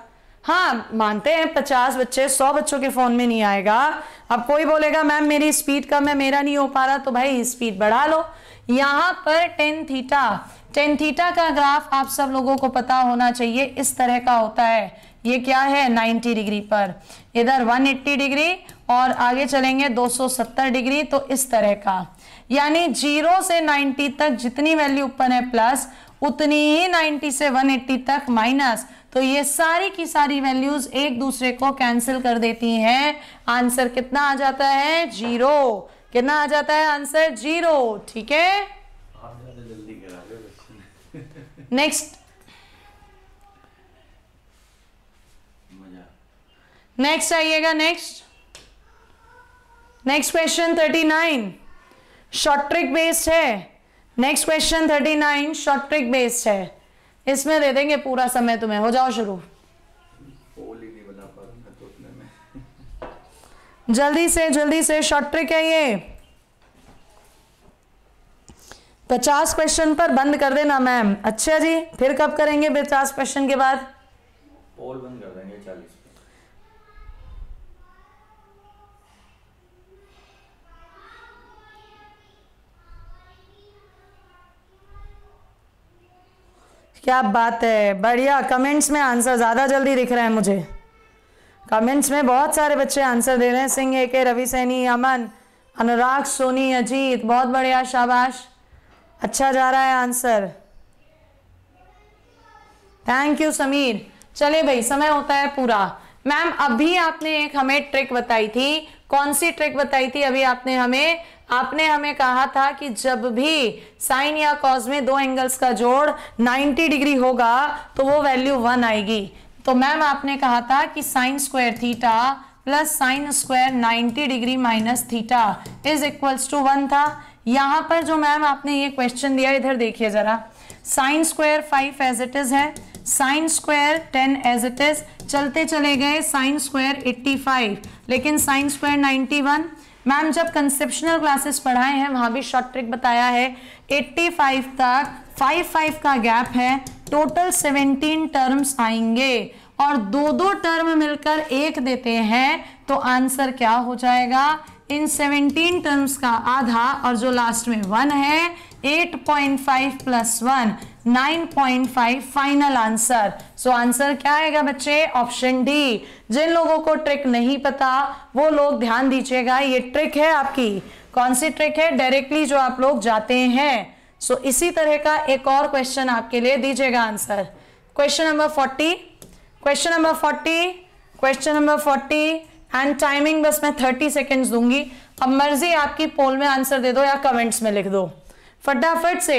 हाँ मानते हैं पचास बच्चे सौ बच्चों के फोन में नहीं आएगा अब कोई बोलेगा मैम मेरी स्पीड कम है मेरा नहीं हो पा रहा तो भाई स्पीड बढ़ा लो यहाँ पर टेन थीटा टेन थीटा का ग्राफ आप सब लोगों को पता होना चाहिए इस तरह का होता है ये क्या है 90 डिग्री पर इधर 180 डिग्री और आगे चलेंगे 270 डिग्री तो इस तरह का यानी जीरो से 90 तक जितनी वैल्यू ऊपर है प्लस उतनी ही 90 से 180 तक माइनस तो ये सारी की सारी वैल्यूज एक दूसरे को कैंसिल कर देती हैं आंसर कितना आ जाता है जीरो कितना आ जाता है आंसर जीरो ठीक है नेक्स्ट नेक्स्ट आइएगा next next question thirty nine short trick based है next question thirty nine short trick based है इसमें दे देंगे पूरा समय तुम्हें हो जाओ शुरू जल्दी से जल्दी से शॉर्ट ट्रिक है ये पचास क्वेश्चन पर बंद कर देना मैम अच्छा जी फिर कब करेंगे पचास क्वेश्चन के बाद पोल बंद कर देंगे चालीस क्या बात है बढ़िया कमेंट्स में आंसर ज़्यादा जल्दी दिख रहा है मुझे कमेंट्स में बहुत सारे बच्चे आंसर दे रहे हैं सिंह ए के रवि सैनी अमन अनुराग सोनी अजीत बहुत बढ़िया शाबाश अच्छा जा रहा है आंसर थैंक यू समीर चले भाई समय होता है पूरा मैम अभी आपने एक हमें ट्रिक बताई थी कौन सी ट्रिक बताई थी अभी आपने हमें आपने हमें कहा था कि जब भी साइन या कॉज में दो एंगल्स का जोड़ 90 डिग्री होगा तो वो वैल्यू वन आएगी तो मैम आपने कहा था कि sine square theta plus sine square 90 degree minus theta is equals to one था यहां पर जो मैम आपने ये क्वेश्चन दिया इधर देखिए ज़रा sine square five as it is है sine square ten as it is चलते चले गए साइन स्क्वायर एट्टी फाइव लेकिन sine square ninety one ma'am जब कंसेप्शनल क्लासेस पढ़ाए हैं वहां भी शॉर्ट ट्रिक बताया है 85 तक 55 का गैप है टोटल 17 टर्म्स आएंगे और दो दो टर्म मिलकर एक देते हैं तो आंसर क्या हो जाएगा इन 17 टर्म्स का आधा और जो लास्ट में वन है 8.5 point five plus one nine point five final answer so answer क्या आएगा बच्चे ऑप्शन डी जिन लोगों को ट्रिक नहीं पता वो लोग ध्यान दीजिएगा ये ट्रिक है आपकी कौन सी ट्रिक है डायरेक्टली जो आप लोग जाते हैं सो so, इसी तरह का एक और क्वेश्चन आपके लिए दीजिएगा answer question number forty question number forty question number forty and timing बस मैं थर्टी सेकेंड्स दूंगी अब मर्जी आपकी पोल में आंसर दे दो या कमेंट्स में लिख दो फटाफट से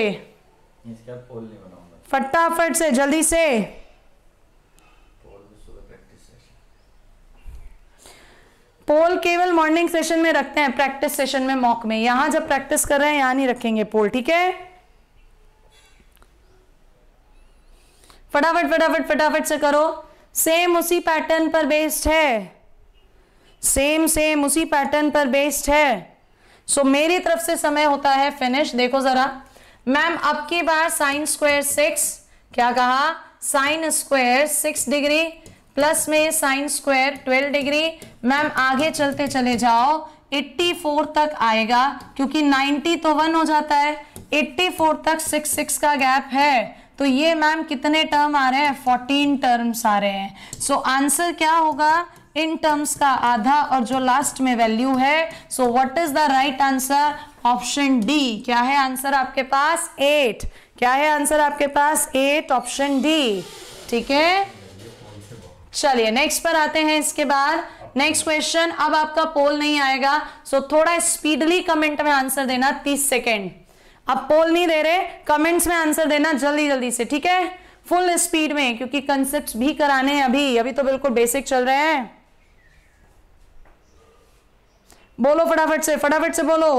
फटाफट से जल्दी से पोल केवल मॉर्निंग सेशन में रखते हैं प्रैक्टिस सेशन में मॉक में यहां जब प्रैक्टिस कर रहे हैं यहां नहीं रखेंगे पोल ठीक है फटाफट फटाफट फटाफट से करो सेम उसी पैटर्न पर बेस्ड है सेम सेम उसी पैटर्न पर बेस्ड है सो so, मेरी तरफ से समय होता है फिनिश देखो जरा मैम अब की बार साइन स्क्वायर सिक्स क्या कहा sine square six degree plus में sine square twelve degree ma'am आगे चलते चले जाओ 84 तक आएगा क्योंकि 90 तो वन हो जाता है 84 तक 66 का गैप है तो ये मैम कितने टर्म आ रहे हैं 14 टर्म्स आ रहे हैं सो so, आंसर क्या होगा इन टर्म्स का आधा और जो लास्ट में वैल्यू है so what is the right answer option D क्या है आंसर आपके पास एट क्या है आंसर आपके पास एट ऑप्शन डी ठीक है चलिए नेक्स्ट पर आते हैं इसके बाद नेक्स्ट क्वेश्चन अब आपका पोल नहीं आएगा सो so, थोड़ा स्पीडली कमेंट में आंसर देना तीस सेकेंड अब पोल नहीं दे रहे कमेंट्स में आंसर देना जल्दी जल्दी से ठीक है फुल स्पीड में क्योंकि कंसेप्ट भी कराने हैं अभी अभी तो बिल्कुल बेसिक चल रहे हैं बोलो फटाफट से फटाफट से बोलो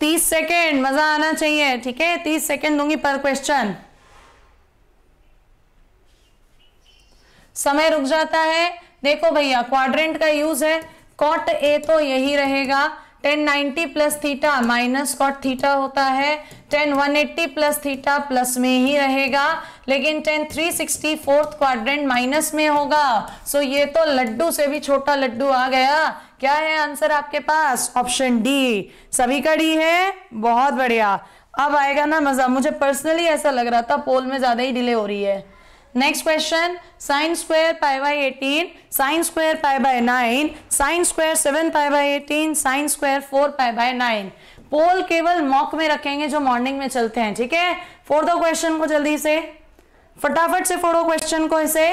तीस सेकेंड मजा आना चाहिए ठीक है तीस सेकेंड दूंगी पर क्वेश्चन समय रुक जाता है देखो भैया क्वाड्रेंट का यूज है कॉट ए तो यही रहेगा tan ninety plus theta minus cot theta होता है tan one eighty plus theta plus में ही रहेगा लेकिन tan three sixty fourth quadrant minus में होगा सो ये तो लड्डू से भी छोटा लड्डू आ गया क्या है आंसर आपके पास ऑप्शन डी सभी का डी है बहुत बढ़िया अब आएगा ना मजा मुझे पर्सनली ऐसा लग रहा था पोल में ज्यादा ही डिले हो रही है next question sine square pi by eighteen sine square pi by nine sine square seven pi by eighteen sine square four pi by nine poll केवल मॉक में रखेंगे जो मॉर्निंग में चलते हैं ठीक है फोड़ दो क्वेश्चन को जल्दी से फटाफट से फोड़ो क्वेश्चन को इसे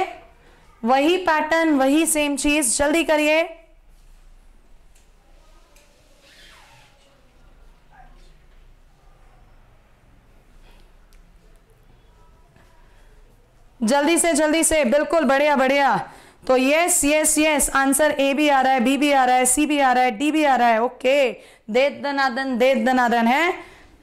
वही पैटर्न वही सेम चीज जल्दी करिए जल्दी से जल्दी से बिल्कुल बढ़िया बढ़िया तो yes yes yes answer A भी आ रहा है बी भी आ रहा है सी भी आ रहा है डी भी आ रहा है ओके देत दनादन देत दनादन है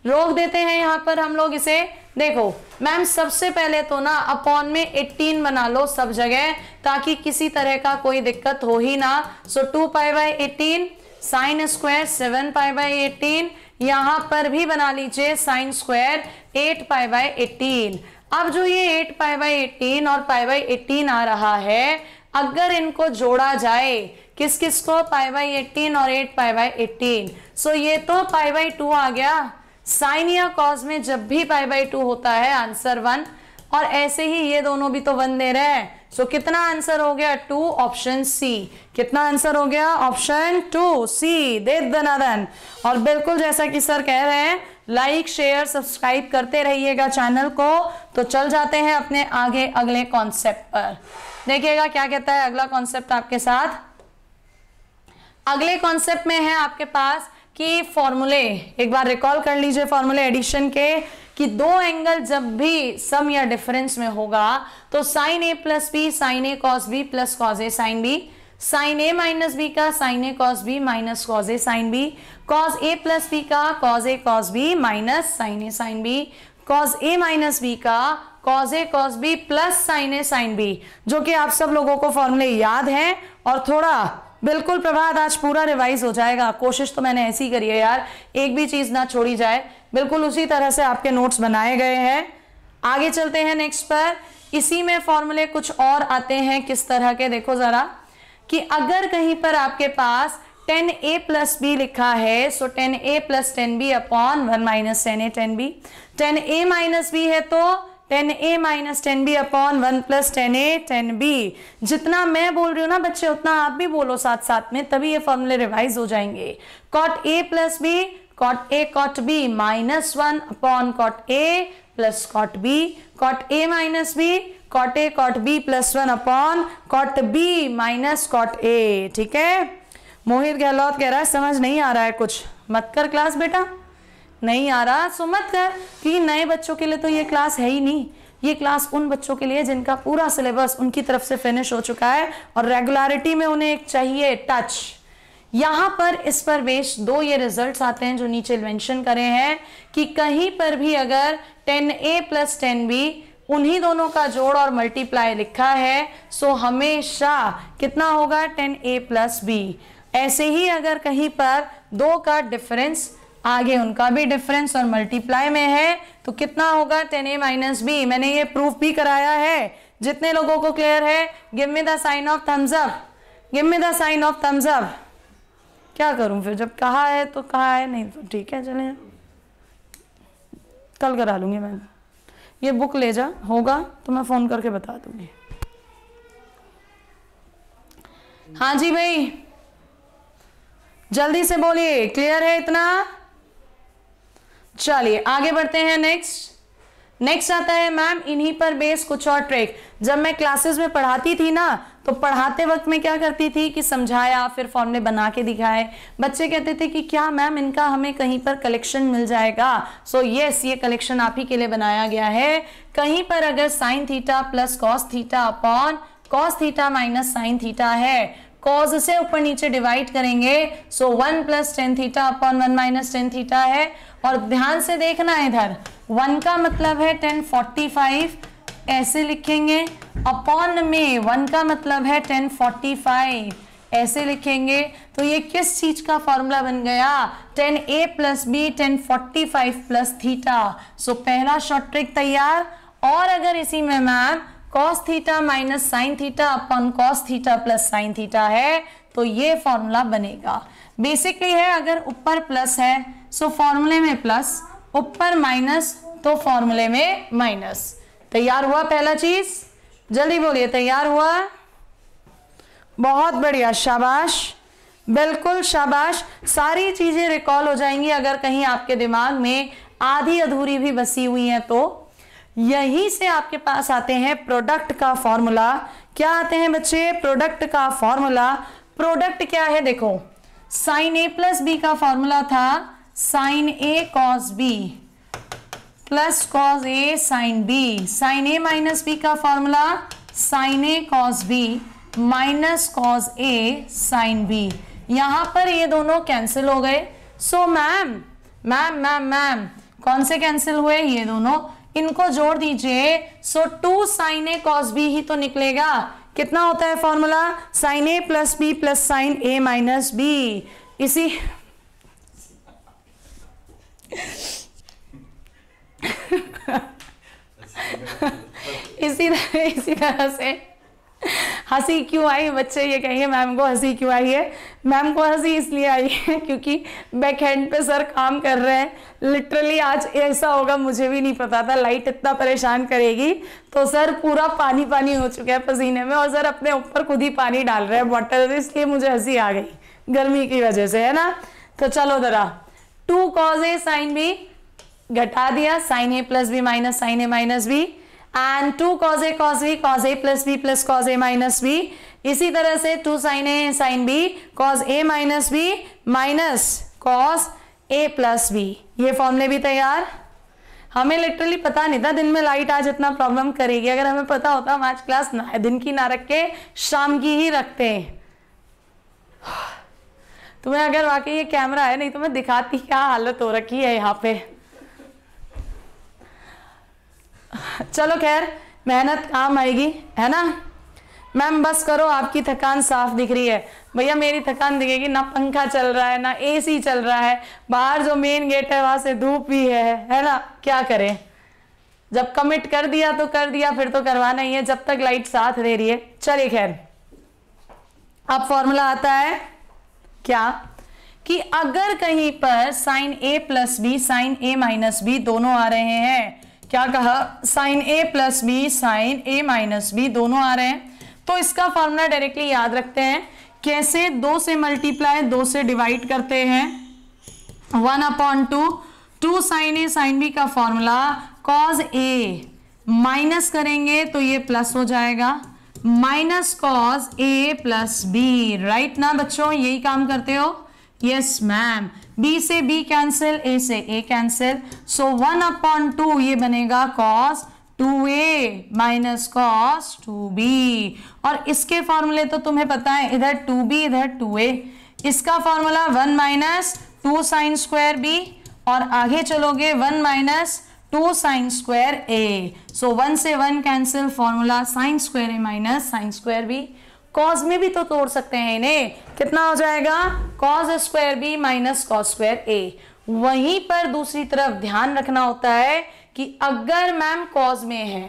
रोक देते हैं यहाँ पर हम लोग इसे देखो मैम सबसे पहले तो ना अपॉन में एट्टीन बना लो सब जगह ताकि किसी तरह का कोई दिक्कत हो ही ना so two pi by eighteen sine square seven pi by eighteen यहाँ पर भी बना लीजिए sine square eight pi by eighteen अब जो ये एट पाई बाई एटीन और पाई बाई एटीन आ रहा है अगर इनको जोड़ा जाए किस किस को पाई बाई एटीन और eight pi by eighteen so ये तो पाई बाई टू आ गया साइन या कॉज में जब भी पाई बाई टू होता है आंसर वन और ऐसे ही ये दोनों भी तो वन दे रहे हैं सो so, कितना आंसर हो गया टू ऑप्शन सी कितना आंसर हो गया ऑप्शन टू सी दे और बिल्कुल जैसा कि सर कह रहे हैं लाइक शेयर सब्सक्राइब करते रहिएगा चैनल को तो चल जाते हैं अपने आगे अगले कॉन्सेप्ट पर देखिएगा क्या कहता है अगला कॉन्सेप्ट आपके साथ अगले कॉन्सेप्ट में है आपके पास कि फॉर्मूले एक बार रिकॉल कर लीजिए फॉर्मूले एडिशन के कि दो एंगल जब भी सम या डिफरेंस में होगा तो sine A plus B sine A cos B plus cos A sine B sine A minus B का sine A cos B minus cos A sine B cos A plus B का cos A cos B minus sine A sine B cos A minus B का cos A cos B plus sine A sine B जो कि आप सब लोगों को फॉर्मूले याद हैं और थोड़ा बिल्कुल प्रभात आज पूरा रिवाइज हो जाएगा कोशिश तो मैंने ऐसी करी है यार एक भी चीज ना छोड़ी जाए बिल्कुल उसी तरह से आपके नोट्स बनाए गए हैं आगे चलते हैं नेक्स्ट पर इसी में फॉर्मूले कुछ और आते हैं किस तरह के देखो जरा कि अगर कहीं पर आपके पास टेन ए प्लस बी लिखा है so tan A plus tan B upon one minus tan A tan B tan A minus B है तो tan A minus tan B upon one plus tan A tan B जितना मैं बोल रही हूँ ना बच्चे उतना आप भी बोलो साथ साथ में तभी ये फॉर्मूले रिवाइज हो जाएंगे cot A plus B cot A cot B minus one upon cot A plus cot B cot A minus B cot A cot B plus one upon cot B minus cot A ठीक है मोहित गहलोत कह रहा है समझ नहीं आ रहा है कुछ मत कर क्लास बेटा नहीं आ रहा सो मत कर कि नए बच्चों के लिए तो ये क्लास है ही नहीं ये क्लास उन बच्चों के लिए जिनका पूरा सिलेबस उनकी तरफ से फिनिश हो चुका है और रेगुलरिटी में उन्हें एक चाहिए टच यहां पर इस पर बेस दो ये रिजल्ट्स आते हैं जो नीचे मेंशन करे हैं कि कहीं पर भी अगर 10a प्लस टेन बी उन्हीं दोनों का जोड़ और मल्टीप्लाई लिखा है सो हमेशा कितना होगा 10a ए प्लस बी ऐसे ही अगर कहीं पर दो का डिफरेंस आगे उनका भी डिफरेंस और मल्टीप्लाई में है तो कितना होगा टेन ए माइनस बी मैंने ये प्रूफ भी कराया है जितने लोगों को क्लियर है give me the sign of thumbs up give me the sign of thumbs up क्या करूं फिर जब कहा है तो कहा है नहीं तो ठीक है चले कल करा लूंगी मैं ये बुक ले जा होगा तो मैं फ़ोन करके बता दूंगी हाँ जी भाई जल्दी से बोलिए क्लियर है इतना चलिए आगे बढ़ते हैं नेक्स्ट नेक्स्ट आता है मैम इन्हीं पर बेस कुछ और ट्रेक जब मैं क्लासेस में पढ़ाती थी ना तो पढ़ाते वक्त मैं क्या करती थी कि समझाया फिर फॉर्मले बना के दिखाए बच्चे कहते थे कि क्या मैम इनका हमें कहीं पर कलेक्शन मिल जाएगा सो so, येस yes, ये कलेक्शन आप ही के लिए बनाया गया है कहीं पर अगर sine theta plus cos theta upon cos theta minus sine theta है कॉज से ऊपर नीचे डिवाइड करेंगे so one plus tan theta upon one minus tan theta है और ध्यान से देखना है इधर वन का मतलब है टेन फोर्टी फाइव ऐसे लिखेंगे अपॉन में वन का मतलब है टेन फोर्टी फाइव ऐसे लिखेंगे तो ये किस चीज का फॉर्मूला बन गया tan A plus B tan forty five plus theta so पहला शॉर्ट ट्रिक तैयार और अगर इसी में ma'am cos theta minus sine theta upon cos theta plus sine theta है तो ये फॉर्मूला बनेगा बेसिकली है अगर ऊपर प्लस है सो फॉर्मूले में प्लस ऊपर माइनस तो फॉर्मूले में माइनस तैयार हुआ पहला चीज जल्दी बोलिए तैयार हुआ बहुत बढ़िया शाबाश बिल्कुल शाबाश सारी चीजें रिकॉल हो जाएंगी अगर कहीं आपके दिमाग में आधी अधूरी भी बसी हुई है तो यहीं से आपके पास आते हैं प्रोडक्ट का फॉर्मूला क्या आते हैं बच्चे प्रोडक्ट का फॉर्मूला प्रोडक्ट क्या है देखो साइन ए प्लस बी का फॉर्मूला था sine A cos B plus cos A sine B sine A minus B का formula sine A cos B minus cos A sine B यहां पर ये दोनों कैंसिल हो गए so ma'am ma'am ma'am ma'am कौन से कैंसिल हुए ये दोनों इनको जोड़ दीजिए so two sine A cos B ही तो निकलेगा कितना होता है formula sine A plus B plus sine A minus B इसी इसी तरह इसी तरह से हंसी क्यों आई बच्चे ये कहेंगे मैम को हंसी क्यों आई है मैम को हंसी इसलिए आई है क्योंकि बैक हैंड पे सर काम कर रहे हैं लिटरली आज ऐसा होगा मुझे भी नहीं पता था लाइट इतना परेशान करेगी तो सर पूरा पानी पानी हो चुका है पसीने में और सर अपने ऊपर खुद ही पानी डाल रहे हैं बॉटल इसलिए मुझे हंसी आ गई गर्मी की वजह से है ना तो चलो जरा two cos A sine B घटा दिया sine A plus B minus sine A minus B and two cos A cos B cos A plus B plus cos A minus B इसी तरह से two sine A sine B cos A minus B minus cos A plus B ये फॉर्मूले भी तैयार हमें literally पता नहीं था दिन में लाइट आज इतना प्रॉब्लम करेगी अगर हमें पता होता हम आज क्लास ना दिन की ना रख के शाम की ही रखते तुम्हें अगर वाकई ये कैमरा है नहीं तो मैं दिखाती क्या हालत हो रखी है यहाँ पे चलो खैर मेहनत काम आएगी है ना मैम बस करो आपकी थकान साफ दिख रही है भैया मेरी थकान दिखेगी ना पंखा चल रहा है ना एसी चल रहा है बाहर जो मेन गेट है वहां से धूप भी है है ना क्या करें जब कमिट कर दिया तो कर दिया फिर तो करवाना ही है जब तक लाइट साथ दे रही है चलिए खैर अब फॉर्मूला आता है क्या कि अगर कहीं पर sine A plus B sine A minus B दोनों आ रहे हैं क्या कहा sine A plus B sine A minus B दोनों आ रहे हैं तो इसका फॉर्मूला डायरेक्टली याद रखते हैं कैसे दो से मल्टीप्लाई दो से डिवाइड करते हैं one upon two two sine A sine B का फॉर्मूला कॉज ए माइनस करेंगे तो ये प्लस हो जाएगा minus cos A plus B right ना बच्चों यही काम करते हो यस मैम बी से बी कैंसिल ए से A cancel so one upon two ये बनेगा cos two A minus cos two B और इसके फॉर्मूले तो तुम्हें पता है इधर टू बी इधर टू ए इसका formula one minus two sine square B और आगे चलोगे one minus two sine square A so one से one cancel formula sine square A minus sine square B cos में भी तो तोड़ सकते हैं इन्हें कितना हो जाएगा cos square B minus cos square A वहीं पर दूसरी तरफ ध्यान रखना होता है कि अगर मैम कॉज में है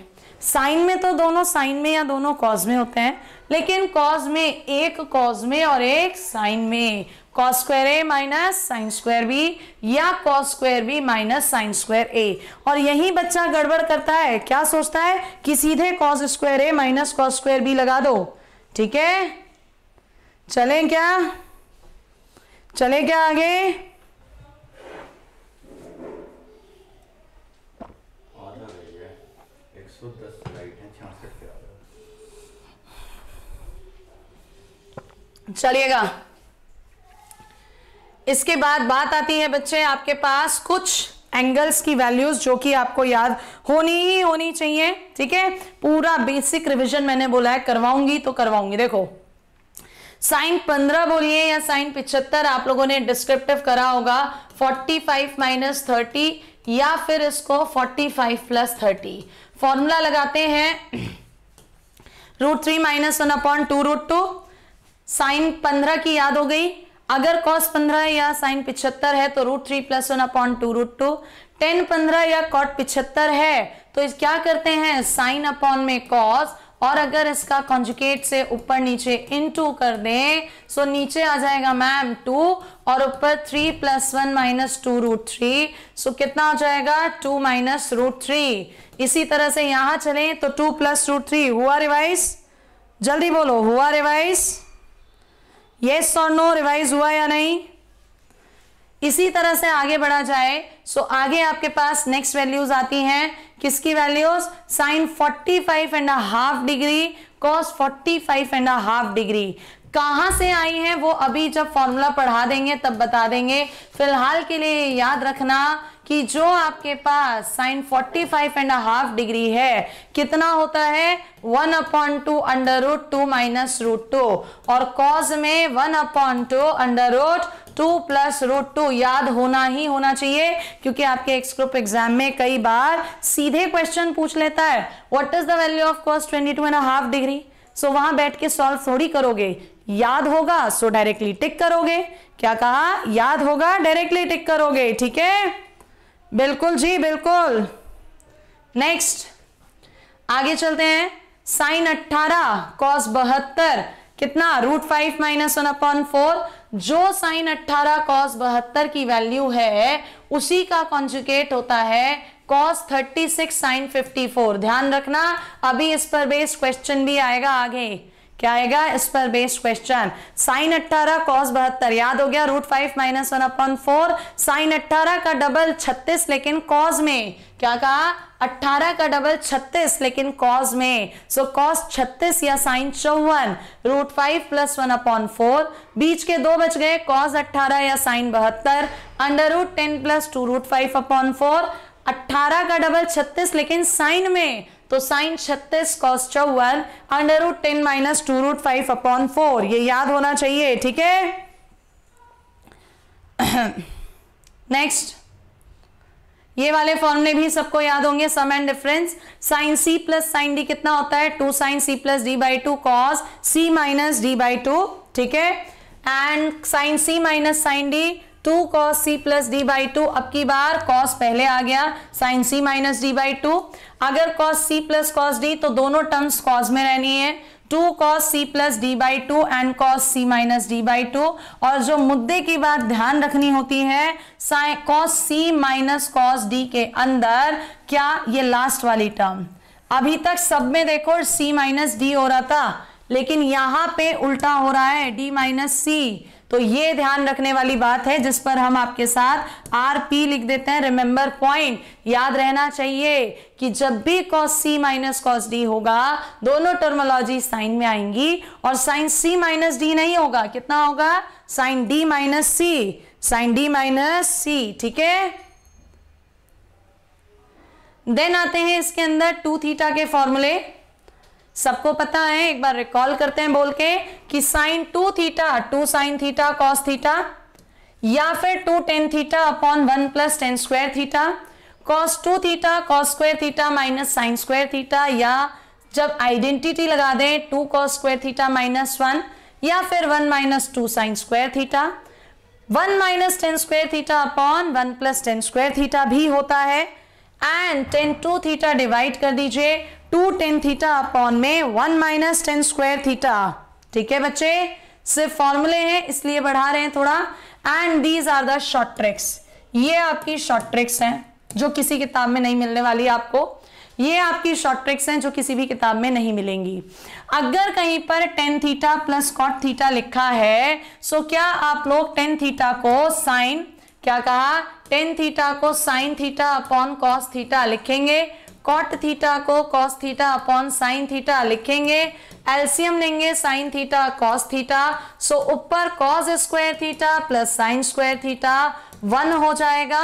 साइन में तो दोनों साइन में या दोनों कॉज में होते हैं लेकिन कॉज में एक कॉज में और एक साइन में cos square A minus sine square B या cos square B minus sine square A और यही बच्चा गड़बड़ करता है क्या सोचता है कि सीधे cos square A minus cos square B लगा दो ठीक है चले क्या चले क्या आगे चलिएगा इसके बाद बात आती है बच्चे आपके पास कुछ एंगल्स की वैल्यूज जो कि आपको याद होनी ही होनी चाहिए ठीक है पूरा बेसिक रिविजन मैंने बोला है करवाऊंगी तो करवाऊंगी देखो साइन पंद्रह बोलिए या साइन पिछहत्तर आप लोगों ने डिस्क्रिप्टिव करा होगा फोर्टी फाइव माइनस थर्टी या फिर इसको forty five plus thirty formula लगाते हैं root three minus one upon two root two sine पंद्रह की याद हो गई अगर कॉस पंद्रह या साइन पिछहत्तर है तो root three plus one upon two root two tan पंद्रह या कॉट पिछहत्तर है तो इस क्या करते हैं साइन अपॉन में कॉस और अगर इसका कॉन्जुकेट से ऊपर नीचे इन टू कर दें सो नीचे आ जाएगा मैम टू और ऊपर three plus one minus two root three so कितना हो जाएगा टू माइनस रूट थ्री इसी तरह से यहां चले तो टू प्लस रूट थ्री हुआ रिवाइज जल्दी बोलो हुआ रिवाइज ये और नो रिवाइज हुआ या नहीं इसी तरह से आगे बढ़ा जाए सो so आगे आपके पास नेक्स्ट वैल्यूज आती हैं किसकी values sine 45 and half degree cos 45 and half degree कहां से आई है वो अभी जब फॉर्मूला पढ़ा देंगे तब बता देंगे फिलहाल के लिए याद रखना कि जो आपके पास साइन 45 एंड हाफ डिग्री है कितना होता है one upon two under root two minus root two और कॉज में one upon two under root two plus root two याद होना ही होना चाहिए क्योंकि आपके एक्स ग्रुप एग्जाम में कई बार सीधे क्वेश्चन पूछ लेता है what is the value of cos twenty two and half degree so वहां बैठ के सॉल्व थोड़ी करोगे याद होगा सो डायरेक्टली टिक करोगे क्या कहा याद होगा डायरेक्टली टिक करोगे ठीक है बिल्कुल जी बिल्कुल नेक्स्ट आगे चलते हैं साइन अट्ठारह कॉस बहत्तर कितना root five minus one upon four जो साइन अट्ठारह कॉस बहत्तर की वैल्यू है उसी का कॉन्जुकेट होता है cos thirty six sine fifty four ध्यान रखना अभी इस पर बेस्ड क्वेश्चन भी आएगा आगे क्या आएगा इस पर बेस्ड क्वेश्चन साइन अट्ठारह कॉस बहत्तर याद हो गया root five minus one upon four sine अट्ठारह का डबल छत्तीस लेकिन कॉस में क्या कहा अट्ठारह का डबल छत्तीस लेकिन कॉस में सो कॉस छत्तीस या साइन चौवन root five plus one upon four बीच के दो बच गए कॉस अट्ठारह या साइन बहत्तर under root ten plus two root five upon four अट्ठारह का डबल छत्तीस लेकिन साइन में तो साइन छत्तीस कॉस चौवन under root ten minus two root five upon four ये याद होना चाहिए ठीक है नेक्स्ट ये वाले फॉर्मूले भी सबको याद होंगे sum and difference sine C plus sine D कितना होता है two sine C plus D by two cos C minus D by two ठीक है and sine C minus sine D two cos C plus D by two अब की बार cos पहले आ गया sine C minus D by two अगर cos C plus cos D तो दोनों टर्म्स कॉस में रहनी है to cos C plus D by two and cos C minus D by two और जो मुद्दे की बात ध्यान रखनी होती है cos C minus cos D के अंदर क्या ये लास्ट वाली टर्म अभी तक सब में देखो सी माइनस डी हो रहा था लेकिन यहां पे उल्टा हो रहा है डी माइनस सी तो ये ध्यान रखने वाली बात है जिस पर हम आपके साथ आर पी लिख देते हैं रिमेंबर पॉइंट याद रहना चाहिए कि जब भी cos C minus cos D होगा दोनों टर्मोलॉजी साइन में आएंगी और साइन सी माइनस डी नहीं होगा कितना होगा sine D minus C sine D minus C ठीक है देन आते हैं इसके अंदर टू थीटा के फॉर्मूले सबको पता है एक बार रिकॉल करते हैं बोल के कि sine two theta two sine theta cos theta या फिर two tan theta upon one plus tan square theta cos two theta cos square theta minus sine square theta या जब आइडेंटिटी लगा दें two cos square theta minus one या फिर one minus two sine square theta one minus tan square theta upon one plus tan square theta भी होता है and tan two theta divide कर दीजिए टू टेन थीटा अपॉन में one minus tan square theta ठीक है बच्चे सिर्फ फॉर्मूले हैं इसलिए बढ़ा रहे हैं थोड़ा and these are the short tricks ये आपकी शॉर्ट ट्रिक्स हैं जो किसी किताब में नहीं मिलने वाली आपको ये आपकी शॉर्ट ट्रिक्स हैं जो किसी भी किताब में नहीं मिलेंगी अगर कहीं पर tan theta plus cot theta लिखा है सो क्या आप लोग टेन थीटा को साइन क्या कहा टेन थीटा को sine theta upon cos theta लिखेंगे कॉट थीटा को cos theta upon sine theta लिखेंगे एल्सियम लेंगे sine theta cos theta so ऊपर cos square theta plus sine square theta one हो जाएगा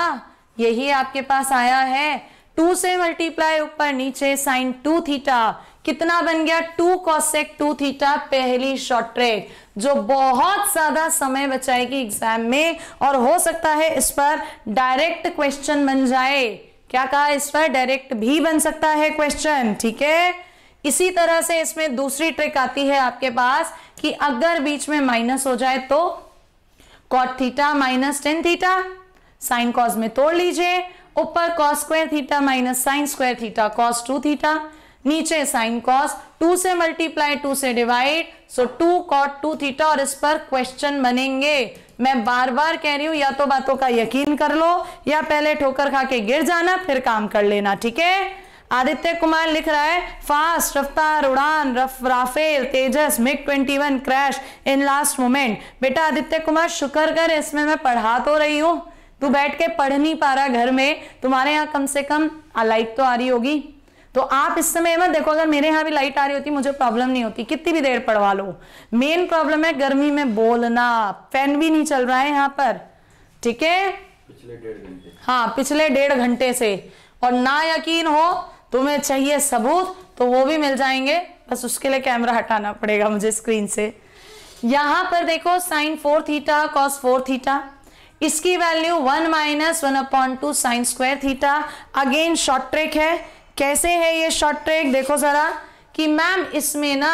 यही आपके पास आया है टू से मल्टीप्लाई ऊपर नीचे साइन टू थीटा कितना बन गया टू कॉसेक टू थीटा पहली शॉर्ट ट्रेक जो बहुत ज्यादा समय बचाएगी एग्जाम में और हो सकता है इस पर डायरेक्ट क्वेश्चन बन जाए क्या कहा इस पर डायरेक्ट भी बन सकता है क्वेश्चन ठीक है इसी तरह से इसमें दूसरी ट्रिक आती है आपके पास कि अगर बीच में माइनस हो जाए तो cot theta minus tan theta sine cos में तोड़ लीजिए ऊपर cos square theta minus sine square theta cos two theta नीचे साइन कॉस टू से मल्टीप्लाई टू से divide so two cot two theta और इस पर क्वेश्चन बनेंगे मैं बार बार कह रही हूं या तो बातों का यकीन कर लो या पहले ठोकर खा के गिर जाना फिर काम कर लेना ठीक है आदित्य कुमार लिख रहा है फास्ट रफ्तार उड़ान रफ Rafale Tejas MiG 21 crash in last moment बेटा आदित्य कुमार शुक्र कर इसमें मैं पढ़ा तो रही हूं तू बैठ के पढ़ नहीं पा रहा घर में तुम्हारे यहां कम से कम लाइक तो आ रही होगी तो आप इस समय में देखो अगर मेरे यहाँ भी लाइट आ रही होती मुझे प्रॉब्लम नहीं होती कितनी भी देर पढ़वा लो मेन प्रॉब्लम है गर्मी में बोलना फैन भी नहीं चल रहा है यहाँ पर ठीक है पिछले डेढ़ घंटे हाँ पिछले डेढ़ घंटे से और ना यकीन हो तुम्हें चाहिए सबूत तो वो भी मिल जाएंगे बस उसके लिए कैमरा हटाना पड़ेगा मुझे स्क्रीन से यहां पर देखो sine four theta cos four theta इसकी value one minus one upon two sine square theta again short trick है कैसे है ये शॉर्ट ट्रिक देखो जरा कि मैम इसमें ना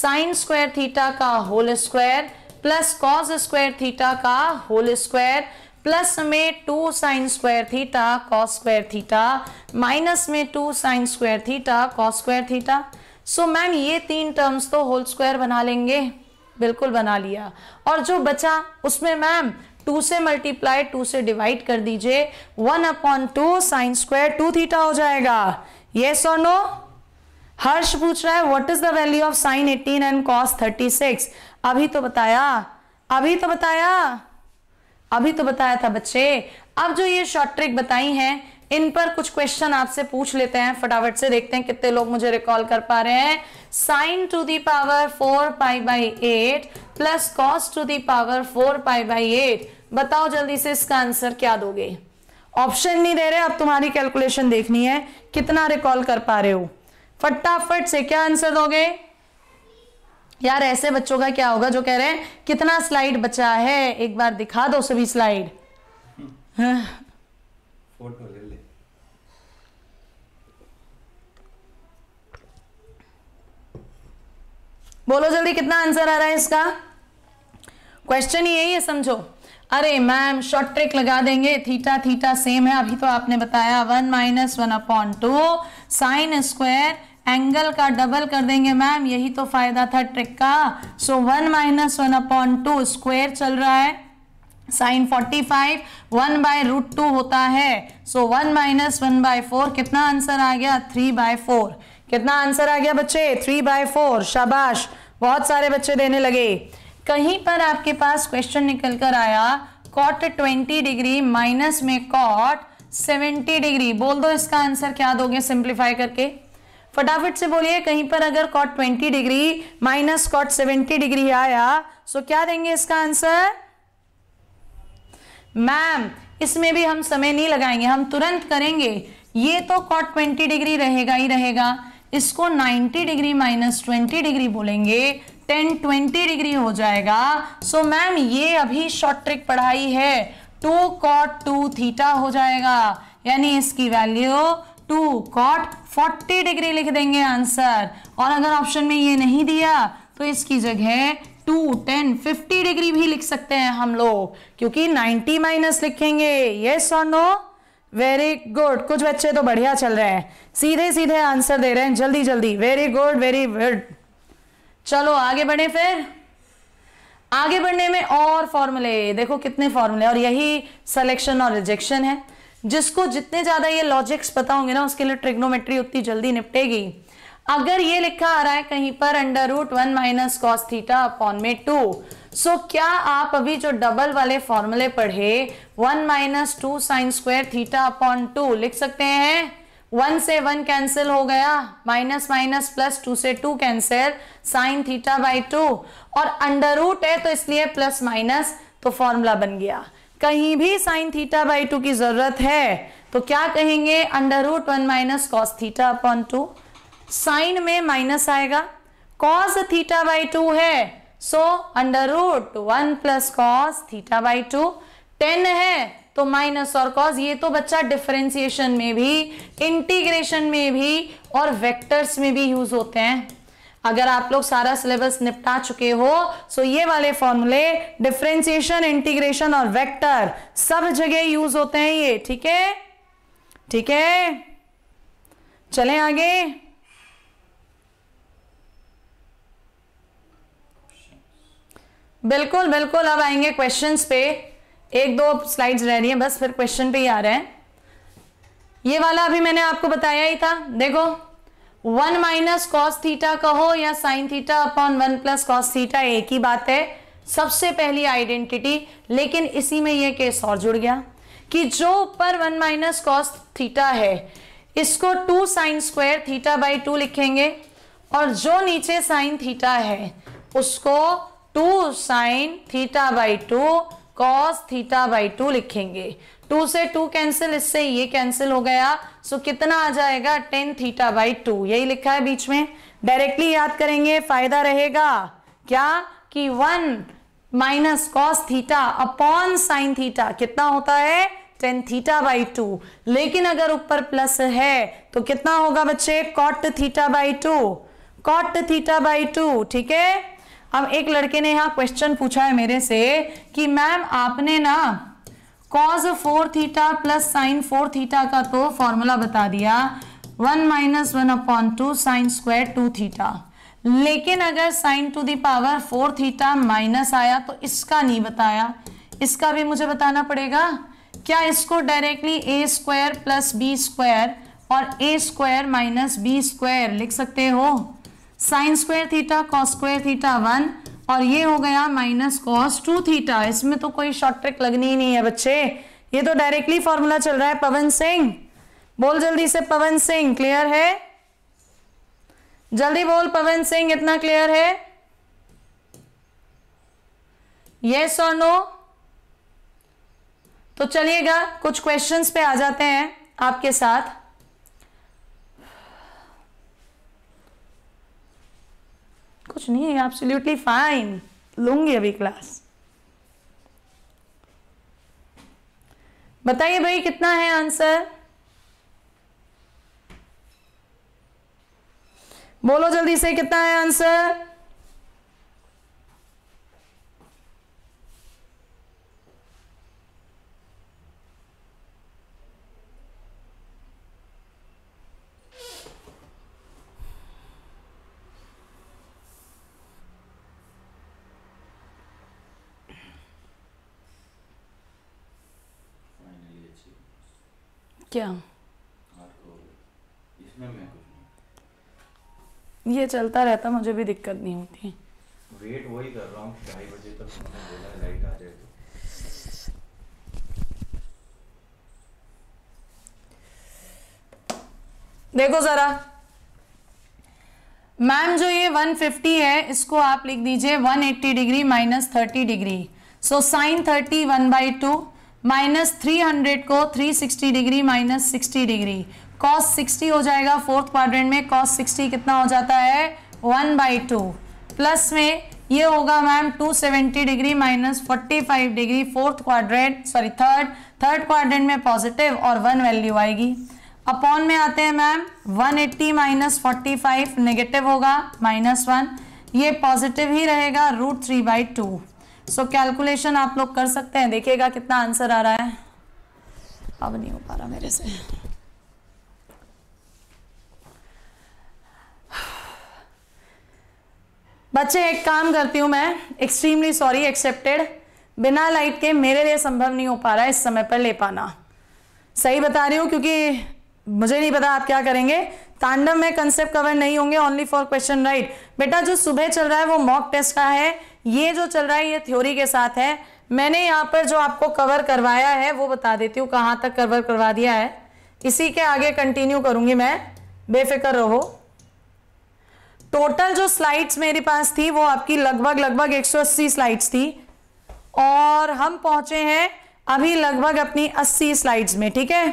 साइन स्क्वायर थीटा का whole square plus cos square theta का होल स्क्वायर प्लस में two sine square theta cos square theta minus में two sine square theta cos square theta so ma'am ये तीन टर्म्स तो whole square बना लेंगे बिल्कुल बना लिया और जो बचा उसमें मैम टू से मल्टीप्लाई टू से डिवाइड कर दीजिए one upon two sine square two theta हो जाएगा यस और नो हर्ष पूछ रहा है what is the value of sine 18 and cos 36 अभी तो बताया अभी तो बताया अभी तो बताया था बच्चे अब जो ये शॉर्ट ट्रिक बताई है इन पर कुछ क्वेश्चन आपसे पूछ लेते हैं फटाफट से देखते हैं कितने लोग मुझे रिकॉल कर पा रहे हैं sine to the power four pi by eight plus cos to the power four pi by eight बताओ जल्दी से इसका आंसर क्या दोगे ऑप्शन नहीं दे रहे अब तुम्हारी कैलकुलेशन देखनी है कितना रिकॉल कर पा रहे हो फटाफट से क्या आंसर दोगे यार ऐसे बच्चों का क्या होगा जो कह रहे हैं कितना स्लाइड बचा है एक बार दिखा दो सभी स्लाइड फोटो ले ले बोलो जल्दी कितना आंसर आ रहा है इसका क्वेश्चन यही है समझो अरे मैम शॉर्ट ट्रिक लगा देंगे थीटा थीटा सेम है अभी तो आपने बताया one minus one upon two sine square angle का डबल कर देंगे मैम यही तो फायदा था ट्रिक का so one minus one upon two square चल रहा है sine forty five one by root two होता है so one minus one by four कितना आंसर आ गया थ्री बाय फोर कितना आंसर आ गया बच्चे थ्री बाय फोर शाबाश बहुत सारे बच्चे देने लगे कहीं पर आपके पास क्वेश्चन निकल कर आया कॉट 20 डिग्री माइनस में कॉट 70 डिग्री बोल दो इसका आंसर क्या दोगे सिंप्लीफाई करके फटाफट से बोलिए कहीं पर अगर cot 20 degree minus cot 70 degree आया सो क्या देंगे इसका आंसर मैम इसमें भी हम समय नहीं लगाएंगे हम तुरंत करेंगे ये तो कॉट 20 डिग्री रहेगा ही रहेगा इसको 90 डिग्री माइनस ट्वेंटी डिग्री बोलेंगे टेन ट्वेंटी डिग्री हो जाएगा सो so, मैम ये अभी शॉर्ट ट्रिक पढ़ाई है टू कॉट टू थीटा हो जाएगा यानी इसकी value two cot forty degree लिख देंगे आंसर और अगर ऑप्शन में ये नहीं दिया तो इसकी जगह टू टेन फिफ्टी डिग्री भी लिख सकते हैं हम लोग क्योंकि नाइन्टी माइनस लिखेंगे यस और नो वेरी गुड कुछ बच्चे तो बढ़िया चल रहे हैं सीधे सीधे आंसर दे रहे हैं जल्दी जल्दी वेरी गुड वेरी गुड चलो आगे बढ़े फिर आगे बढ़ने में और फॉर्मूले देखो कितने फॉर्मूले और यही सिलेक्शन और रिजेक्शन है जिसको जितने ज्यादा ये लॉजिक्स पता होंगे ना उसके लिए ट्रिग्नोमेट्री उतनी जल्दी निपटेगी अगर ये लिखा आ रहा है कहीं पर under root one minus cos theta upon में टू सो क्या आप अभी जो डबल वाले फॉर्मूले पढ़े one minus two sine square theta upon two लिख सकते हैं वन से वन कैंसिल हो गया माइनस माइनस प्लस टू से two cancel sine theta by two और अंडर रूट है तो इसलिए प्लस माइनस तो फॉर्मूला बन गया कहीं भी साइन थीटा बाई टू की जरूरत है तो क्या कहेंगे under root one minus cos theta upon two sine में माइनस आएगा कॉस थीटा बाई टू है so under root one plus cos theta by two tan है तो माइनस और कॉज ये तो बच्चा डिफरेंसिएशन में भी इंटीग्रेशन में भी और वेक्टर्स में भी यूज होते हैं अगर आप लोग सारा सिलेबस निपटा चुके हो सो ये वाले फॉर्मूले डिफरेंसिएशन इंटीग्रेशन और वेक्टर सब जगह यूज होते हैं ये ठीक है ठीक है चले आगे बिल्कुल बिल्कुल अब आएंगे क्वेश्चंस पे एक दो स्लाइड्स रह रही हैं बस फिर क्वेश्चन पे ही आ रहे हैं ये वाला अभी मैंने आपको बताया ही था देखो वन माइनस कॉस थीटा कहो या sine theta upon one plus cos theta एक ही बात है सबसे पहली आइडेंटिटी लेकिन इसी में यह केस और जुड़ गया कि जो ऊपर वन माइनस कॉस थीटा है इसको two sine square theta by two लिखेंगे और जो नीचे साइन थीटा है उसको two sine theta by two cos theta by two लिखेंगे टू से टू कैंसिल इससे ये कैंसिल हो गया सो so, कितना आ जाएगा टेन थीटा बाई टू यही लिखा है बीच में डायरेक्टली याद करेंगे फायदा रहेगा क्या कि one minus cos theta upon sine theta कितना होता है टेन थीटा बाई टू लेकिन अगर ऊपर प्लस है तो कितना होगा बच्चे cot theta by two cot theta by two ठीक है अब एक लड़के ने यहाँ क्वेश्चन पूछा है मेरे से कि मैम आपने ना cos four theta plus sine four theta का तो फॉर्मूला बता दिया one minus one upon two sine square two theta लेकिन अगर sine to the power four theta minus आया तो इसका नहीं बताया इसका भी मुझे बताना पड़ेगा क्या इसको directly A square plus B square और A square minus B square लिख सकते हो sine square theta cos square theta one और ये हो गया माइनस कॉस टू थीटा इसमें तो कोई शॉर्ट ट्रिक लगनी ही नहीं है बच्चे ये तो डायरेक्टली फॉर्मूला चल रहा है पवन सिंह बोल जल्दी से पवन सिंह क्लियर है जल्दी बोल पवन सिंह इतना क्लियर है यस और नो तो चलिएगा कुछ क्वेश्चंस पे आ जाते हैं आपके साथ कुछ नहीं है एब्सोल्युटली फाइन लूंगी अभी क्लास बताइए भाई कितना है आंसर बोलो जल्दी से कितना है आंसर क्या इसमें मैं कुछ ये चलता रहता मुझे भी दिक्कत नहीं होती वेट वही कर रहा हूँ ढाई बजे तक तो उन्होंने बोला लाइट आ जाए तो देखो जरा मैम जो ये 150 है इसको आप लिख दीजिए 180 degree minus thirty degree so sine thirty one by two minus three hundred को three sixty degree minus sixty degree cos sixty हो जाएगा फोर्थ क्वाड्रेंट में कॉस सिक्सटी कितना हो जाता है वन बाई टू प्लस में ये होगा ma'am 270 degree minus 45 degree fourth quadrant sorry third third quadrant में पॉजिटिव और वन वैल्यू आएगी अपॉन में आते हैं ma'am 180 eighty minus forty negative होगा माइनस वन ये पॉजिटिव ही रहेगा root three by two so so, calculation आप लोग कर सकते हैं देखिएगा कितना आंसर आ रहा है अब नहीं हो पा रहा मेरे से बच्चे एक काम करती हूं मैं एक्सट्रीमली सॉरी एक्सेप्टेड बिना लाइट के मेरे लिए संभव नहीं हो पा रहा है इस समय पर ले पाना सही बता रही हूं क्योंकि मुझे नहीं पता आप क्या करेंगे तांडव में कंसेप्ट कवर नहीं होंगे ओनली फॉर क्वेश्चन राइट बेटा जो सुबह चल रहा है वो मॉक टेस्ट का है ये जो चल रहा है ये थ्योरी के साथ है मैंने यहाँ पर जो आपको कवर करवाया है वो बता देती हूँ कहाँ तक कवर करवा दिया है इसी के आगे कंटिन्यू करूंगी मैं बेफिक्र रहो टोटल जो स्लाइड्स मेरे पास थी वो आपकी लगभग लगभग 180 स्लाइड्स थी और हम पहुंचे हैं अभी लगभग अपनी 80 स्लाइड्स में ठीक है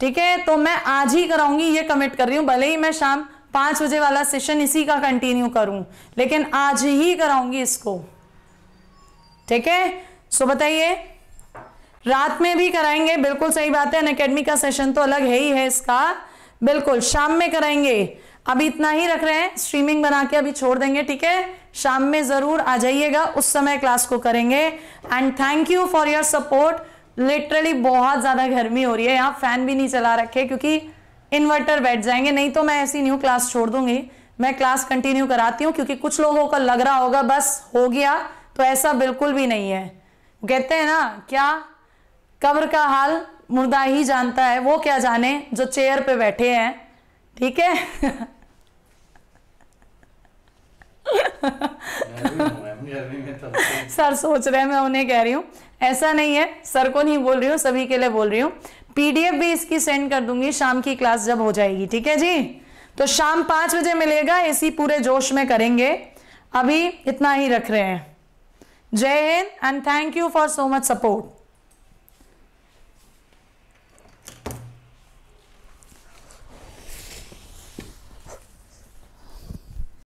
ठीक है तो मैं आज ही कराऊंगी ये कमिट कर रही हूँ भले ही मैं शाम पांच बजे वाला सेशन इसी का कंटिन्यू करूं लेकिन आज ही कराऊंगी इसको ठीक है सो बताइए रात में भी कराएंगे बिल्कुल सही बात है अकेडमी का सेशन तो अलग है ही है इसका बिल्कुल शाम में कराएंगे अभी इतना ही रख रहे हैं स्ट्रीमिंग बना के अभी छोड़ देंगे ठीक है शाम में जरूर आ जाइएगा उस समय क्लास को करेंगे and thank you for your support literally बहुत ज्यादा गर्मी हो रही है यहाँ फैन भी नहीं चला रखे क्योंकि इन्वर्टर बैठ जाएंगे नहीं तो मैं ऐसी न्यू क्लास छोड़ दूंगी मैं क्लास कंटिन्यू कराती हूँ क्योंकि कुछ लोगों का लग रहा होगा बस हो गया तो ऐसा बिल्कुल भी नहीं है कहते हैं ना क्या कब्र का हाल मुर्दा ही जानता है वो क्या जाने जो चेयर पे बैठे हैं ठीक है सर सोच रहे हैं मैं उन्हें कह रही हूँ ऐसा नहीं है सर को नहीं बोल रही हूँ सभी के लिए बोल रही हूँ पीडीएफ भी इसकी सेंड कर दूंगी शाम की क्लास जब हो जाएगी ठीक है जी तो शाम पांच बजे मिलेगा इसी पूरे जोश में करेंगे अभी इतना ही रख रहे हैं जय हिंद and thank you for so much support